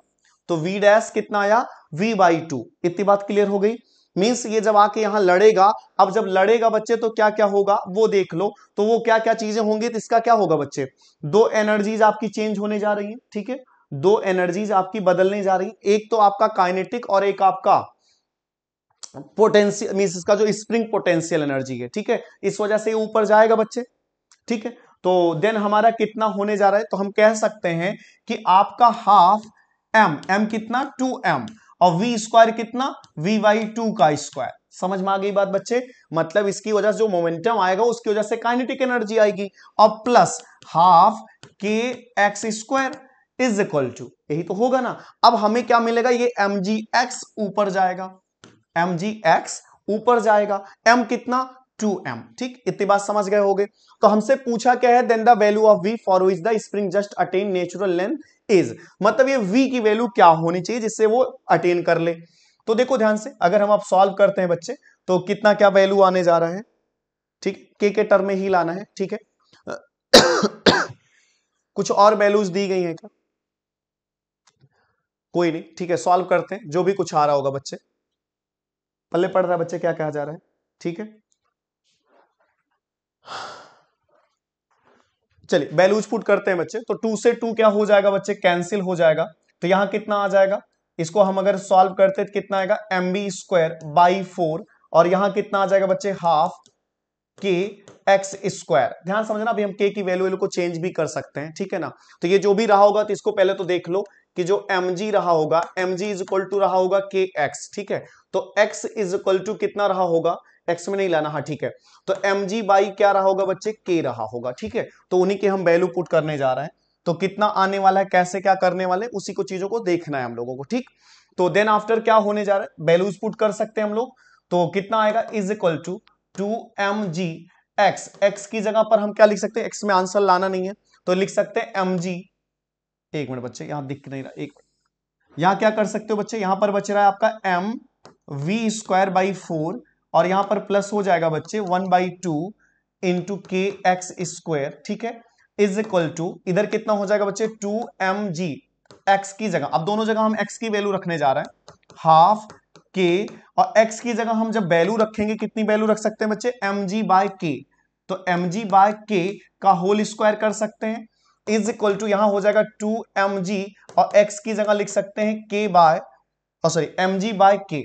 तो वी डैश कितना आया वी बाई टू इतनी बात क्लियर हो गई मीन्स ये जब आके यहाँ लड़ेगा अब जब लड़ेगा बच्चे तो क्या क्या होगा वो देख लो तो वो क्या क्या चीजें होंगी तो इसका क्या होगा बच्चे दो एनर्जीज आपकी चेंज होने जा रही है ठीक है दो एनर्जीज आपकी बदलने जा रही है एक तो आपका काइनेटिक और एक आपका पोटेंशियल मीन्स इसका जो स्प्रिंग पोटेंशियल एनर्जी है ठीक है इस वजह से ऊपर जाएगा बच्चे ठीक है तो देन हमारा कितना होने जा रहा है तो हम कह सकते हैं कि आपका हाफ एम एम कितना टू एम और वी स्क्वायर कितना वी वाई टू का स्क्वायर समझ में आ गई बात बच्चे मतलब इसकी वजह से जो मोमेंटम आएगा उसकी वजह से काइनेटिक एनर्जी आएगी और plus half K X square is equal to यही तो होगा ना अब हमें क्या मिलेगा ये एम जी एक्स ऊपर जाएगा एम जी एक्स ऊपर जाएगा एम कितना टू एम ठीक इतनी बात समझ गए होगे तो हमसे पूछा क्या है then the value of V for which the spring just attain natural length is मतलब ये वी की वैल्यू क्या होनी चाहिए जिससे वो अटेन कर ले तो देखो ध्यान से अगर हम आप सॉल्व करते हैं बच्चे तो कितना क्या वैल्यू आने जा रहा है ठीक के के टर्म में ही लाना है ठीक है कुछ और वैल्यूज दी गई हैं क्या कोई नहीं ठीक है सॉल्व करते हैं जो भी कुछ आ रहा होगा बच्चे पल्ले पढ़ रहा है बच्चे क्या कहा जा रहा है ठीक है चलिए बैलूज पुट करते हैं बच्चे तो टू से टू क्या हो जाएगा बच्चे कैंसिल हो जाएगा तो यहां कितना आ जाएगा इसको हम अगर सॉल्व करते तो कितना आएगा M B square by four और यहां कितना आ जाएगा बच्चे हाफ के एक्स स्क्वायर ध्यान समझना अभी हम के की वैल्यू को चेंज भी कर सकते हैं ठीक है ना तो ये जो भी रहा होगा तो इसको पहले तो देख लो कि जो एम जी रहा होगा M G is equal to रहा होगा के एक्स ठीक है तो एक्स इज इक्वल टू कितना रहा होगा x में नहीं लाना हाँ ठीक है तो एम जी बाई क्या रहा होगा बच्चे k रहा होगा ठीक है तो उन्हीं के हम वैल्यू पुट करने जा रहे हैं तो कितना आने वाला है कैसे क्या करने वाले उसी को चीजों को देखना है हम लोगों को ठीक तो देन आफ्टर क्या होने जा रहा है वैल्यूज पुट कर सकते हैं हम लोग तो कितना आएगा is equal to two M G X X की जगह पर हम क्या लिख सकते हैं एक्स में आंसर लाना नहीं है तो लिख सकते हैं एम जी एक मिनट बच्चे यहां दिख नहीं रहा एक यहां क्या कर सकते हो बच्चे यहां पर बच रहा है आपका M V square by four और यहां पर प्लस हो जाएगा बच्चे one by two into K X square ठीक है इज इक्वल टू इधर कितना हो जाएगा बच्चे टू एम जी एक्स की जगह अब दोनों जगह हम एक्स की वैल्यू रखने जा रहे हैं हाफ के और एक्स की जगह हम जब वैल्यू रखेंगे कितनी वैल्यू रख सकते हैं बच्चे एम जी बाय के तो एम जी बाय के का होल स्क्वायर कर सकते हैं इज इक्वल टू यहां हो जाएगा टू एम जी और एक्स की जगह लिख सकते हैं K by sorry M G by K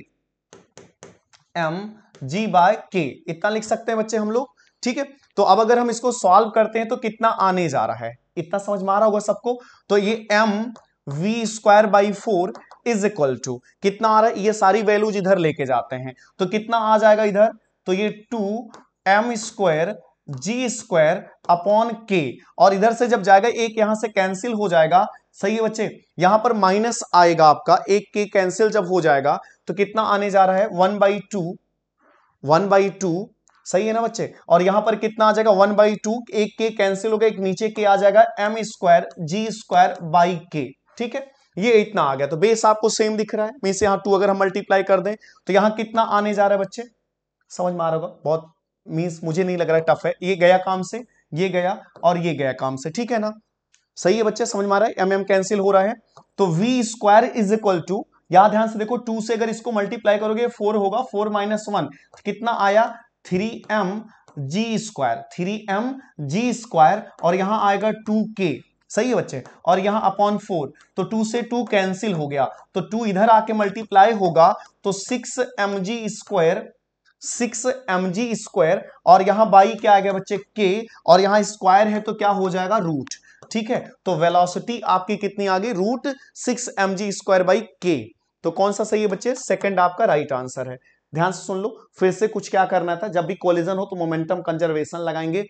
M G by K इतना लिख सकते हैं बच्चे हम लोग ठीक है तो अब अगर हम इसको सॉल्व करते हैं तो कितना आने जा रहा है इतना समझ में आ रहा होगा सबको तो ये M V square by four is equal to कितना आ रहा है ये सारी वैल्यूज इधर लेके जाते हैं तो कितना आ जाएगा इधर तो ये two M square G square upon K और इधर से जब जाएगा एक यहां से कैंसिल हो जाएगा सही है बच्चे यहां पर माइनस आएगा आपका एक के कैंसिल जब हो जाएगा तो कितना आने जा रहा है one by two one by two सही है ना बच्चे और यहां पर कितना आ जाएगा वन बाई टू एक के कैंसिल होगा एक नीचे के आ जाएगा M square G square by K ठीक है ये इतना आ गया तो बेस आपको सेम दिख रहा है मीन यहां टू अगर हम मल्टीप्लाई कर दें तो यहाँ कितना आने जा रहा है बच्चे समझ में आ रहा होगा बहुत मीन्स मुझे नहीं लग रहा टफ है ये गया काम से ये गया और ये गया काम से ठीक है ना सही है बच्चे समझ में आ रहा है एम एम कैंसिल हो रहा है तो V square is equal to याद ध्यान से देखो टू से अगर इसको मल्टीप्लाई करोगे फोर होगा फोर माइनस वन कितना आया three M G square three M G square और यहां आएगा टू के सही है बच्चे और यहां अपॉन फोर तो टू से टू कैंसिल हो गया तो टू इधर आके मल्टीप्लाई होगा तो six M G square six M G square और यहां बाई क्या आ गया बच्चे के और यहां स्क्वायर है तो क्या हो जाएगा रूट ठीक है तो वेलोसिटी आपकी कितनी आ गई root six M G square by K तो कौन सा सही है बच्चे सेकंड आपका राइट आंसर है ध्यान से सुन लो फिर से कुछ क्या करना था जब भी कोलिजन हो तो मोमेंटम कंजर्वेशन लगाएंगे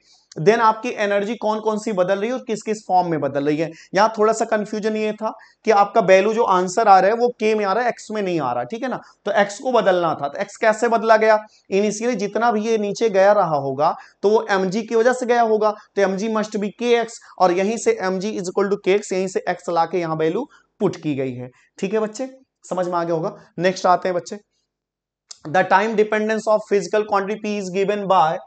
देन आपकी एनर्जी कौन कौन सी बदल रही है और किस किस फॉर्म में बदल रही है यहाँ थोड़ा सा कंफ्यूजन ये था कि आपका वैल्यू जो आंसर आ रहा है वो के में आ रहा है एक्स में नहीं आ रहा ठीक है ना तो एक्स को बदलना था तो एक्स कैसे बदला गया इनिशियली जितना भी ये नीचे गया रहा होगा तो वो एम की वजह से गया होगा तो एम मस्ट बी के और यहीं से M G is equal to K यहीं से एक्स ला के यहाँ वैल्यू पुट की गई है ठीक है बच्चे समझ में आ गया होगा नेक्स्ट आते हैं बच्चे the time dependence of physical quantity P is given by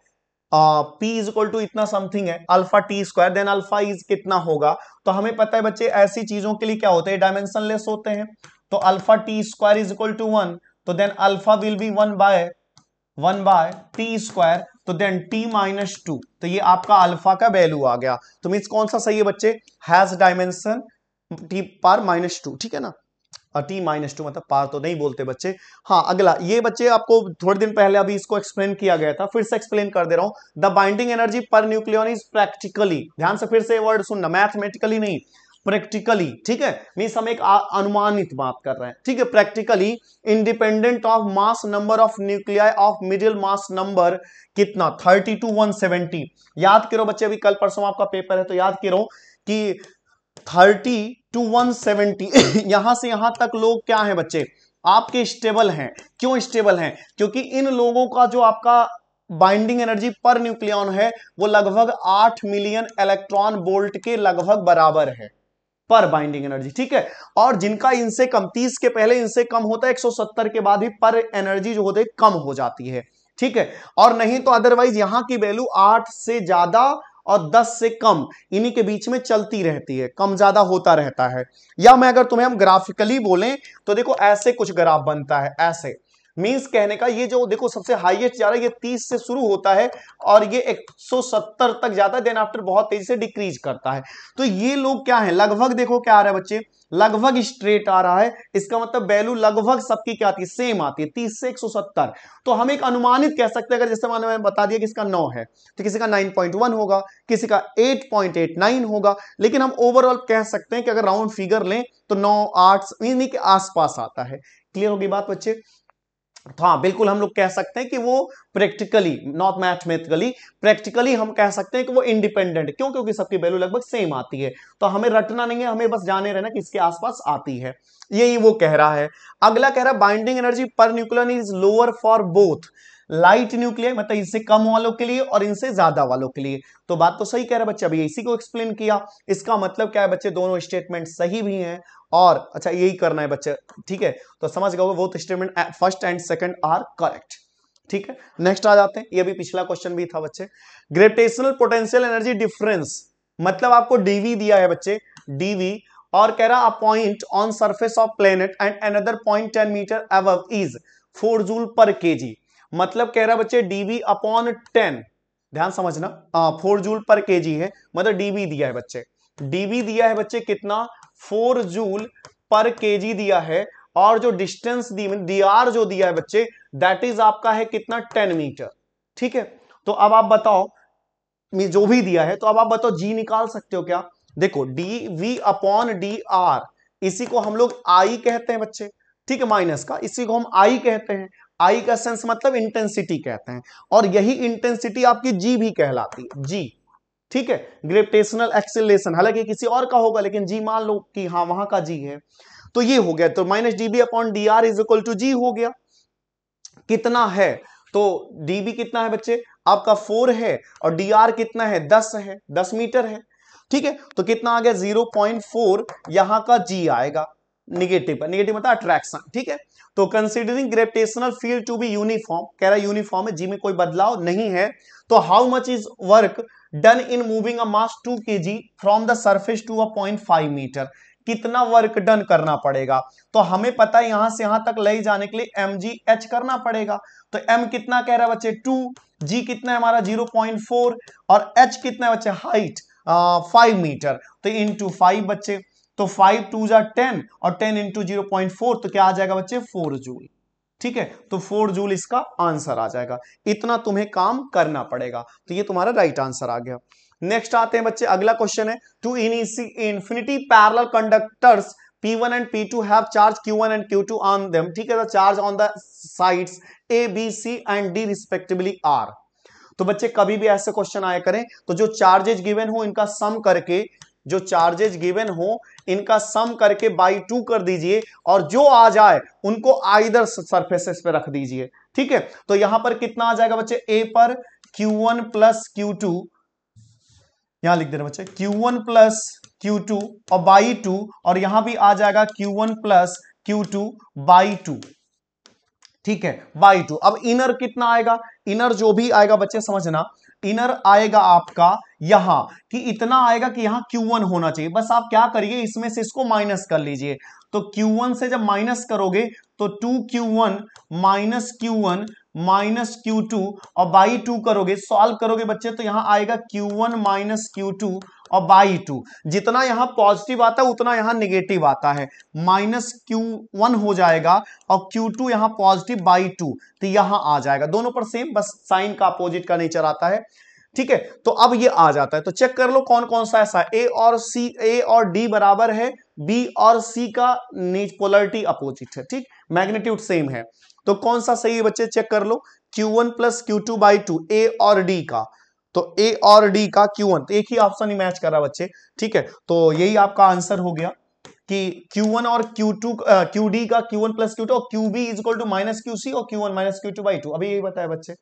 P is equal to इतना समथिंग है alpha T square then alpha is कितना होगा तो हमें पता है बच्चे ऐसी चीजों के लिए क्या होते हैं डायमेंशन लेस होते हैं तो alpha T square is equal to one तो then alpha will be one by one by T square तो देन टी माइनस टू तो ये आपका अल्फा का वैल्यू आ गया तो मीन्स कौन सा सही है बच्चे has dimension T power minus two ठीक है ना टी माइनस टू मतलब पार तो नहीं बोलते बच्चे हाँ अगला ये बच्चे आपको थोड़े दिन पहले अभी इसको एक्सप्लेन किया गया था फिर से एक्सप्लेन कर दे रहा हूं the binding energy per nucleon is practically ध्यान से फिर से वर्ड सुनना मैथमेटिकली नहीं प्रैक्टिकली ठीक है मीन हम एक अनुमानित बात कर रहे हैं ठीक है practically independent of mass number of nuclei of middle mass number कितना थर्टी टू वन सेवेंटी याद करो बच्चे अभी कल परसों आपका पेपर है तो याद करो कि थर्टी टू 170 यहां से यहां तक लोग क्या हैं बच्चे आपके स्टेबल हैं क्यों स्टेबल हैं क्योंकि इन लोगों का जो आपका बाइंडिंग एनर्जी पर न्यूक्लियन है वो लगभग आठ मिलियन इलेक्ट्रॉन बोल्ट के लगभग बराबर है पर बाइंडिंग एनर्जी ठीक है और जिनका इनसे कम तीस के पहले इनसे कम होता है 170 के बाद ही पर एनर्जी जो होती है कम हो जाती है ठीक है और नहीं तो अदरवाइज यहां की वैल्यू आठ से ज्यादा और 10 से कम इन्हीं के बीच में चलती रहती है कम ज्यादा होता रहता है या मैं अगर तुम्हें हम ग्राफिकली बोलें तो देखो ऐसे कुछ ग्राफ बनता है ऐसे मीन्स कहने का ये जो देखो सबसे हाईएस्ट जा रहा है ये 30 से शुरू होता है और ये 170 तक जाता है देन आफ्टर बहुत तेजी से डिक्रीज करता है तो ये लोग क्या है लगभग देखो क्या आ रहा है बच्चे लगभग स्ट्रेट आ रहा है इसका मतलब वैल्यू लगभग सबकी क्या आती है सेम आती है तीस से एक तो हम एक अनुमानित कह सकते हैं अगर जैसे मैंने बता दिया कि इसका नौ है तो किसी का नाइन होगा किसी का एट होगा लेकिन हम ओवरऑल कह सकते हैं कि अगर राउंड फिगर लें तो नौ आठ इन्हीं के आसपास आता है क्लियर होगी बात बच्चे तो हाँ बिल्कुल हम लोग कह सकते हैं कि वो प्रैक्टिकली नॉट मैथमेटिकली प्रैक्टिकली हम कह सकते हैं कि वो इंडिपेंडेंट क्यों क्योंकि सबकी वैल्यू लगभग सेम आती है तो हमें रटना नहीं है हमें बस जाने रहना कि इसके आसपास आती है यही वो कह रहा है अगला कह रहा है binding energy per nucleon is lower for both light nuclear मतलब इससे कम वालों के लिए और इनसे ज्यादा वालों के लिए तो बात तो सही कह रहे बच्चे अभी इसी को एक्सप्लेन किया इसका मतलब क्या है बच्चे दोनों स्टेटमेंट सही भी हैं और अच्छा यही करना है बच्चे ठीक है तो समझ गए वो statement first and second are correct ठीक है नेक्स्ट आ जाते हैं ये भी पिछला क्वेश्चन भी था बच्चे ग्रेविटेशनल पोटेंशियल एनर्जी डिफरेंस मतलब आपको डीवी दिया है बच्चे डीवी और कह रहा point on surface of planet and another point ten metre अब is four joule per KG मतलब कह रहा है बच्चे डीबी अपॉन टेन ध्यान समझना आ, फोर जूल पर के है मतलब डीबी दिया है बच्चे डीबी दिया है बच्चे कितना फोर जूल पर के दिया है और जो डिस्टेंस दी डी मतलब आर जो दिया है बच्चे दैट इज आपका है कितना टेन मीटर ठीक है तो अब आप बताओ जो भी दिया है तो अब आप बताओ जी निकाल सकते हो क्या देखो D V upon D R इसी को हम लोग आई कहते हैं बच्चे ठीक है माइनस का इसी को हम आई कहते हैं आई का सेंस मतलब इंटेंसिटी कहते हैं और यही इंटेंसिटी आपकी जी भी कहलाती है जी ठीक है ग्रेविटेशनल एक्सेलेशन हालांकि किसी और का होगा लेकिन जी मान लो कि हाँ वहां का जी है तो ये हो गया तो minus DB upon D R is equal to G हो गया कितना है तो डीबी कितना है बच्चे आपका फोर है और डी आर कितना है दस है दस मीटर है ठीक है तो कितना आ गया जीरो पॉइंट फोर यहां का जी आएगा निगेटिव निगेटिव मतलब अट्रैक्शन ठीक है तो considering gravitational field to be uniform कह रहा है यूनिफॉर्म है जी में कोई बदलाव नहीं है तो how much is work done in moving a mass two K G from the surface to a point five metre कितना वर्क डन करना पड़ेगा तो हमें पता है यहां से यहां तक ले जाने के लिए एम जी एच करना पड़ेगा तो एम कितना कह रहा है बच्चे टू जी कितना है हमारा जीरो पॉइंट फोर और एच कितना है बच्चे हाइट फाइव मीटर तो इन टू फाइव बच्चे तो फाइव टू जा टेन और ten into zero point four तो क्या आ जाएगा बच्चे फोर जूल ठीक है तो फोर जूल इसका आंसर आ जाएगा इतना तुम्हें काम करना पड़ेगा तो ये तुम्हारा राइट आंसर आ गया नेक्स्ट आते हैं बच्चे अगला क्वेश्चन है two infinity parallel conductors P1 and P2 have charge Q1 and Q2 on them. ठीक है तो charge on the sides A, B, C and D respectively R. तो बच्चे कभी भी ऐसे क्वेश्चन आया करें तो जो चार्जेज गिवन हो इनका सम करके जो चार्जेज गिवन हो इनका सम करके बाई टू कर दीजिए और जो आ जाए उनको आइदर सरफेसेस पे रख दीजिए ठीक है तो यहां पर कितना आ जाएगा बच्चे ए पर Q one plus Q two यहां लिख दे रहे बच्चे Q one plus Q two और बाई टू और यहां भी आ जाएगा Q one plus Q two by two ठीक है बाई टू अब इनर कितना आएगा इनर जो भी आएगा बच्चे समझना इनर आएगा आपका यहां कि इतना आएगा कि यहां Q1 होना चाहिए बस आप क्या करिए इसमें से इसको माइनस कर लीजिए तो Q1 से जब माइनस करोगे तो 2Q1 minus Q one minus Q two और बाई टू करोगे सॉल्व करोगे बच्चे तो यहां आएगा Q1 one minus Q two और बाई टू जितना यहां पॉजिटिव आता है उतना यहां निगेटिव आता है माइनस क्यू वन हो जाएगा और क्यू टू यहां पॉजिटिव बाई टू तो यहां आ जाएगा दोनों पर सेम बस साइन का अपोजिट का नेचर आता है ठीक है तो अब ये आ जाता है तो चेक कर लो कौन कौन सा ऐसा ए और सी ए और डी बराबर है बी और सी का नीच पोलरिटी अपोजिट है ठीक मैग्नेट्यूड सेम है तो कौन सा सही है बच्चे चेक कर लो Q1 one plus Q two by two A और डी का तो ए और डी का क्यू वन तो एक ही ऑप्शन ही मैच कर रहा बच्चे ठीक है तो यही आपका आंसर हो गया कि Q1 और Q2 uh, QD का Q1 प्लस Q2 और QB is equal to minus QC और Q1 minus Q2 by two अभी यही बताया बच्चे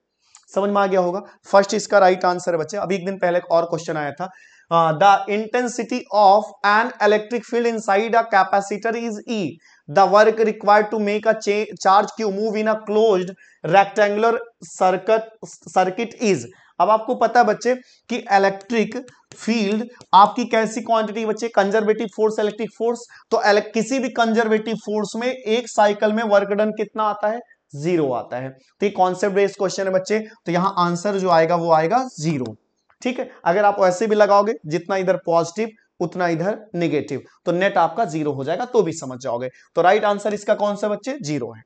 समझ में आ गया होगा फर्स्ट इसका राइट right आंसर है बच्चे अभी एक दिन पहले एक और क्वेश्चन आया था the intensity of an electric field inside a capacitor is E the work required to make a charge Q move in a closed rectangular circuit circuit is अब आपको पता है बच्चे कि इलेक्ट्रिक फील्ड आपकी कैसी क्वांटिटी बच्चे कंजर्वेटिव फोर्स इलेक्ट्रिक फोर्स तो किसी भी कंजर्वेटिव फोर्स में एक साइकिल में वर्क डन कितना आता है जीरो आता है तो ये कॉन्सेप्ट बेस्ड क्वेश्चन है बच्चे तो यहां आंसर जो आएगा वो आएगा जीरो ठीक है अगर आप ऐसे भी लगाओगे जितना इधर पॉजिटिव उतना इधर नेगेटिव तो नेट आपका जीरो हो जाएगा तो भी समझ जाओगे तो राइट आंसर इसका कौन सा बच्चे जीरो है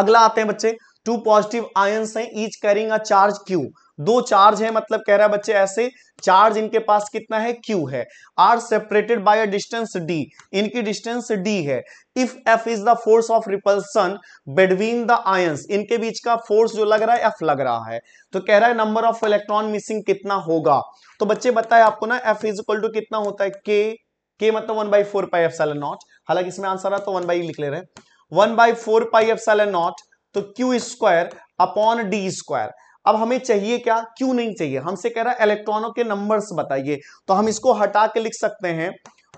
अगला आते हैं बच्चे टू पॉजिटिव आयंस हैं each carrying a charge Q दो चार्ज है मतलब कह रहा है बच्चे ऐसे चार्ज इनके पास कितना है क्यू है are separated by a distance D इनकी डिस्टेंस डी है if F is the force of repulsion between the ions इनके बीच का फोर्स जो लग रहा है एफ लग रहा है तो कह रहा है नंबर ऑफ इलेक्ट्रॉन मिसिंग कितना होगा तो बच्चे बताए आपको ना एफ इज इक्वल टू कितना होता है के के मतलब one by four pi epsilon naught हालांकि इसमें आंसर है तो वन बाई लिख ले रहे हैं one by four pi epsilon naught तो Q square upon D square अब हमें चाहिए क्या क्यों नहीं चाहिए हमसे कह रहा है इलेक्ट्रॉनों के नंबर्स बताइए तो हम इसको हटा के लिख सकते हैं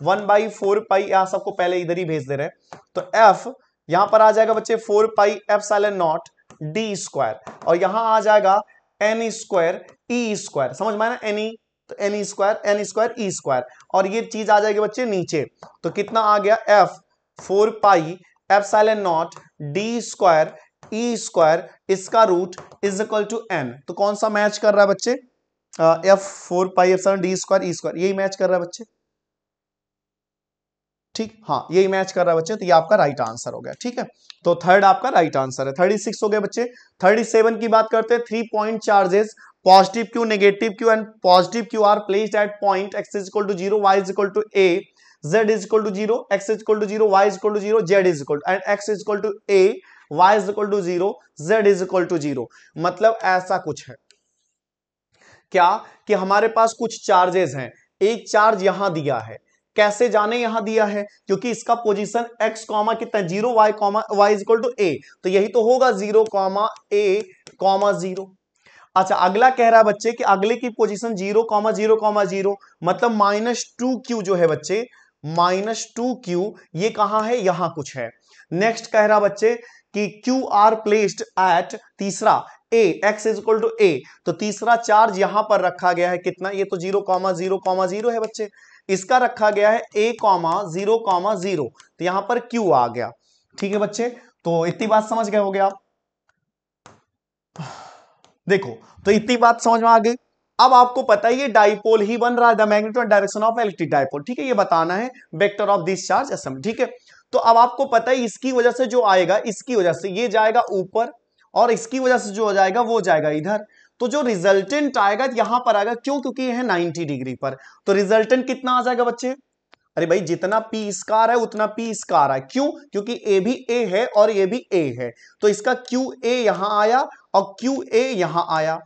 वन बाई फोर पाई आप सबको पहले इधर ही भेज दे रहे हैं तो एफ यहां पर आ जाएगा बच्चे four pi epsilon naught D square और यहां आ जाएगा एन स्क्वायर ई स्क्वायर समझ में ना एनी e, तो N square N square E square और ये चीज आ जाएगी बच्चे नीचे तो कितना आ गया F four pi epsilon naught D square E square इसका root is equal to N तो कौन सा मैच कर रहा है बच्चे F four pi epsilon D square E square यही मैच कर रहा है बच्चे ठीक हाँ यही मैच कर रहा है बच्चे तो ये आपका राइट आंसर हो गया ठीक है तो थर्ड आपका राइट आंसर है थर्टी सिक्स हो गया बच्चे थर्टी सेवन की बात करते हैं three point charges positive Q negative Q and positive Q are placed at point X is equal to zero Y is equal to A Z is equal to zero X is equal to zero Y is equal to zero Z is equal to and x is equal to a y is equal to zero Z is equal to zero मतलब ऐसा कुछ है क्या कि हमारे पास कुछ चार्जेस हैं एक चार्ज यहां दिया है कैसे जाने यहां दिया है क्योंकि इसका पोजीशन x कॉमा कितना zero y comma y is equal to A तो यही तो होगा zero comma A comma zero अच्छा अगला कह रहा है बच्चे कि अगले की position zero comma zero comma zero मतलब माइनस टू क्यू जो है बच्चे माइनस टू क्यू ये कहाँ है यहां कुछ है नेक्स्ट कह रहा बच्चे कि क्यू आर प्लेस्ड एट तीसरा A X is equal to A तो तीसरा चार्ज यहां पर रखा गया है कितना ये तो zero comma zero comma zero है बच्चे इसका रखा गया है A comma zero comma zero तो यहां पर क्यू आ गया ठीक है बच्चे तो इतनी बात समझ गए हो गया देखो तो इतनी बात समझ में आ गई अब आपको पता है ये डाइपोल ही बन रहा है the magnetic direction of electric dipole ठीक है ये बताना है वेक्टर ऑफ दिस चार्ज असम ठीक है तो अब आपको पता है इसकी वजह से जो आएगा इसकी वजह से ये जाएगा ऊपर और इसकी वजह से जो हो जाएगा वो जाएगा इधर तो जो रिजल्टेंट आएगा यहां पर आएगा क्यों क्योंकि यह है 90 डिग्री पर तो रिजल्टेंट कितना आ जाएगा बच्चे अरे भाई जितना पी स्कार है उतना पी स्कार है क्यों क्योंकि ए भी ए है और ये भी ए है तो इसका क्यू ए यहां आया और क्यू ए यहां आया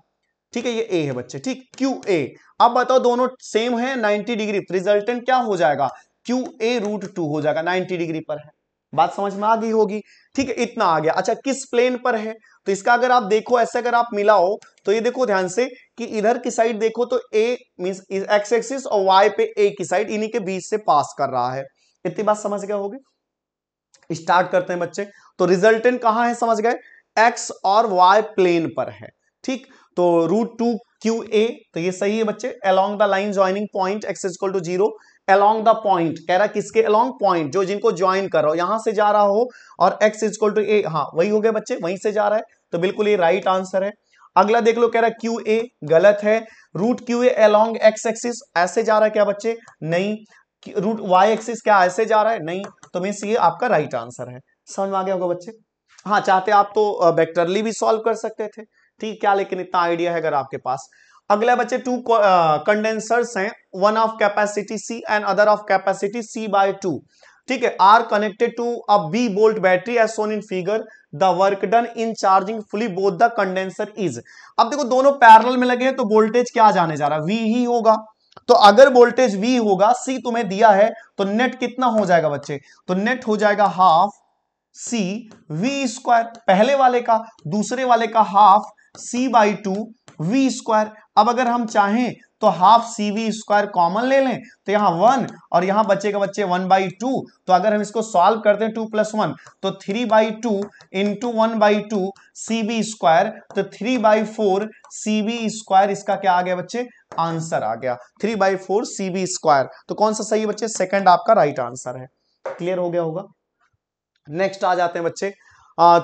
ठीक है ये ए है बच्चे ठीक क्यू ए अब बताओ दोनों सेम है 90 डिग्री रिजल्टेंट तो क्या हो जाएगा क्यू ए रूट टू हो जाएगा 90 डिग्री पर है बात समझ में आ गई होगी ठीक है इतना आ गया अच्छा किस प्लेन पर है तो इसका अगर आप देखो ऐसे अगर आप मिलाओ तो ये देखो ध्यान से कि इधर की साइड देखो तो ए मीन एक्स एक्सिस और वाई पे ए की साइड इन्हीं के बीच से पास कर रहा है इतनी बात समझ गए होगी स्टार्ट करते हैं बच्चे तो रिजल्टेंट कहां है समझ गए एक्स और वाई प्लेन पर है ठीक तो रूट टू क्यू ए तो ये सही है बच्चे along the line joining point X is equal to zero along the point कह रहा किसके अलोंग पॉइंट जो जिनको ज्वाइन करो यहां से जा रहा हो और एक्स इक्वल टू ए हाँ वही हो गया बच्चे वहीं से जा रहा है तो बिल्कुल ये राइट आंसर है अगला देख लो कह रहा क्यू ए गलत है root Q A along X axis ऐसे जा रहा है क्या बच्चे नहीं रूट वाई एक्सिस क्या ऐसे जा रहा है नहीं तो मीन्स ये आपका राइट आंसर है समझ में आ गया होगा बच्चे हाँ चाहते आप तो वेक्टरली भी सॉल्व कर सकते थे ठीक क्या लेकिन इतना आइडिया है अगर आपके पास अगले बच्चे टू कंडेंसर्स हैं one of capacity C and other of capacity C by two ठीक है are connected to a V volt battery as shown in figure the work done in charging fully both the condenser is अब देखो दोनों पैरल में लगे हैं तो वोल्टेज क्या जाने जा रहा है वी ही होगा तो अगर वोल्टेज वी होगा सी तुम्हें दिया है तो नेट कितना हो जाएगा बच्चे तो नेट हो जाएगा हाफ सी वी स्क्वायर पहले वाले का दूसरे वाले का half C by two V square अब अगर हम चाहें तो half C V square common ले लें तो यहां वन और यहां बच्चे का बच्चे वन बाई टू तो अगर हम इसको सॉल्व करते हैं टू प्लस वन तो three by two into one by two C V square तो three by four C V square इसका क्या आ गया बच्चे आंसर आ गया three by four C V square तो कौन सा सही है बच्चे सेकेंड आपका राइट आंसर है क्लियर हो गया होगा नेक्स्ट आ जाते हैं बच्चे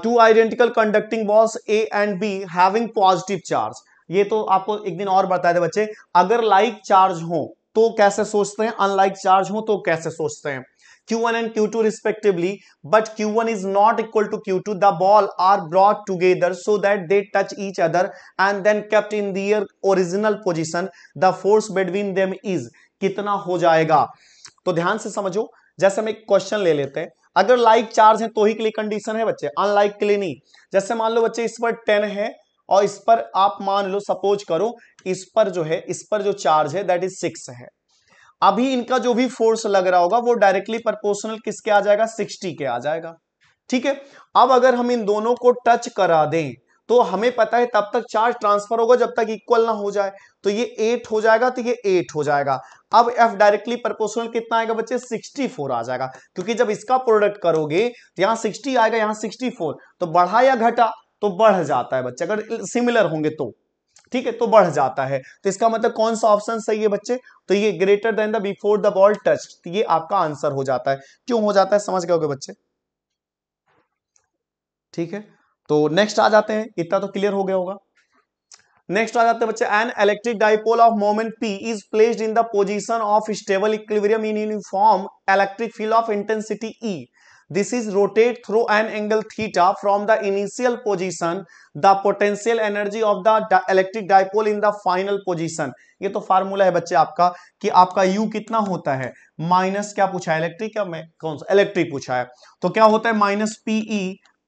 two identical conducting balls A and B having positive charge ये तो आपको एक दिन और बताए थे बच्चे अगर लाइक चार्ज हो तो कैसे सोचते हैं अनलाइक चार्ज हो तो कैसे सोचते हैं Q1 and Q2 respectively but Q1 is not equal to Q2 the ball are brought together so that they touch each other and then kept in their original position the force between them is कितना हो जाएगा तो ध्यान से समझो जैसे हम एक क्वेश्चन ले लेते हैं अगर लाइक चार्ज है तो ही के लिए कंडीशन है बच्चे अनलाइक के लिए नहीं जैसे मान लो बच्चे इस पर 10 है और इस पर आप मान लो सपोज करो इस पर जो है इस पर जो चार्ज है दैट इज सिक्स है अभी इनका जो भी फोर्स लग रहा होगा वो डायरेक्टली प्रपोर्शनल किसके आ जाएगा सिक्सटी के आ जाएगा ठीक है अब अगर हम इन दोनों को टच करा दें तो हमें पता है तब तक चार्ज ट्रांसफर होगा जब तक इक्वल ना हो जाए तो ये एट हो जाएगा तो ये एट हो जाएगा अब एफ डायरेक्टली प्रपोर्शनल कितना आएगा बच्चे 64 आ जाएगा क्योंकि जब इसका प्रोडक्ट करोगे तो यहां 60 आएगा यहां 64 तो बढ़ा या घटा तो बढ़ जाता है बच्चे अगर सिमिलर होंगे तो ठीक है तो बढ़ जाता है तो इसका मतलब कौन सा ऑप्शन सही है बच्चे तो ये greater than the before the ball touch ये आपका आंसर हो जाता है क्यों हो जाता है समझ गए बच्चे ठीक है तो नेक्स्ट आ जाते हैं इतना तो क्लियर हो गया होगा नेक्स्ट आ जाते हैं बच्चे an electric dipole of moment P is placed in the position of stable equilibrium in uniform electric field of intensity E this is rotate through an angle theta from the initial position the potential energy of the electric dipole in the final position ये तो फार्मूला है बच्चे आपका कि आपका u कितना होता है माइनस क्या पूछा है इलेक्ट्रिक या कौन सा इलेक्ट्रिक पूछा है तो क्या होता है माइनस पीई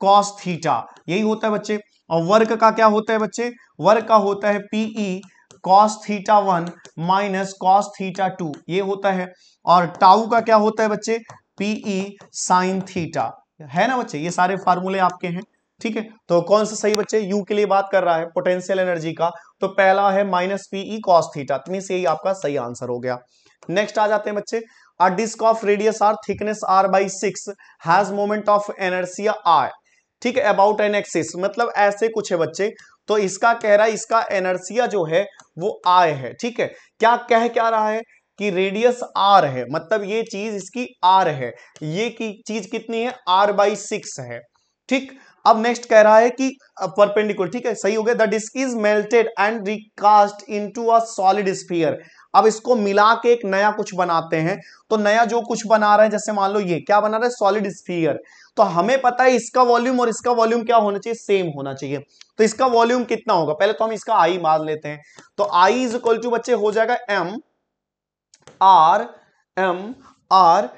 कॉस थीटा यही होता है बच्चे और वर्क का क्या होता है बच्चे वर्क का होता है PE cos theta one minus cos theta two ये होता है और टाउ का क्या होता है बच्चे पीई साइन थीटा है ना बच्चे ये सारे फार्मूले आपके हैं ठीक है तो कौन सा सही बच्चे यू के लिए बात कर रहा है पोटेंशियल एनर्जी का तो पहला है minus PE cos theta mean यही आपका सही आंसर हो गया नेक्स्ट आ जाते हैं बच्चे a disc of radius R thickness R by six has moment of inertia R ठीक है अबाउट एन एक्सिस मतलब ऐसे कुछ है बच्चे तो इसका कह रहा है इसका एनर्सिया जो है वो आय है ठीक है क्या कह क्या रहा है कि रेडियस आर है मतलब ये चीज इसकी आर है ये की चीज कितनी है आर बाई सिक्स है ठीक अब नेक्स्ट कह रहा है कि परपेंडिकुलर ठीक है सही हो गया the disc is melted and recast into a solid sphere अब इसको मिला के एक नया कुछ बनाते हैं तो नया जो कुछ बना रहे हैं जैसे मान लो ये क्या बना रहा है सॉलिड स्फीयर तो हमें पता है इसका वॉल्यूम और इसका वॉल्यूम क्या होना चाहिए सेम होना चाहिए तो इसका वॉल्यूम कितना होगा पहले तो हम इसका आई मान लेते हैं तो आई इज इक्वल टू बच्चे हो जाएगा M R M R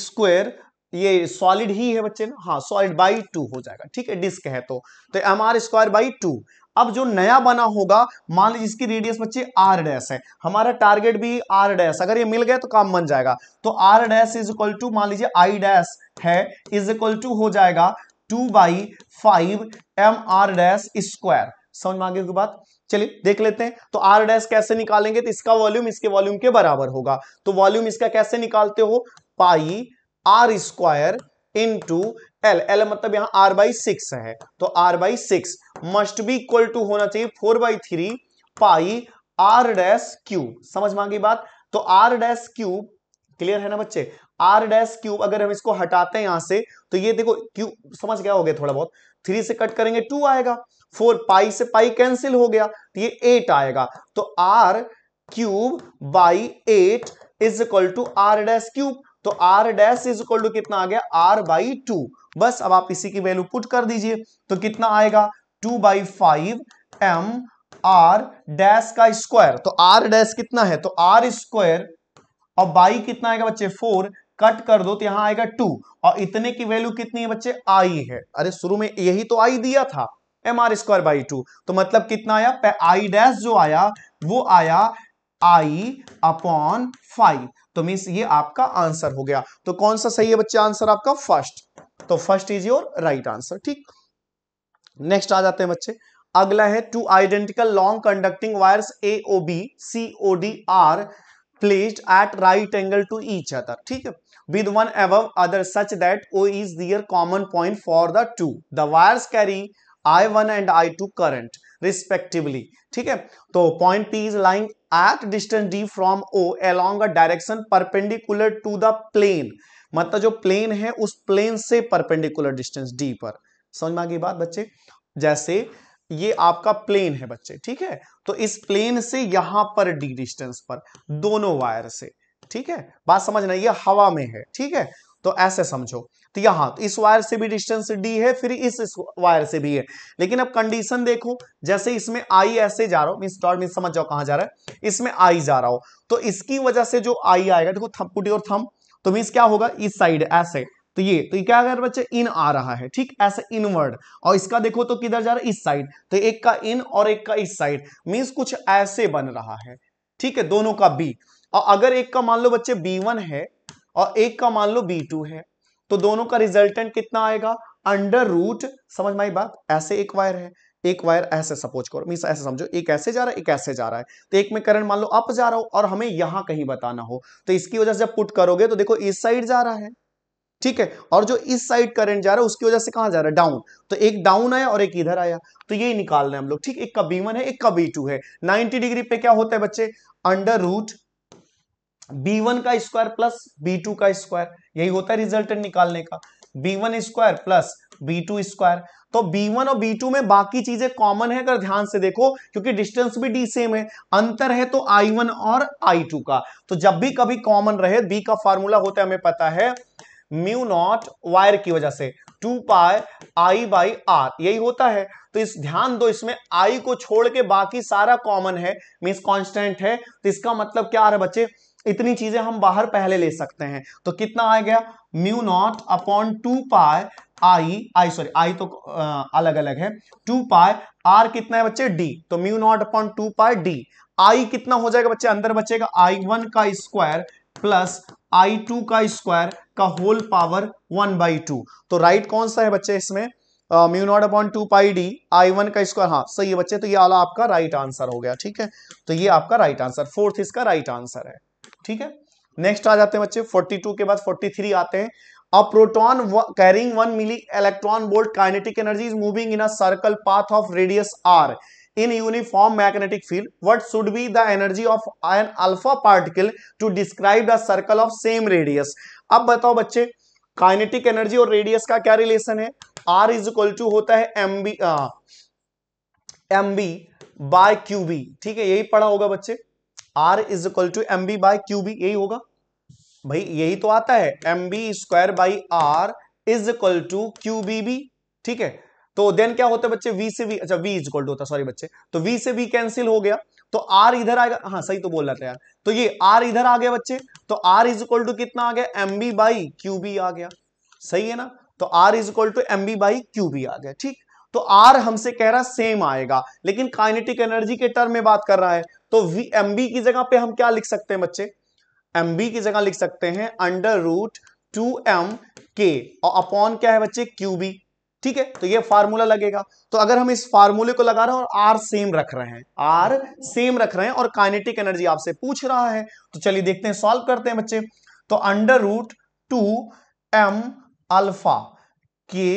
square ये सॉलिड ही है बच्चे ना हाँ सॉलिड बाई टू हो जाएगा ठीक है डिस्क है तो तो M R square by two अब जो नया बना होगा मान लीजिए इसकी रेडियस बच्चे आर डैश है हमारा टारगेट भी आर डैश अगर ये मिल गया तो काम बन जाएगा तो R dash is equal to मान लीजिए आई डैश है इज इक्वल टू हो जाएगा two by five M R dash square समझ में आगे की बात चलिए देख लेते हैं तो आर डैश कैसे निकालेंगे तो इसका वॉल्यूम इसके वॉल्यूम के बराबर होगा तो वॉल्यूम इसका कैसे निकालते हो pi R square into L L मतलब यहां आर बाई सिक्स है तो R by six must be equal to होना चाहिए four by three pi R dash cube समझ में बात तो आर डैश क्यूब क्लियर है ना बच्चे आर डैश क्यूब अगर हम इसको हटाते हैं यहां से तो ये देखो क्यूब समझ गया हो गया थोड़ा बहुत थ्री से कट करेंगे टू आएगा फोर पाई से पाई कैंसिल हो गया तो ये एट आएगा तो R cube by eight is equal to R dash cube तो R dash is equal to कितना आ गया आर बाई टू बस अब आप इसी की वैल्यू पुट कर दीजिए तो कितना आएगा two by five M R dash का स्क्वायर तो आर डैश कितना है तो आर स्क्वायर और बाई कितना आएगा बच्चे फोर कट कर दो तो यहां आएगा टू और इतने की वैल्यू कितनी है बच्चे आई है अरे शुरू में यही तो आई दिया था M R square by two तो मतलब कितना आया आई डैश जो आया वो आया आई अपॉन फाइव तो मीन्स ये आपका आंसर हो गया तो कौन सा सही है बच्चे आंसर आपका फर्स्ट तो first is your right answer ठीक नेक्स्ट आ जाते हैं बच्चे अगला है two identical long conducting wires A O B C O D are placed at right angle to each other ठीक है with one above other such that O is their common point for the two the wires carry I one and I two current respectively ठीक है तो point P is lying at distance D from O along a direction perpendicular to the plane मतलब जो प्लेन है उस प्लेन से परपेंडिकुलर डिस्टेंस डी पर समझ में आ गई बात बच्चे जैसे ये आपका प्लेन है बच्चे ठीक है तो इस प्लेन से यहां पर डी डिस्टेंस पर दोनों वायर से ठीक है बात समझना ये हवा में है ठीक है तो ऐसे समझो तो यहां तो इस वायर से भी डिस्टेंस डी है फिर इस, वायर से भी है लेकिन अब कंडीशन देखो जैसे इसमें आई ऐसे जा रहा हो मीन डॉट मीन समझ जाओ कहां जा रहा है इसमें आई जा रहा हो तो इसकी वजह से जो आई आएगा देखो पुटी और थम तो मीन्स क्या होगा इस साइड ऐसे तो ये तो ये क्या कर बच्चे इन आ रहा है ठीक ऐसे इनवर्ड और इसका देखो तो किधर जा रहा है इस साइड तो एक का इन और एक का इस साइड मीन्स कुछ ऐसे बन रहा है ठीक है दोनों का बी और अगर एक का मान लो बच्चे बी वन है और एक का मान लो बी टू है तो दोनों का रिजल्टेंट कितना आएगा अंडर रूट समझ माई बात ऐसे एक वायर है एक वायर ऐसे सपोज करो मीन ऐसे समझो एक ऐसे जा रहा है एक ऐसे जा रहा है तो एक में करंट मान लो अप जा रहा हो और हमें यहां कहीं बताना हो तो इसकी वजह से जब पुट करोगे तो देखो इस साइड जा रहा है ठीक है और जो इस साइड करंट जा रहा है उसकी वजह से कहा जा रहा है डाउन तो एक डाउन आया और एक इधर आया तो यही निकालना है हम लोग ठीक एक का बी वन है एक का बी टू है नाइनटी डिग्री पे क्या होता है बच्चे अंडर रूट बी वन का स्क्वायर प्लस बी टू का स्क्वायर यही होता है रिजल्टेंट निकालने का B one square plus B two square तो बी वन और बी टू में बाकी चीजें कॉमन है अगर ध्यान से देखो क्योंकि डिस्टेंस भी डी सेम है अंतर है तो आई वन और आई टू का तो जब भी कभी कॉमन रहे बी का फॉर्मूला होता है हमें पता है म्यू नॉट वायर की वजह से two pi I by R यही होता है तो इस ध्यान दो इसमें आई को छोड़ के बाकी सारा कॉमन है मीन्स कॉन्स्टेंट है तो इसका मतलब क्या आ रहा है बच्चे इतनी चीजें हम बाहर पहले ले सकते हैं तो कितना आ गया mu naught upon two pi I I sorry I तो आ, अलग अलग है टू पाई आर कितना है बच्चे डी तो mu naught upon two pi D I कितना हो जाएगा बच्चे अंदर बचेगा आई वन का स्क्वायर प्लस आई टू का स्क्वायर का whole power one by two तो राइट कौन सा है बच्चे इसमें mu naught upon two pi D I one का स्क्वायर हाँ सही है बच्चे तो ये आला आपका राइट right आंसर हो गया ठीक है तो ये आपका राइट आंसर फोर्थ इसका राइट आंसर है ठीक है नेक्स्ट आ जाते हैं बच्चे 42 के बाद 43 आते हैं a proton carrying one milli electron volt kinetic energy is moving in a circle path of radius R in uniform magnetic field what should be the energy of an alpha particle to describe the circle of same radius अब बताओ बच्चे काइनेटिक एनर्जी और रेडियस का क्या रिलेशन है आर इज इक्वल टू होता है M V M V by Q B ठीक है यही पढ़ा होगा बच्चे R is equal to M B by Q B यही होगा भाई यही तो आता है M B square by R is equal to Q V B ठीक है तो देन क्या होता है बच्चे वी से वी अच्छा वी इज इक्वल टू होता सॉरी बच्चे तो वी से वी कैंसिल हो गया तो आर इधर आएगा हाँ सही तो बोल रहा था यार तो ये आर इधर आ गया बच्चे तो आर इज इक्वल टू कितना आ गया M B by Q B आ गया सही है ना तो R is equal to M B by Q B आ गया ठीक तो आर हमसे कह रहा सेम आएगा लेकिन काइनेटिक एनर्जी के टर्म में बात कर रहा है तो वी एम बी की जगह पे हम क्या लिख सकते हैं बच्चे एम बी की जगह लिख सकते हैं अंडर रूट टू एम के और अपॉन क्या है बच्चे क्यू बी ठीक है तो ये फार्मूला लगेगा तो अगर हम इस फार्मूले को लगा रहे हैं और आर सेम रख रहे हैं आर सेम रख रहे हैं और काइनेटिक एनर्जी आपसे पूछ रहा है तो चलिए देखते हैं सॉल्व करते हैं बच्चे तो under root two M alpha K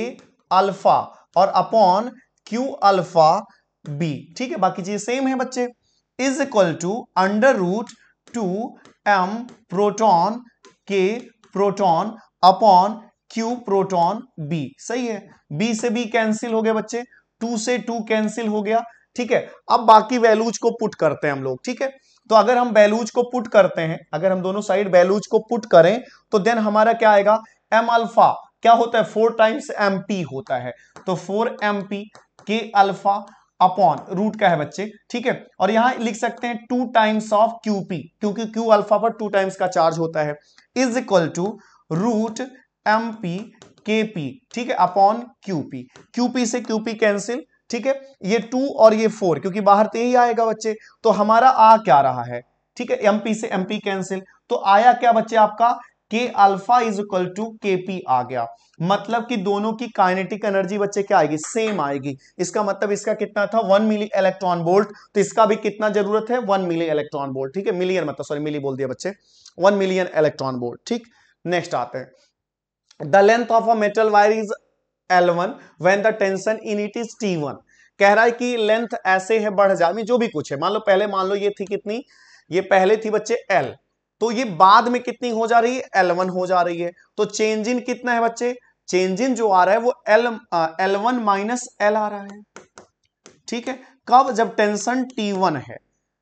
alpha और अपॉन क्यू अल्फा बी ठीक है बाकी चीज सेम है बच्चे is equal to under root two M proton K proton upon Q proton B सही है बी से बी कैंसिल हो गया बच्चे टू से टू कैंसिल हो गया ठीक है अब बाकी वैल्यूज को पुट करते हैं हम लोग ठीक है तो अगर हम बैलूज को पुट करते हैं अगर हम दोनों साइड बैलूज को पुट करें तो देन हमारा क्या आएगा एम अल्फा क्या होता है फोर टाइम्स एम पी होता है तो four M P K alpha upon root का है बच्चे ठीक है और यहां लिख सकते हैं two times of Q P क्योंकि क्यू अल्फा पर टू टाइम्स का चार्ज होता है is equal to root M P K P ठीक है upon Q P Q P से क्यू पी कैंसिल ठीक है ये टू और ये फोर क्योंकि बाहर तो यही आएगा बच्चे तो हमारा आ क्या रहा है ठीक है एमपी से एमपी कैंसिल तो आया क्या बच्चे आपका K alpha is equal to K P आ गया मतलब कि दोनों की काइनेटिक एनर्जी बच्चे क्या आएगी सेम आएगी इसका मतलब इसका कितना था वन मिली इलेक्ट्रॉन बोल्ट तो इसका भी कितना जरूरत है वन मिली इलेक्ट्रॉन बोल्ट ठीक है मिलियन मतलब सॉरी मिली बोल दिया बच्चे वन मिलियन इलेक्ट्रॉन बोल्ट ठीक नेक्स्ट आते हैं the length of a metal wire is L one when the tension in it is T one कह रहा है कि लेंथ ऐसे है बढ़ जा जो भी कुछ है मान लो पहले मान लो ये थी कितनी ये पहले थी बच्चे एल तो ये बाद में कितनी हो जा रही है एलवन हो जा रही है तो चेंज इन कितना है बच्चे चेंज इन जो आ रहा है वो L L one minus L आ रहा है ठीक है कब जब टेंशन टी वन है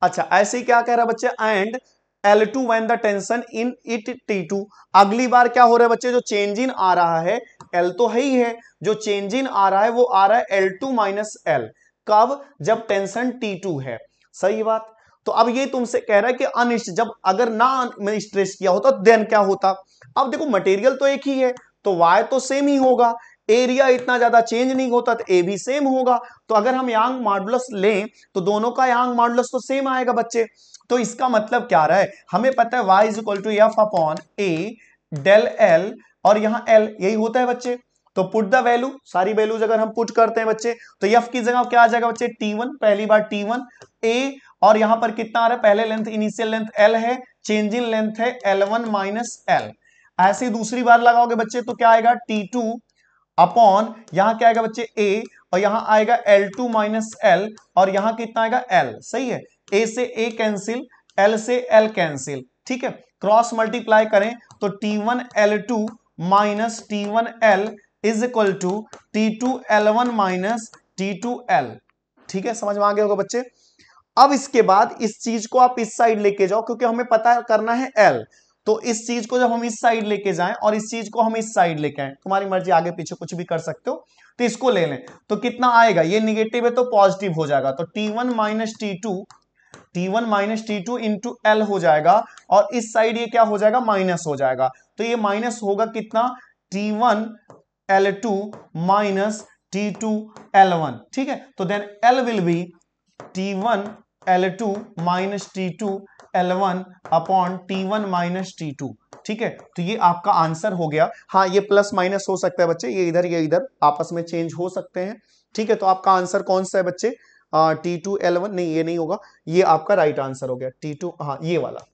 अच्छा ऐसे ही क्या कह रहा है बच्चे and L two when the tension in it T two अगली बार क्या हो रहा है बच्चे जो चेंज इन आ रहा है एल तो है ही है जो चेंज इन आ रहा है वो आ रहा है एल टू माइनस एल कब जब टेंशन टी टू है सही बात तो अब ये तुमसे कह रहा है कि अनिष्ट जब अगर ना स्ट्रेस किया होता देन तो क्या होता अब देखो मटेरियल तो एक ही है तो वाय तो सेम ही होगा एरिया इतना ज्यादा चेंज नहीं होता तो ए भी सेम होगा तो अगर हम यांग मॉडुलस लें तो दोनों का यांग मॉडुलस तो सेम आएगा बच्चे तो इसका मतलब क्या रहा है हमें पता है Y is equal to F upon A del L और यहां एल यही होता है बच्चे तो पुट द वैल्यू सारी वैल्यूज अगर हम पुट करते हैं बच्चे तो एफ की जगह क्या आ जाएगा बच्चे टी वन पहली बार टी वन ए और यहां पर कितना आ रहा है पहले लेंथ इनिशियल लेंथ एल है चेंज इन लेंथ है एल वन माइनस एल ऐसे दूसरी बार लगाओगे बच्चे तो क्या आएगा टी टू अपॉन यहां क्या आएगा बच्चे ए और यहां आएगा एल टू माइनस एल और यहां कितना आएगा एल सही है ए से ए कैंसिल एल से एल कैंसिल ठीक है क्रॉस मल्टीप्लाई करें तो T one L two minus T one L is equal to T two L one minus T two L ठीक है समझ में आ गया होगा बच्चे अब इसके बाद इस चीज को आप इस साइड लेके जाओ क्योंकि हमें पता करना है एल तो इस चीज को जब हम इस साइड लेके जाएं और इस चीज को हम इस साइड लेके आए तुम्हारी मर्जी आगे पीछे कुछ भी कर सकते हो तो इसको ले लें तो कितना आएगा ये निगेटिव है तो पॉजिटिव हो जाएगा तो T one minus T two T one minus T two into L हो जाएगा और इस साइड ये क्या हो जाएगा माइनस हो जाएगा तो ये माइनस होगा कितना T one L two minus T two L one ठीक है तो then L will be T one L two minus T two L one upon T one minus T two ठीक है तो ये आपका आंसर हो गया हाँ ये प्लस माइनस हो सकता है बच्चे ये इधर ये इधर आपस में चेंज हो सकते हैं ठीक है तो आपका आंसर कौन सा है बच्चे टी टू एल वन नहीं ये नहीं होगा ये आपका राइट आंसर हो गया टी टू हाँ ये वाला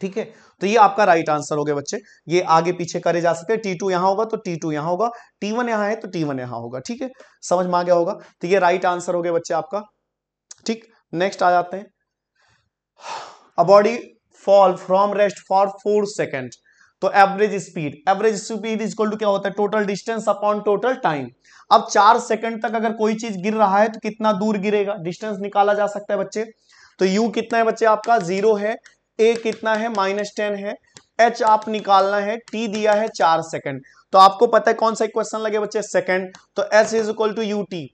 ठीक है तो ये आपका राइट आंसर हो गया बच्चे ये आगे पीछे करे जा सकते हैं टी टू यहां होगा तो टी टू यहां होगा टी वन यहाँ है तो टी वन यहां होगा ठीक है समझ में आ गया होगा तो ये राइट आंसर हो गया बच्चे आपका ठीक नेक्स्ट आ जाते हैं a body fall from rest for four second तो average speed average speed equal to क्या होता है total distance upon total time अब चार सेकंड तक अगर कोई चीज गिर रहा है तो कितना दूर गिरेगा डिस्टेंस निकाला जा सकता है बच्चे तो यू कितना है बच्चे आपका जीरो है ए कितना है माइनस टेन है एच आप निकालना है टी दिया है चार सेकंड तो आपको पता है कौन सा क्वेश्चन लगे बच्चे सेकंड तो H is equal to U T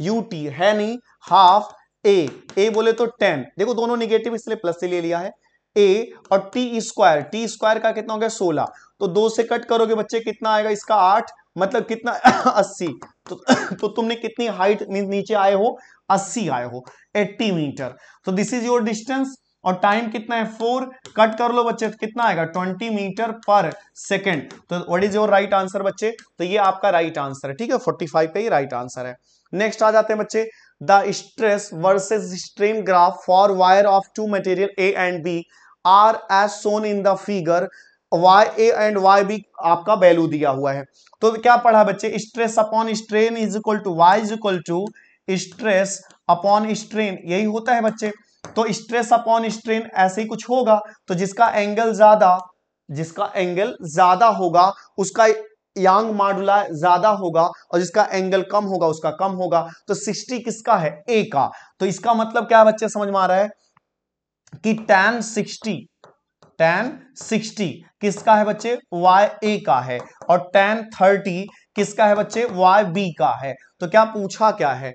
U T है नहीं हाफ ए ए बोले तो टेन देखो दोनों निगेटिव इसलिए प्लस से ले लिया है ए और टी स्क्वायर टी स्क्वायर का कितना हो गया सोलह तो दो से कट करोगे बच्चे कितना आएगा इसका आठ मतलब कितना अस्सी तो, तो तुमने कितनी हाइट नीचे आए हो अस्सी आए हो एट्टी मीटर तो दिस इज योर डिस्टेंस और टाइम कितना है फोर कट कर लो बच्चे तो कितना आएगा ट्वेंटी मीटर पर सेकेंड तो what is your right answer बच्चे तो ये आपका राइट right आंसर है ठीक है फोर्टी फाइव का ही राइट आंसर है नेक्स्ट आ जाते हैं बच्चे the stress versus strain graph for wire of two material A and B are as shown in the figure y a एंड y b आपका वैल्यू दिया हुआ है तो क्या पढ़ा बच्चे stress upon strain is equal to Y is equal to stress upon strain यही होता है बच्चे तो स्ट्रेस अपॉन स्ट्रेन ऐसे ही कुछ होगा तो जिसका एंगल ज्यादा जिसका एंगल ज्यादा होगा उसका यांग मॉडुला ज्यादा होगा और जिसका एंगल कम होगा उसका कम होगा तो सिक्सटी किसका है ए का तो इसका मतलब क्या बच्चे समझ में आ रहा है कि टेन सिक्सटी टेन सिक्सटी किसका है बच्चे वाई ए का है और टेन थर्टी किसका है बच्चे वाई बी का है तो क्या पूछा क्या है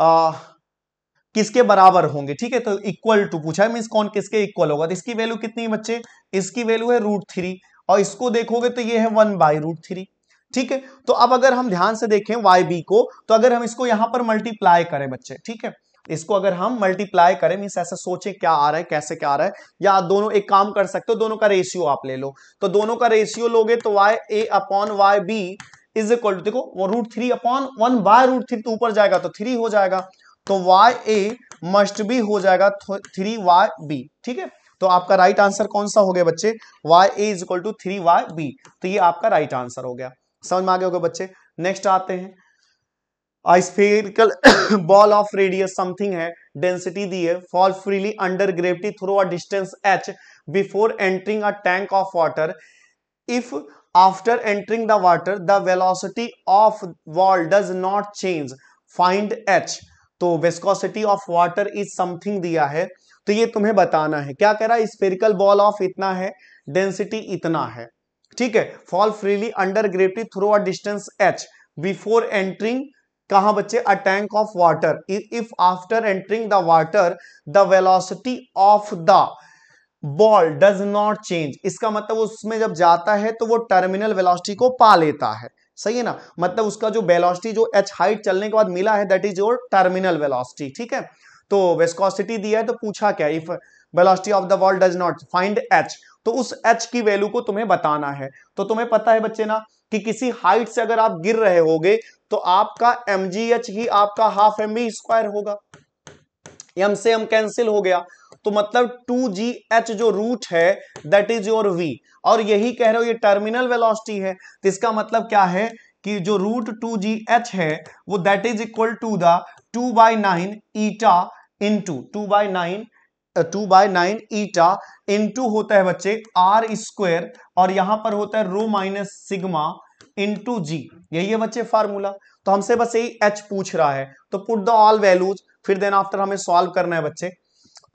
आ, किसके बराबर होंगे ठीक है तो इक्वल टू पूछा है मीन कौन किसके इक्वल होगा तो इसकी वैल्यू कितनी है बच्चे इसकी वैल्यू है रूट थ्री और इसको देखोगे तो ये है वन बाई रूट थ्री ठीक है तो अब अगर हम ध्यान से देखें वाई बी को तो अगर हम इसको यहां पर मल्टीप्लाई करें बच्चे ठीक है इसको अगर हम मल्टीप्लाई करें मीन ऐसे सोचे क्या आ रहा है कैसे क्या आ रहा है या दोनों एक काम कर सकते हो दोनों का रेशियो आप ले लो तो दोनों का रेशियो लोगे तो Y A upon Y B is equal to देखो वो root three upon one by root three तो ऊपर जाएगा तो थ्री हो जाएगा तो वाई ए मस्ट बी हो जाएगा थ्री वाई बी ठीक है तो आपका राइट आंसर कौन सा हो गया बच्चे Y A is equal to three Y B तो ये आपका राइट आंसर हो गया समझ में आ गए होगा बच्चे नेक्स्ट आते हैं a spherical ball of radius something है डेंसिटी दी है fall freely under gravity through a distance H before entering a tank of water if after entering the water the velocity of ball does not change find H तो viscosity of water is something दिया है तो ये तुम्हें बताना है क्या कह रहा है स्पेरिकल बॉल ऑफ इतना है डेंसिटी इतना है ठीक है fall freely under gravity through a distance H before entering कहा बच्चे a tank of water if after entering the water the velocity of the ball does not change इसका मतलब उसमें जब जाता है तो वो टर्मिनल वेलोसिटी को पा लेता है सही है ना मतलब उसका जो वेलोसिटी जो एच हाइट चलने के बाद मिला है that is your terminal velocity ठीक है तो वेस्कोसिटी दिया है तो पूछा क्या if velocity of the ball does not find H तो उस एच की वैल्यू को तुम्हें बताना है तो तुम्हें पता है बच्चे ना कि किसी हाइट से अगर आप गिर रहे होगे तो आपका एम ही आपका हाफ एम स्क्वायर होगा एम से एम कैंसिल हो गया तो मतलब 2gh जो रूट है दैट इज योर v और यही कह रहे हो ये टर्मिनल वेलोसिटी है तो इसका मतलब क्या है कि जो रूट टू जी एच है वो that is equal to the two by nine eta in two two by nine two by nine eta into होता है बच्चे आर स्क्वेर और यहां पर होता है rho minus sigma into G यही है बच्चे फार्मूला तो हमसे बस यही एच पूछ रहा है तो पुट द ऑल वैल्यूज फिर देन आफ्टर हमें सॉल्व करना है बच्चे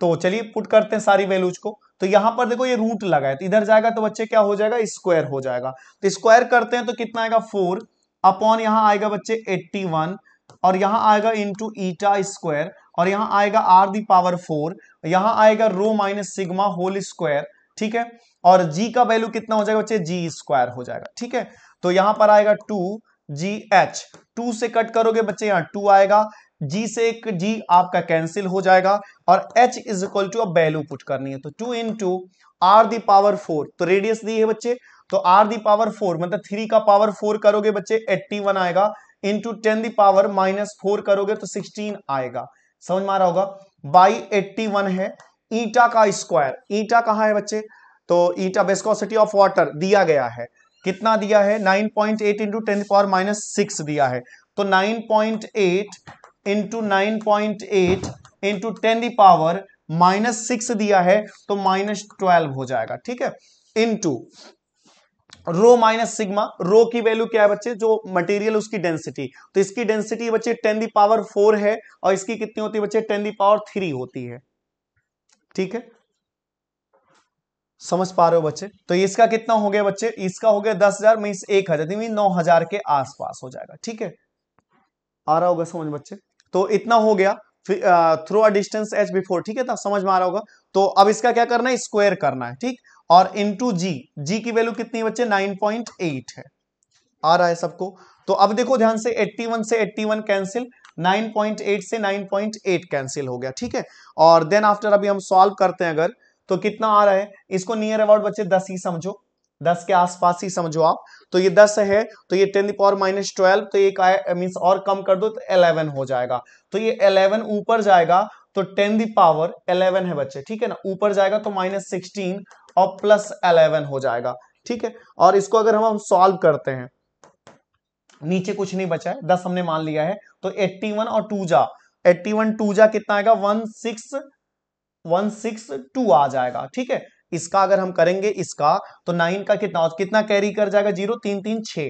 तो चलिए पुट करते हैं सारी वैल्यूज को तो यहां पर देखो ये रूट लगा है तो इधर जाएगा तो बच्चे क्या हो जाएगा स्क्वायर हो जाएगा तो स्क्वायर करते हैं तो कितना आएगा फोर अपॉन यहां आएगा बच्चे एट्टी वन और यहां आएगा इंटू ईटा स्क्वायर और यहां आएगा आर दी पावर फोर यहां आएगा rho minus sigma whole square ठीक है और जी का वैल्यू कितना हो जाएगा बच्चे जी स्क्वायर हो जाएगा ठीक है तो यहां पर आएगा टू जी एच टू से कट करोगे बच्चे यहां टू आएगा जी से एक जी आपका कैंसिल हो जाएगा और एच इज इक्वल टू अब वैल्यू पुट करनी है तो two into R the power four तो रेडियस दी है बच्चे तो आर दी पावर फोर मतलब थ्री का पावर फोर करोगे बच्चे एट्टी वन आएगा into ten the power minus four करोगे तो सिक्सटीन आएगा समझ में आ रहा होगा बाई एट्टी वन है ईटा का स्क्वायर ईटा कहाँ है बच्चे तो ईटा बेस्कोसिटी ऑफ वाटर दिया गया है कितना दिया है 9.8 point eight into ten power minus six दिया है तो 9.8 point eight into nine point eight into ten power minus six दिया है तो माइनस ट्वेल्व हो जाएगा ठीक है into rho minus sigma rho की वैल्यू क्या है बच्चे जो मटेरियल उसकी डेंसिटी तो इसकी डेंसिटी बच्चे टेन दी पावर फोर है और इसकी कितनी होती है बच्चे टेन दी पावर थ्री होती है ठीक है समझ पा रहे हो बच्चे तो इसका कितना हो गया बच्चे इसका हो गया दस हजार मीन एक हजार मीन नौ हजार के आसपास हो जाएगा ठीक है आ रहा होगा समझ बच्चे तो इतना हो गया through a distance H before ठीक है था तो समझ में आ रहा होगा तो अब इसका क्या करना है स्क्वायर करना है ठीक और इंटू जी जी की वैल्यू कितनी बच्चे 9.8 है आ रहा है सबको तो अब देखो ध्यान से 81 से 81 कैंसिल 9.8 से 9.8 कैंसिल हो गया ठीक है और देन आफ्टर अभी हम सॉल्व करते हैं अगर तो कितना आ रहा है इसको नियर अबाउट बच्चे दस ही समझो दस के आसपास ही समझो आप तो ये दस है तो ये टेन पावर माइनस ट्वेल्व तो एक मीन और कम कर दो तो एलेवन हो जाएगा तो ये एलेवन ऊपर जाएगा तो टेन दावर पावर इलेवन है बच्चे ठीक है ना ऊपर जाएगा तो माइनस सिक्सटीन और प्लस अलेवन हो जाएगा ठीक है और इसको अगर हम सॉल्व करते हैं नीचे कुछ नहीं बचा है दस हमने मान लिया है तो एट्टी वन और टू जा एट्टी वन टू जा कितना आएगा one six one six two आ जाएगा ठीक है इसका अगर हम करेंगे इसका तो नाइन का कितना कितना कैरी कर जाएगा जीरो तीन तीन छह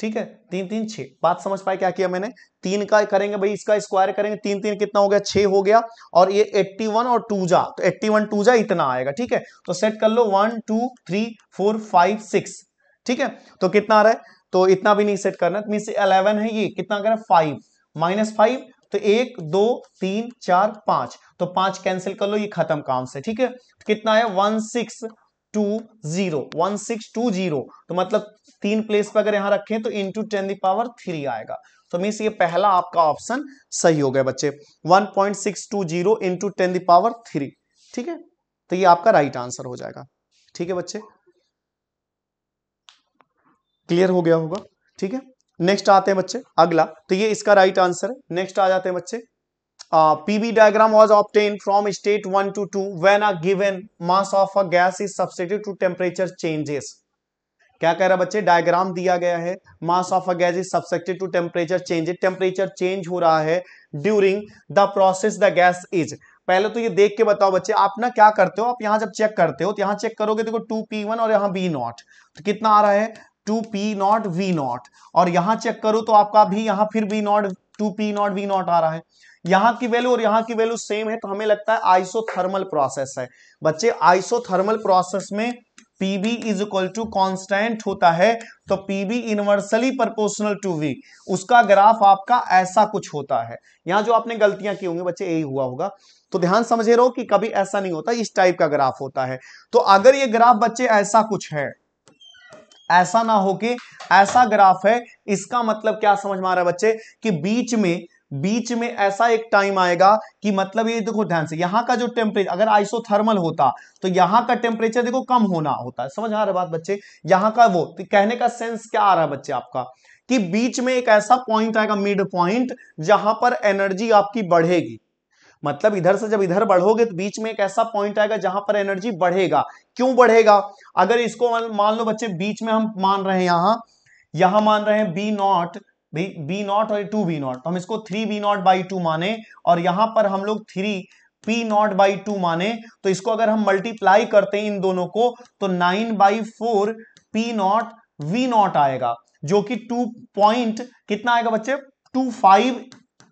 ठीक है तीन तीन छह बात समझ पाए क्या किया मैंने तीन का करेंगे भाई इसका स्क्वायर करेंगे तीन तीन कितना हो गया छह हो गया और ये एट्टी वन और टू जा तो एट्टी वन टू जा इतना आएगा ठीक है तो सेट कर लो one two three four five six ठीक है तो कितना आ रहा है तो इतना भी नहीं सेट करना मीन से अलेवन है ये कितना कर फाइव माइनस फाइव तो एक दो तीन चार पांच तो पांच कैंसिल कर लो ये खत्म काम से ठीक है कितना है one six two zero one six two zero तो मतलब तीन प्लेस पर अगर यहां रखें तो इंटू टेन दावर थ्री आएगा तो मीन्स ये पहला आपका ऑप्शन सही हो गया बच्चे one point six two zero into ten the power three ठीक है तो ये आपका राइट आंसर हो जाएगा ठीक है बच्चे क्लियर हो गया होगा ठीक है नेक्स्ट आते हैं बच्चे अगला तो ये इसका राइट आंसर है नेक्स्ट आ जाते हैं बच्चे Uh, PV diagram was obtained from state 1 to 2 when a given mass of a gas is substituted to temperature changes. क्या कह रहा बच्चे डायग्राम दिया गया है mass of a gas is subjected to temperature change temperature change हो रहा है during the process the gas is पहले तो ये देख के बताओ बच्चे आप ना क्या करते हो आप यहां जब चेक करते हो तो यहां चेक करोगे देखो टू पी वन और यहां बी नॉट तो कितना आ रहा है two P not V not और यहां चेक करो तो आपका भी यहां फिर B not two P not V not आ रहा है यहां की वैल्यू और यहां की वैल्यू सेम है तो हमें लगता है आइसोथर्मल प्रोसेस है बच्चे आइसोथर्मल प्रोसेस में PB is equal to constant होता है तो PB inversely proportional to V उसका ग्राफ आपका ऐसा कुछ होता है यहां जो आपने गलतियां की होंगी बच्चे यही हुआ होगा तो ध्यान समझे रहो कि कभी ऐसा नहीं होता इस टाइप का ग्राफ होता है तो अगर ये ग्राफ बच्चे ऐसा कुछ है ऐसा ना हो कि ऐसा ग्राफ है इसका मतलब क्या समझ में आ रहा है बच्चे कि बीच में बीच में ऐसा एक टाइम आएगा कि मतलब ये देखो ध्यान से यहां का जो टेम्परेचर अगर आइसोथर्मल होता तो यहां का टेम्परेचर देखो कम होना होता है समझ आ रहा है बात बच्चे यहां का वो तो कहने का सेंस क्या आ रहा है बच्चे आपका कि बीच में एक ऐसा पॉइंट आएगा मिड पॉइंट जहां पर एनर्जी आपकी बढ़ेगी मतलब इधर से जब इधर बढ़ोगे तो बीच में एक ऐसा पॉइंट आएगा जहां पर एनर्जी बढ़ेगा क्यों बढ़ेगा अगर इसको मान लो बच्चे बीच में हम मान रहे हैं यहां यहां मान रहे हैं बी नॉट बी नॉट और टू बी नॉट हम इसको three B not by two माने और यहां पर हम लोग three P not by two माने तो इसको अगर हम मल्टीप्लाई करते हैं इन दोनों को तो nine by four P not V not आएगा जो कि टू पॉइंट कितना आएगा बच्चे two five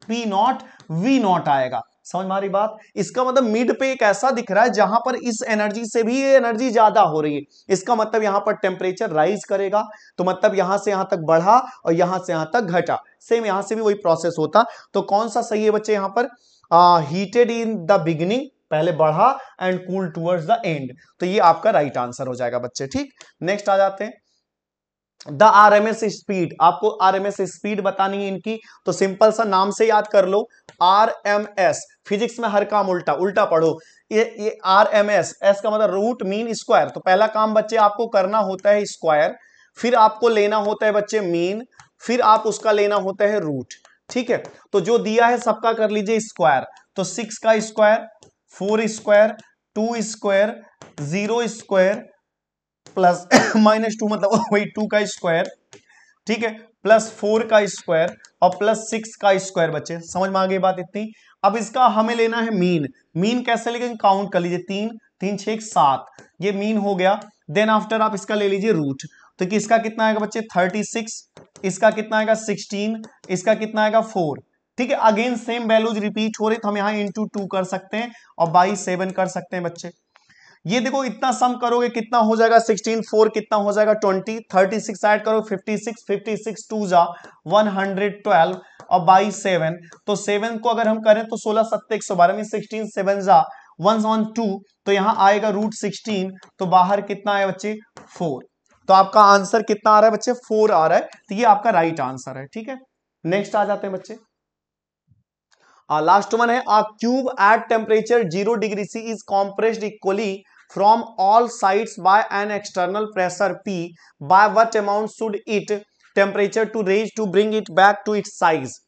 P not V not आएगा समझ मारी बात इसका मतलब मिड पे एक ऐसा दिख रहा है जहां पर इस एनर्जी से भी ये एनर्जी ज्यादा हो रही है इसका मतलब यहां पर टेम्परेचर राइज करेगा तो मतलब यहां से यहां तक बढ़ा और यहां से यहां तक घटा सेम यहां से भी वही प्रोसेस होता तो कौन सा सही है बच्चे यहां पर हीटेड इन द बिगिनिंग पहले बढ़ा and cool towards the end तो ये आपका राइट right आंसर हो जाएगा बच्चे ठीक नेक्स्ट आ जाते हैं the R M S speed आपको आर एम एस स्पीड बतानी है इनकी तो सिंपल सा नाम से याद कर लो आर एम एस फिजिक्स में हर काम उल्टा उल्टा पढ़ो ये ये आर एम एस एस का मतलब रूट मीन स्क्वायर तो पहला काम बच्चे आपको करना होता है स्क्वायर फिर आपको लेना होता है बच्चे मीन फिर आप उसका लेना होता है रूट ठीक है तो जो दिया है सबका कर लीजिए स्क्वायर तो सिक्स का square four square two square zero square plus minus two मतलब वही टू का स्क्वायर ठीक है प्लस फोर का स्क्वायर और प्लस सिक्स का स्क्वायर बच्चे समझ में आ गई बात इतनी अब इसका हमें लेना है मीन मीन कैसे लेकिन काउंट कर लीजिए तीन तीन छः सात ये मीन हो गया देन आफ्टर आप इसका ले लीजिए रूट तो कि इसका कितना आएगा बच्चे थर्टी सिक्स इसका कितना आएगा सिक्सटीन इसका कितना आएगा फोर ठीक है अगेन सेम वैल्यूज रिपीट हो रही तो हम यहां इंटू टू कर सकते हैं और बाई सेवन कर सकते हैं बच्चे ये देखो इतना सम करोगे कितना हो जाएगा 16 फोर कितना हो जाएगा 20 36 ऐड करो 56 56 टू जा 112 और बाई सेवन तो सेवन को अगर हम करें तो 16 सत्तर एक सौ बारह सिक्सटीन सेवन जा वन वन टू तो यहां आएगा रूट सिक्सटीन तो बाहर कितना आया बच्चे फोर तो आपका आंसर कितना आ रहा है बच्चे फोर आ रहा है तो ये आपका राइट आंसर है ठीक है नेक्स्ट आ जाते हैं बच्चे लास्ट वन है cube at temperature zero degree C is compressed equally from all side by an external pressure P by what amount should it temperature to raise to bring it back to its size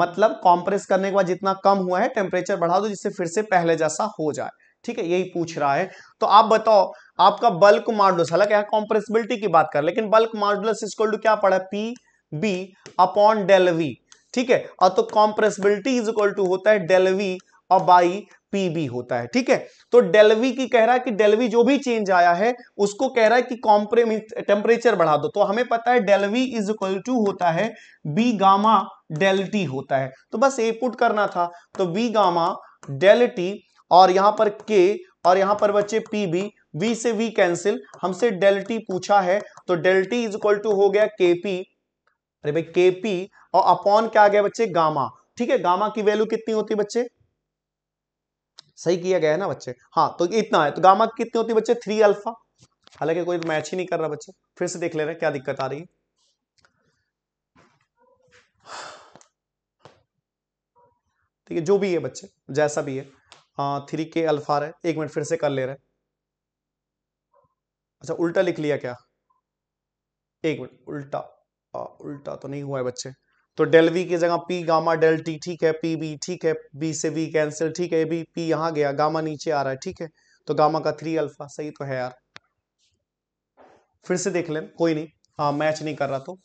मतलब कॉम्प्रेस करने के बाद जितना कम हुआ है टेम्परेचर बढ़ा दो जिससे फिर से पहले जैसा हो जाए ठीक है यही पूछ रहा है तो आप बताओ आपका बल्क मॉडुलस हालांकि यहां कॉम्प्रेसिबिलिटी की बात कर लेकिन बल्क मॉडुलस इसको टू क्या पड़ा पी बी अपॉन डेलवी ठीक है और तो कॉम्प्रेसिबिलिटी इज इक्वल टू होता है डेलवी और बाई पी होता है ठीक है तो डेलवी की कह रहा है कि डेलवी जो भी चेंज आया है उसको कह रहा है कि कॉम्प्रेम टेम्परेचर बढ़ा दो तो हमें पता है डेलवी इज इक्वल टू होता है बी गामा डेल्टी होता है तो बस ए पुट करना था तो बी गामा डेल्टी और यहां पर के और यहां पर बच्चे पी बी वी से वी कैंसिल हमसे डेल्टी पूछा है तो डेल्टी इज इक्वल टू हो गया के पी अरे भाई के पी और अपॉन क्या आ गया बच्चे गामा ठीक है गामा की वैल्यू कितनी होती है बच्चे सही किया गया है ना बच्चे हाँ तो इतना है तो गामा कितनी होती है बच्चे थ्री अल्फा हालांकि कोई मैच ही नहीं कर रहा बच्चे फिर से देख ले रहे हैं क्या दिक्कत आ रही है ठीक है जो भी है बच्चे जैसा भी है हाँ थ्री के अल्फा है एक मिनट फिर से कर ले रहे अच्छा उल्टा लिख लिया क्या एक मिनट उल्टा आ, हाँ, उल्टा तो नहीं हुआ है बच्चे तो डेल वी की जगह पी गामा डेल टी ठीक है पी बी ठीक है बी से वी कैंसिल ठीक है बी पी यहां गया गामा नीचे आ रहा है ठीक है तो गामा का थ्री अल्फा सही तो है यार फिर से देख लें कोई नहीं हाँ मैच नहीं कर रहा तो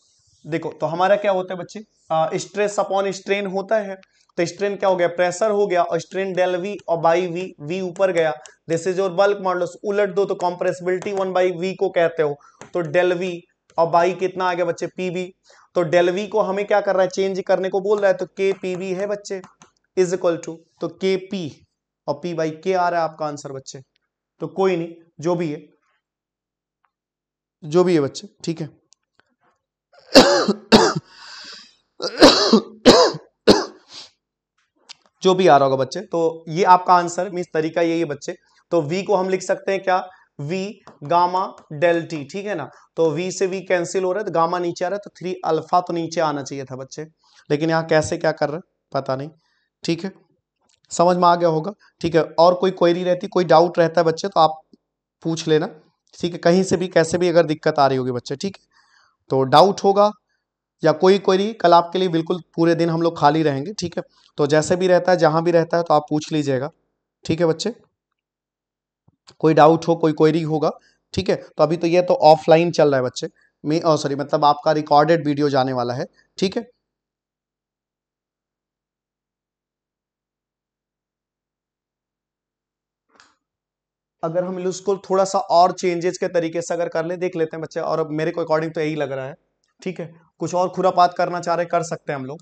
देखो तो हमारा क्या होता है बच्चे स्ट्रेस अपॉन स्ट्रेन होता है तो स्ट्रेन क्या हो गया प्रेशर हो गया और स्ट्रेन डेल वी और बाई वी वी ऊपर गया this is your bulk modulus उलट दो तो कॉम्प्रेसिबिलिटी वन बाई वी को कहते हो तो डेल वी और बाई कितना आ गया बच्चे पी बी तो डेलवी को हमें क्या कर रहा है चेंज करने को बोल रहा है तो के पी वी है बच्चे इज इक्वल टू तो के पी और पी बाई के आ रहा है आपका आंसर बच्चे तो कोई नहीं जो भी है जो भी है बच्चे ठीक है जो भी आ रहा होगा बच्चे तो ये आपका आंसर मीन तरीका यही है बच्चे तो v को हम लिख सकते हैं क्या वी गामा डेल्टी ठीक है ना तो वी से वी कैंसिल हो रहा है तो गामा नीचे आ रहा है तो थ्री अल्फा तो नीचे आना चाहिए था बच्चे लेकिन यहाँ कैसे क्या कर रहे पता नहीं ठीक है समझ में आ गया होगा ठीक है और कोई क्वेरी रहती कोई डाउट रहता है बच्चे तो आप पूछ लेना ठीक है कहीं से भी कैसे भी अगर दिक्कत आ रही होगी बच्चे ठीक है तो डाउट होगा या कोई क्वेरी कल आपके लिए बिल्कुल पूरे दिन हम लोग खाली रहेंगे ठीक है तो जैसे भी रहता है जहाँ भी रहता है तो आप पूछ लीजिएगा ठीक है बच्चे कोई डाउट हो कोई क्वेरी होगा ठीक है तो अभी तो ये तो ऑफलाइन चल रहा है बच्चे में सॉरी मतलब आपका रिकॉर्डेड वीडियो जाने वाला है ठीक है अगर हम उसको थोड़ा सा और चेंजेस के तरीके से अगर कर ले देख लेते हैं बच्चे और अब मेरे को अकॉर्डिंग तो यही लग रहा है ठीक है कुछ और खुरापात करना चाह रहे कर सकते हैं हम लोग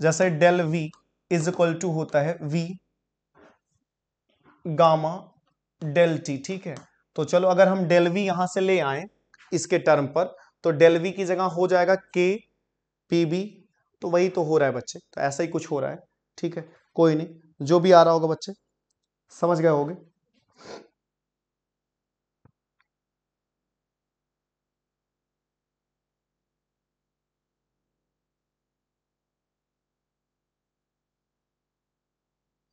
जैसे del V is equal to होता है वी गामा डेल टी ठीक है तो चलो अगर हम डेल वी यहां से ले आए इसके टर्म पर तो डेल वी की जगह हो जाएगा के पी बी तो वही तो हो रहा है बच्चे तो ऐसा ही कुछ हो रहा है ठीक है कोई नहीं जो भी आ रहा होगा बच्चे समझ गए होगे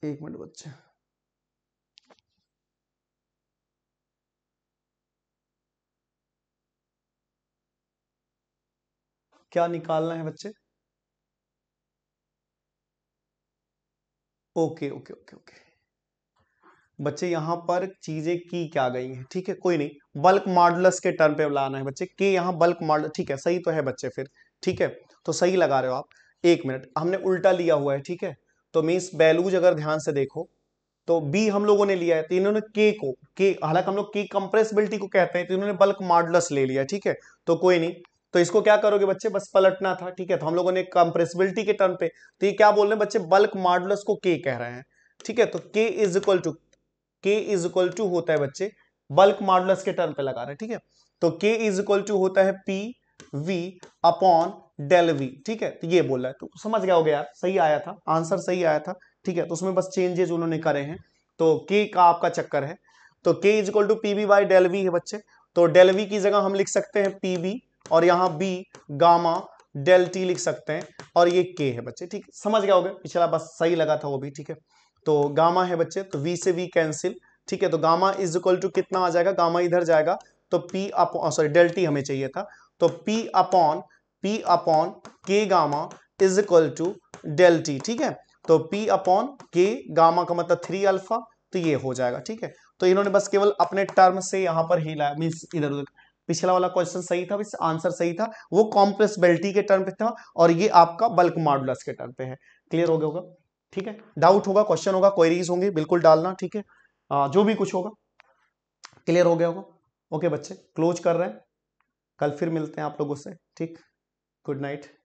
एक मिनट बच्चे क्या निकालना है बच्चे ओके ओके ओके ओके बच्चे यहां पर चीजें की क्या गई हैं ठीक है कोई नहीं बल्क मॉडलस के टर्म पे लाना है बच्चे के यहाँ बल्क मॉडल ठीक है सही तो है बच्चे फिर ठीक है तो सही लगा रहे हो आप एक मिनट हमने उल्टा लिया हुआ है ठीक है तो मीन्स बैलूज अगर ध्यान से देखो तो बी हम लोगों ने लिया है तो इन्होंने के को के हालांकि हम लोग के कंप्रेसिबिलिटी को कहते हैं तो इन्होंने बल्क मॉडलस ले लिया ठीक है तो कोई नहीं तो इसको क्या करोगे बच्चे बस पलटना था ठीक है तो हम लोगों ने कंप्रेसिबिलिटी के टर्म पे तो ये क्या बोल रहे हैं बच्चे बल्क मॉडुलस को के कह रहे हैं ठीक है तो K is equal to K is equal to होता है बच्चे बल्क मॉडुलस के टर्म पे लगा रहे हैं ठीक है तो के इज इक्वल टू होता है P V upon del V ठीक है तो ये बोल रहा है तो समझ गया हो गया यार सही आया था आंसर सही आया था ठीक है तो उसमें बस चेंजेज उन्होंने करे हैं तो के का आपका चक्कर है तो K is equal to P V by del V है बच्चे तो डेल वी की जगह हम लिख सकते हैं पी वी और यहाँ बी गामा डेल टी लिख सकते हैं और ये के है बच्चे ठीक समझ गया होगा पिछला बस सही लगा था वो भी ठीक है तो गामा है बच्चे तो वी से वी कैंसिल ठीक है तो गामा इज इक्वल टू कितना आ जाएगा गामा इधर जाएगा तो P upon sorry del T हमें चाहिए था तो P upon P upon K gamma is equal to del T ठीक है तो पी अपॉन के गामा का मतलब थ्री अल्फा तो ये हो जाएगा ठीक है तो इन्होंने बस केवल अपने टर्म से यहां पर ही लाया मीन्स इधर उधर पिछला वाला क्वेश्चन सही था आंसर सही था वो कॉम्प्लेक्सबिलिटी के टर्म पे था और ये आपका बल्क मॉडुलस के टर्म पे है क्लियर हो गया होगा ठीक है डाउट होगा क्वेश्चन होगा क्वेरीज होंगी बिल्कुल डालना ठीक है जो भी कुछ होगा क्लियर हो गया होगा ओके बच्चे क्लोज कर रहे हैं कल फिर मिलते हैं आप लोगों से ठीक गुड नाइट